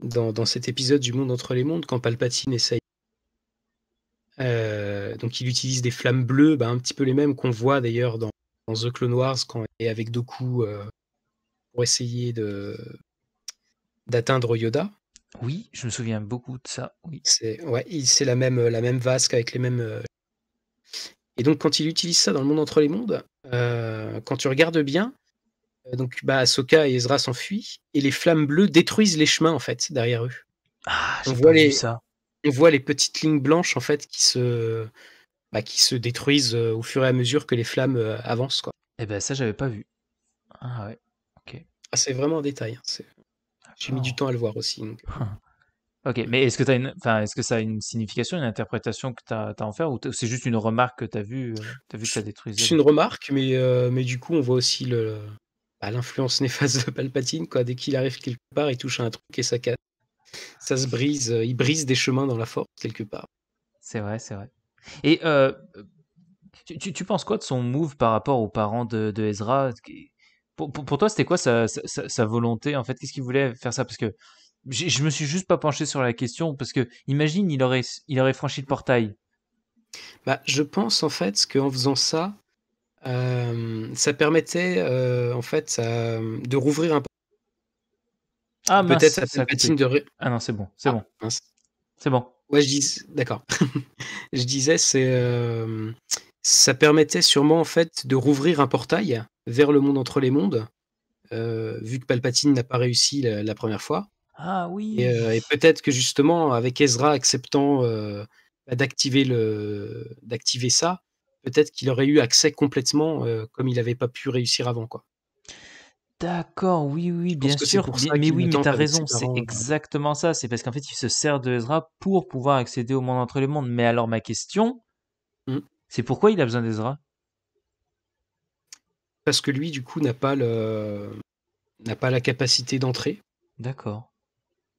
dans, cet épisode du monde entre les mondes, quand Palpatine essaye. Euh, donc il utilise des flammes bleues, bah, un petit peu les mêmes qu'on voit d'ailleurs dans, The Clone Wars quand il est avec Doku euh, pour essayer de d'atteindre Yoda. Oui, je me souviens beaucoup de ça. Oui. C'est ouais, la même la même vasque avec les mêmes et donc, quand il utilise ça dans le monde entre les mondes, euh, quand tu regardes bien, euh, donc bah, Ahsoka et Ezra s'enfuient et les flammes bleues détruisent les chemins en fait derrière eux. Ah, on voit les, ça. on voit les petites lignes blanches en fait qui se, bah, qui se détruisent euh, au fur et à mesure que les flammes avancent quoi. Eh ben ça j'avais pas vu. Ah ouais, ok. Ah, c'est vraiment un détail. Hein, j'ai mis du temps à le voir aussi. Ok, mais est-ce que, as enfin, est que ça a une signification, une interprétation que tu as, en faire, ou c'est juste une remarque que tu as vue, euh, as vu que ça détruisait C'est une remarque, mais, euh, mais du coup, on voit aussi le, bah, l'influence néfaste de Palpatine. Quoi. Dès qu'il arrive quelque part, il touche à un truc et ça casse. Ça se brise, euh, il brise des chemins dans la force, quelque part. C'est vrai, c'est vrai. Et tu, tu, penses quoi de son move par rapport aux parents de, Ezra pour, pour, toi, c'était quoi sa, sa, sa, volonté, en fait Qu'est-ce qu'il voulait faire ça Parce que je me suis juste pas penché sur la question parce que imagine il aurait il aurait franchi le portail. Bah, je pense en fait qu'en faisant ça, euh, ça permettait euh, en fait ça, de rouvrir un. Ah peut-être ça, patine de. Ah non c'est bon c'est ah, bon c'est bon. Ouais je d'accord. je disais c'est euh, ça permettait sûrement en fait de rouvrir un portail vers le monde entre les mondes vu que Palpatine n'a pas réussi la première fois. Ah oui. Et, peut-être que justement, avec Ezra acceptant bah, d'activer le, d'activer ça, peut-être qu'il aurait eu accès complètement, comme il n'avait pas pu réussir avant, quoi. D'accord, oui, oui, bien sûr. mais oui, mais t'as raison, c'est hein. exactement ça. C'est parce qu'en fait, il se sert de Ezra pour pouvoir accéder au monde entre les mondes. Mais alors, ma question, mmh. c'est pourquoi il a besoin d'Ezra Parce que lui, du coup, n'a pas le n'a pas la capacité d'entrer. D'accord.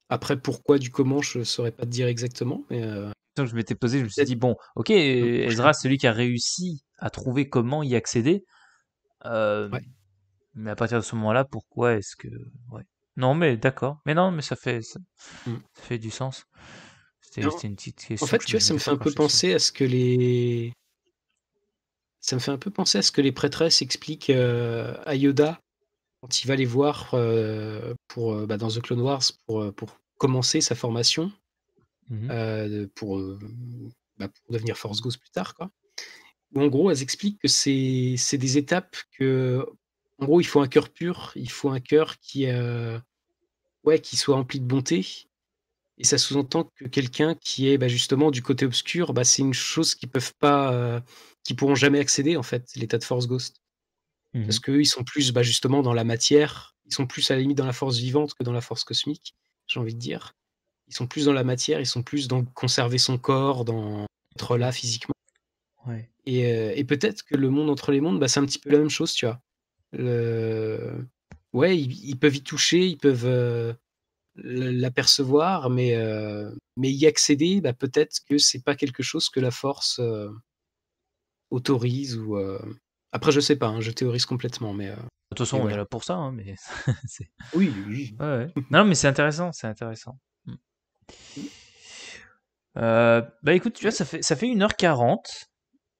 Après, pourquoi du comment, je ne saurais pas te dire exactement. Euh, je m'étais posé, je me suis dit, bon, ok, euh, Ezra, celui qui a réussi à trouver comment y accéder. Euh, mais à partir de ce moment-là, pourquoi est-ce que. Non, mais d'accord. Mais non, mais ça fait, ça, mm. fait du sens. C'était une petite question. En fait, tu vois, ça me fait un peu penser à ce que les. Ça me fait un peu penser à ce que les prêtresses expliquent à Yoda quand il va les voir euh, pour, euh, bah, dans The Clone Wars pour, euh, pour commencer sa formation, mmh bah, pour, devenir Force Ghost plus tard, quoi. en gros, elles expliquent que c'est des étapes que, en gros, il faut un cœur pur, il faut un cœur qui, ouais, soit rempli de bonté, et ça sous-entend que quelqu'un qui est bah, justement du côté obscur, c'est une chose qu'ils peuvent pas, qui pourront jamais accéder en fait, l'état de force ghost. Parce mhm. qu'ils sont plus bah, justement dans la matière, ils sont plus à la limite dans la force vivante que dans la force cosmique, j'ai envie de dire. Ils sont plus dans la matière, ils sont plus dans conserver son corps, dans être là physiquement. Ouais. Et, euh, peut-être que le monde entre les mondes, bah, c'est un petit peu la même chose, tu vois. Ouais, ils, peuvent y toucher, ils peuvent euh, l'apercevoir, mais, euh, mais y accéder, bah, peut-être que c'est pas quelque chose que la force autorise ou, après, je sais pas, hein, je théorise complètement, mais. Euh, De toute façon, on est là pour ça, hein, mais. oui, oui. Non, mais c'est intéressant, c'est intéressant. Hmm. Euh, bah écoute, tu vois, ça fait, ça fait 1h40.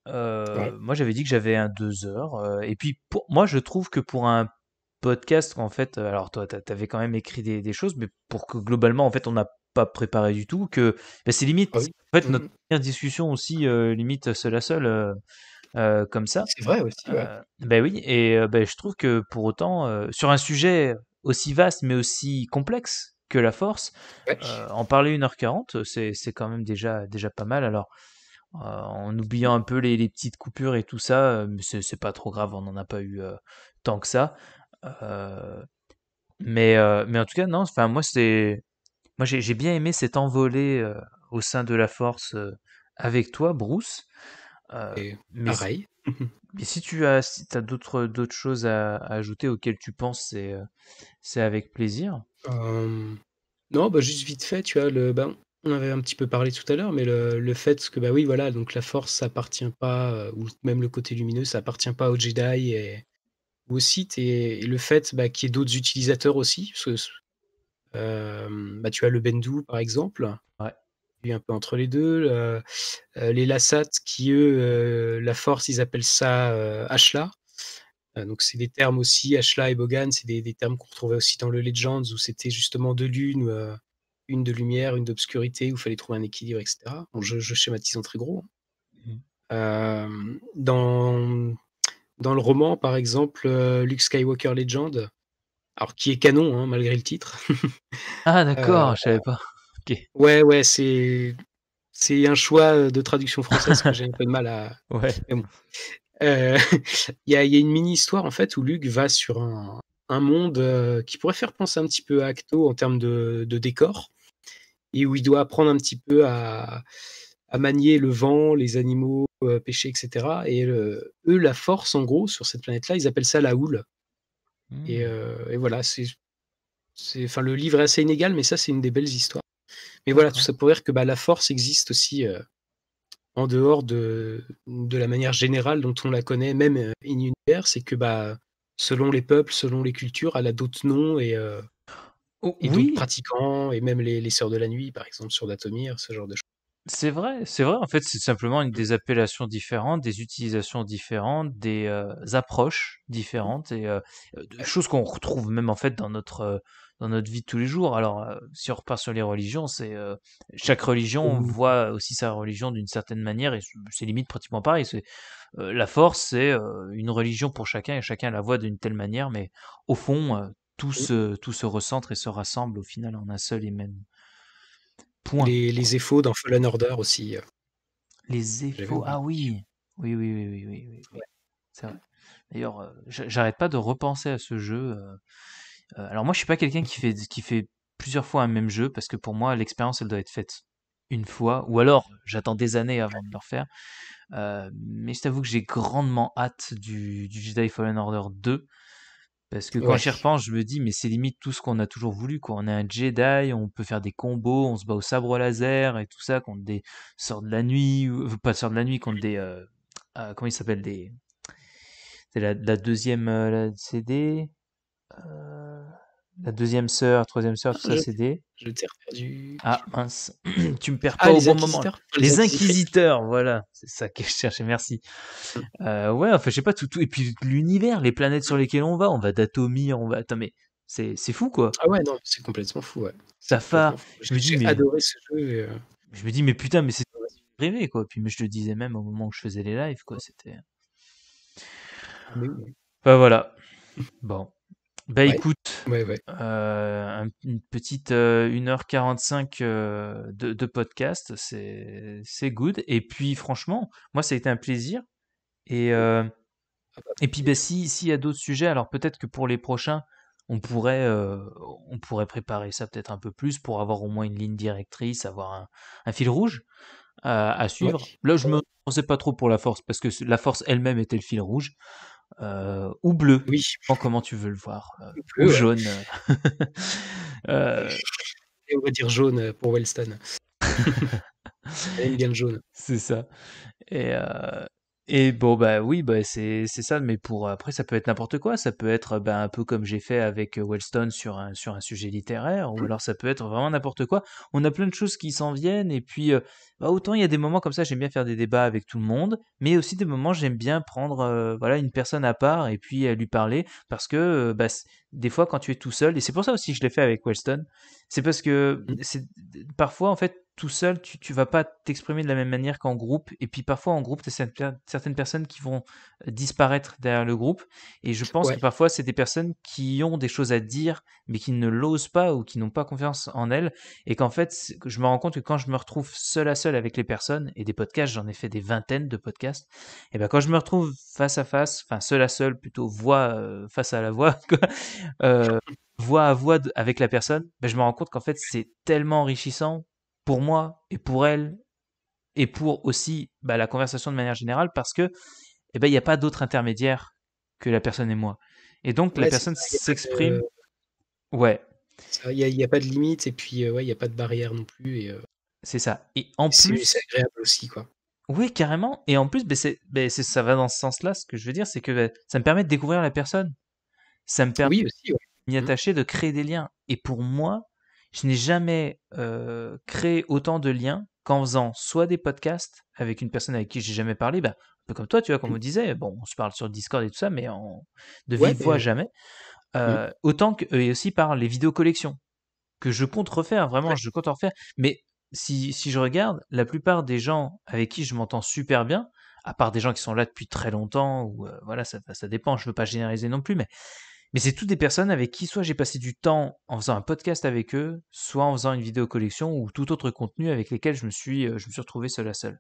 Euh, moi, j'avais dit que j'avais un 2h. et puis, pour, moi, je trouve que pour un podcast, en fait, alors toi, t'avais quand même écrit des, choses, mais pour que globalement, en fait, on n'a pas préparé du tout, que bah, c'est limite. Ah en fait, mmh notre première discussion aussi, limite, seule à seule euh, comme ça. C'est vrai aussi. Euh, ben oui, et ben, je trouve que pour autant, sur un sujet aussi vaste mais aussi complexe que la force, en parler 1h40, c'est quand même déjà, déjà pas mal. Alors, en oubliant un peu les, les, petites coupures et tout ça, c'est pas trop grave, on n'en a pas eu tant que ça. mais, mais en tout cas, non, moi, c'est. Moi, j'ai bien aimé cet envolé au sein de la force avec toi, Bruce. Euh, mais pareil. Si, mais si tu as, as d'autres choses à, ajouter auxquelles tu penses, c'est euh, avec plaisir. Euh, non, bah juste vite fait, tu as, le, bah, on avait un petit peu parlé tout à l'heure, mais le, fait que bah oui, voilà, donc la force ça appartient pas, ou même le côté lumineux, ça appartient pas aux Jedi et au Sith et, le fait bah, qu'il y ait d'autres utilisateurs aussi, parce que, bah, tu as le Bendu par exemple, ouais un peu entre les deux. Euh, les Lassat, qui eux, euh, la force, ils appellent ça euh, Ashla. donc c'est des termes aussi, Ashla et Bogan, c'est des, termes qu'on retrouvait aussi dans le Legends, où c'était justement deux lunes, une de lumière, une d'obscurité, où il fallait trouver un équilibre, etc. je, schématise en très gros. Hein. Mmh. dans, dans le roman, par exemple, Luke Skywalker Legend, alors qui est canon, hein, malgré le titre. ah d'accord, je savais pas. Ouais, ouais, c'est c'est un choix euh, de traduction française que j'ai un peu de mal à. Ouais. Euh, il y, a une mini histoire en fait où Luc va sur un, monde euh, qui pourrait faire penser un petit peu à Acto en termes de, de décor et où il doit apprendre un petit peu à, manier le vent, les animaux, pêcher, etc. Et eux, la force en gros sur cette planète-là, ils appellent ça la houle. Et, hmm. voilà, c'est enfin, le livre est assez inégal, mais ça, c'est une des belles histoires. Mais voilà, tout ça pour dire que bah, la force existe aussi euh, en dehors de, de la manière générale dont on la connaît, même euh, in univers, c'est que bah, selon les peuples, selon les cultures, elle a d'autres noms et, euh, oh, oui. pratiquants, et même les, les, Sœurs de la Nuit, par exemple, sur Datomir, ce genre de choses. C'est vrai, c'est vrai. En fait, c'est simplement une des appellations différentes, des utilisations différentes, des approches mmh. différentes et euh, choses qu'on retrouve même en fait dans notre dans notre vie de tous les jours. Alors, si on repart sur les religions, c'est chaque religion on mmh. voit aussi sa religion d'une certaine manière et c'est limite pratiquement pareil. C'est la force, c'est une religion pour chacun et chacun la voit d'une telle manière, mais au fond, tout se tout se recentre et se rassemble au final en un seul et même les, les dans Fallen Order aussi. Euh. Les effets ah oui. Oui, oui, oui, oui, D'ailleurs, euh, j'arrête pas de repenser à ce jeu. Euh, alors moi, je suis pas quelqu'un qui fait, qui fait plusieurs fois un même jeu parce que pour moi, l'expérience, elle doit être faite une fois, ou alors j'attends des années avant de le refaire. mais je t'avoue que j'ai grandement hâte du, du, Jedi Fallen Order 2 parce que quand je repense, je me dis, mais c'est limite tout ce qu'on a toujours voulu. Quoi. On est un Jedi, on peut faire des combos, on se bat au sabre laser et tout ça contre des sorts de la nuit, ou pas de de la nuit, contre des. Euh, euh, comment il s'appelle des... C'est la, deuxième CD. Euh... La deuxième sœur, troisième sœur, tout ah, ça, c'est des. Je t'ai perdu. Ah mince, tu me perds ah, pas au bon moment. Les inquisiteurs, voilà, c'est ça que je cherchais. Merci. Mm. Euh, ouais, enfin, je sais pas tout, tout. Et puis l'univers, les planètes sur lesquelles on va, on va d'Atomir, on va. Attends, mais c'est fou quoi. Ah ouais, non, c'est complètement fou. Ouais. Safar, j'ai adoré ce jeu. Euh, je me dis, mais putain, mais c'est rêvé quoi. Puis mais je le disais même au moment où je faisais les lives quoi. C'était. Bah voilà. Bon. Bah écoute, euh, une petite 1h45 euh, euh, de, podcast, c'est good. Et puis franchement, moi ça a été un plaisir. Et, ah bah, et puis bah, s'il si y a d'autres sujets, alors peut-être que pour les prochains, on pourrait, on pourrait préparer ça peut-être un peu plus pour avoir au moins une ligne directrice, avoir un, fil rouge à suivre. Là, je me pensais pas trop pour la force parce que la force elle-même était le fil rouge. Euh, ou bleu, oui. comment tu veux le voir, euh, ou jaune. Euh, on va dire jaune pour Wellston. Elle aime jaune. C'est ça. Et, et bon, bah oui, bah c'est ça, mais pour euh, après, ça peut être n'importe quoi. Ça peut être bah, un peu comme j'ai fait avec euh, Wellstone sur un, sur un sujet littéraire, ou mmh. alors ça peut être vraiment n'importe quoi. On a plein de choses qui s'en viennent, et puis euh, bah, autant il y a des moments comme ça, j'aime bien faire des débats avec tout le monde, mais aussi des moments, j'aime bien prendre voilà une personne à part et puis à lui parler, parce que bah, des fois, quand tu es tout seul, et c'est pour ça aussi je l'ai fait avec Wellstone, c'est parce que mmh. c'est parfois, en fait, tout seul, tu, ne vas pas t'exprimer de la même manière qu'en groupe. Et puis parfois en groupe, tu as certaines personnes qui vont euh, disparaître derrière le groupe. Et je pense que parfois, c'est des personnes qui ont des choses à dire, mais qui ne l'osent pas ou qui n'ont pas confiance en elles. Et qu'en fait, je me rends compte que quand je me retrouve seul à seul avec les personnes, et des podcasts, j'en ai fait des vingtaines de podcasts, et ben quand je me retrouve face à face, enfin seul à seul, plutôt voix euh, face à la voix, euh, voix à voix avec la personne, ben, je me rends compte qu'en fait, c'est tellement enrichissant pour moi et pour elle et pour aussi bah, la conversation de manière générale parce que eh ben il n'y a pas d'autre intermédiaire que la personne et moi. Et donc la personne s'exprime. Ouais. Il n'y a, pas de limite et puis euh, ouais il n'y a pas de barrière non plus euh, C'est ça. Et en plus. C'est agréable aussi quoi. Oui, carrément. Et en plus, ben, ben, ça va dans ce sens-là. Ce que je veux dire, c'est que ben, ça me permet de découvrir la personne. Ça me permet oui, aussi, m'y mmh. attacher, de créer des liens. Et pour moi, je n'ai jamais euh, créé autant de liens qu'en faisant soit des podcasts avec une personne avec qui j'ai jamais parlé, bah, un peu comme toi, tu vois, comme mmh. on disait, bon, on se parle sur Discord et tout ça, mais on de ouais, vive jamais. Mmh. Euh, autant que, et aussi par les vidéos collections, que je compte refaire, vraiment, je compte en refaire. Mais si, si, je regarde, la plupart des gens avec qui je m'entends super bien, à part des gens qui sont là depuis très longtemps, ou euh, voilà, ça, ça dépend, je ne veux pas généraliser non plus, mais mais c'est toutes des personnes avec qui soit j'ai passé du temps en faisant un podcast avec eux, soit en faisant une vidéo collection ou tout autre contenu avec lesquels je me suis, euh, je me suis retrouvé seul à seul.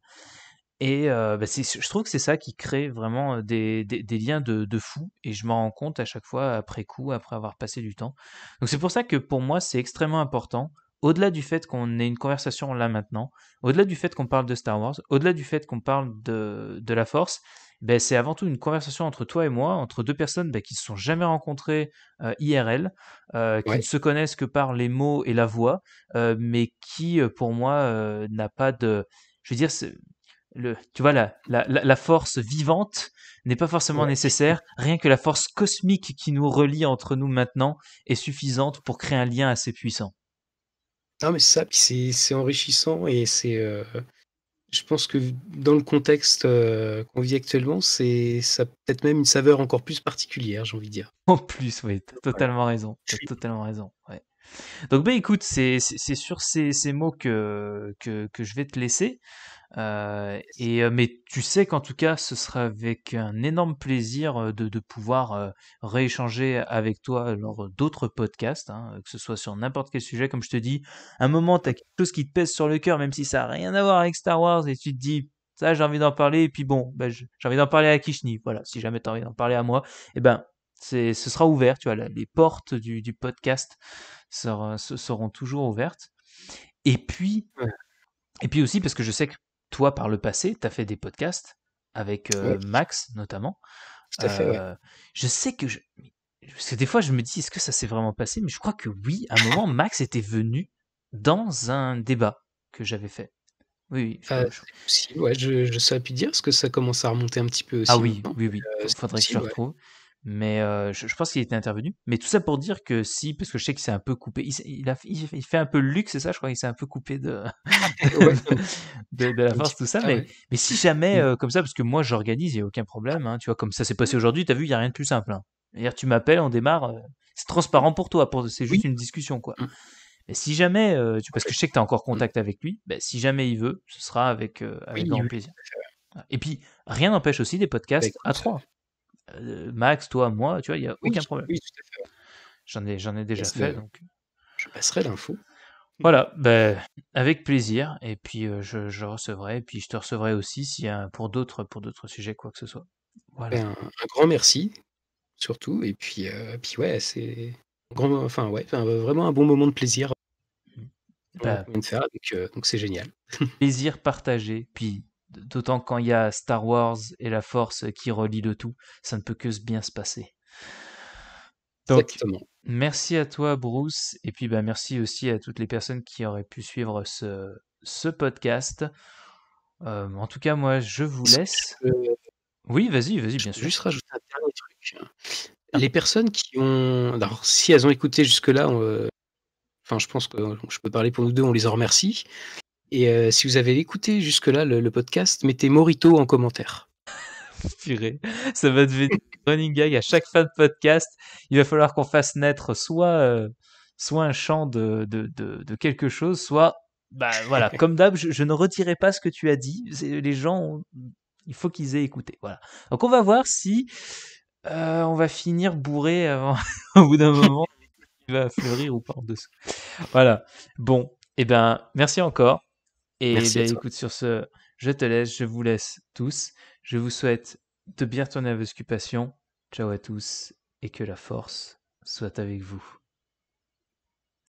Et euh, bah, je trouve que c'est ça qui crée vraiment euh, des, liens de, fou. Et je m'en rends compte à chaque fois après coup, après avoir passé du temps. Donc c'est pour ça que pour moi, c'est extrêmement important. Au-delà du fait qu'on ait une conversation là maintenant, au-delà du fait qu'on parle de Star Wars, au-delà du fait qu'on parle de, de la force, ben, c'est avant tout une conversation entre toi et moi, entre deux personnes ben, qui ne se sont jamais rencontrées euh, IRL, euh, qui ne se connaissent que par les mots et la voix, euh, mais qui, pour moi, n'a pas de... Je veux dire, le, tu vois, la, la, force vivante n'est pas forcément nécessaire. Rien que la force cosmique qui nous relie entre nous maintenant est suffisante pour créer un lien assez puissant. Non, mais ça, c'est enrichissant et c'est je pense que dans le contexte euh, qu'on vit actuellement, c'est ça a peut-être même une saveur encore plus particulière, j'ai envie de dire. En plus, oui, t'as totalement raison. totalement raison. Donc, bah écoute, c'est sur ces, mots que, que, que, je vais te laisser. Euh, et, euh, mais tu sais qu'en tout cas, ce sera avec un énorme plaisir euh, de, pouvoir rééchanger avec toi lors d'autres podcasts, hein, que ce soit sur n'importe quel sujet. Comme je te dis, un moment, tu as quelque chose qui te pèse sur le cœur, même si ça n'a rien à voir avec Star Wars, et tu te dis, ça, j'ai envie d'en parler, et puis bon, ben, j'ai envie d'en parler à Kishni. Voilà, si jamais tu as envie d'en parler à moi, et eh ben, ce sera ouvert, tu vois, les portes du, podcast seront, seront toujours ouvertes. Et puis, et puis aussi parce que je sais que toi, par le passé, tu as fait des podcasts avec euh, Max notamment. Tout euh, Je sais que je... Parce des fois, je me dis, est-ce que ça s'est vraiment passé Mais je crois que oui, à un moment, Max était venu dans un débat que j'avais fait. Oui, oui. Ah, si, ouais, je, je saurais plus dire parce que ça commence à remonter un petit peu aussi. Ah oui, oui, oui. Il euh, faudrait que je le retrouve. Mais euh, je, pense qu'il était intervenu. Mais tout ça pour dire que si, parce que je sais qu'il s'est un peu coupé, il, fait un peu le luxe, c'est ça, je crois qu'il s'est un peu coupé de, la force, tout ça. Ah mais, si jamais, mm. euh, comme ça, parce que moi j'organise, il n'y a aucun problème, hein, tu vois, comme ça s'est passé aujourd'hui, tu as vu, il n'y a rien de plus simple. Hein. tu m'appelles, on démarre, euh, c'est transparent pour toi, c'est juste une discussion, quoi. Mm. Mais si jamais, parce que je sais que tu as encore mm. contact avec lui, bah, si jamais il veut, ce sera avec, grand plaisir. Et puis, rien n'empêche aussi des bah, podcasts à trois. Euh, Max, toi, moi, tu vois, il n'y a aucun problème. J'en ai, j'en ai déjà fait, donc. Euh. Je passerai l'info. Voilà, ben, avec plaisir. Et puis euh, je, je, recevrai, et puis je te recevrai aussi si, pour d'autres pour d'autres sujets, quoi que ce soit. Voilà. Ben, un grand merci, surtout. Et puis, puis ouais, c'est grand, enfin ouais, vraiment un bon moment de plaisir. Mmh. Ben, donc c'est génial. plaisir partagé. Puis D'autant quand il y a Star Wars et la Force qui relie le tout, ça ne peut que bien se passer. Donc, merci à toi, Bruce, et puis bah, merci aussi à toutes les personnes qui auraient pu suivre ce, podcast. Euh, en tout cas, moi, je vous laisse. Oui, vas-y, vas-y, bien je sûr. Juste rajouter un dernier truc. Ah. Les personnes qui ont. Alors, si elles ont écouté jusque-là, euh, enfin, je pense que euh, je peux parler pour nous deux, on les en remercie. Et euh, si vous avez écouté jusque-là le, podcast, mettez Morito en commentaire. Purée, ça va devenir running gag à chaque fin de podcast. Il va falloir qu'on fasse naître soit, euh, soit un chant de, quelque chose, soit. Bah voilà, comme d'hab, je, ne retirerai pas ce que tu as dit. Les gens, il faut qu'ils aient écouté. Voilà. Donc on va voir si euh, on va finir bourré au bout d'un moment. Il va fleurir ou pas en dessous. Voilà. Bon, et eh ben merci encore. Et ben, écoute, sur ce, je te laisse, je vous laisse tous. Je vous souhaite de bien retourner à vos occupations. Ciao à tous et que la force soit avec vous.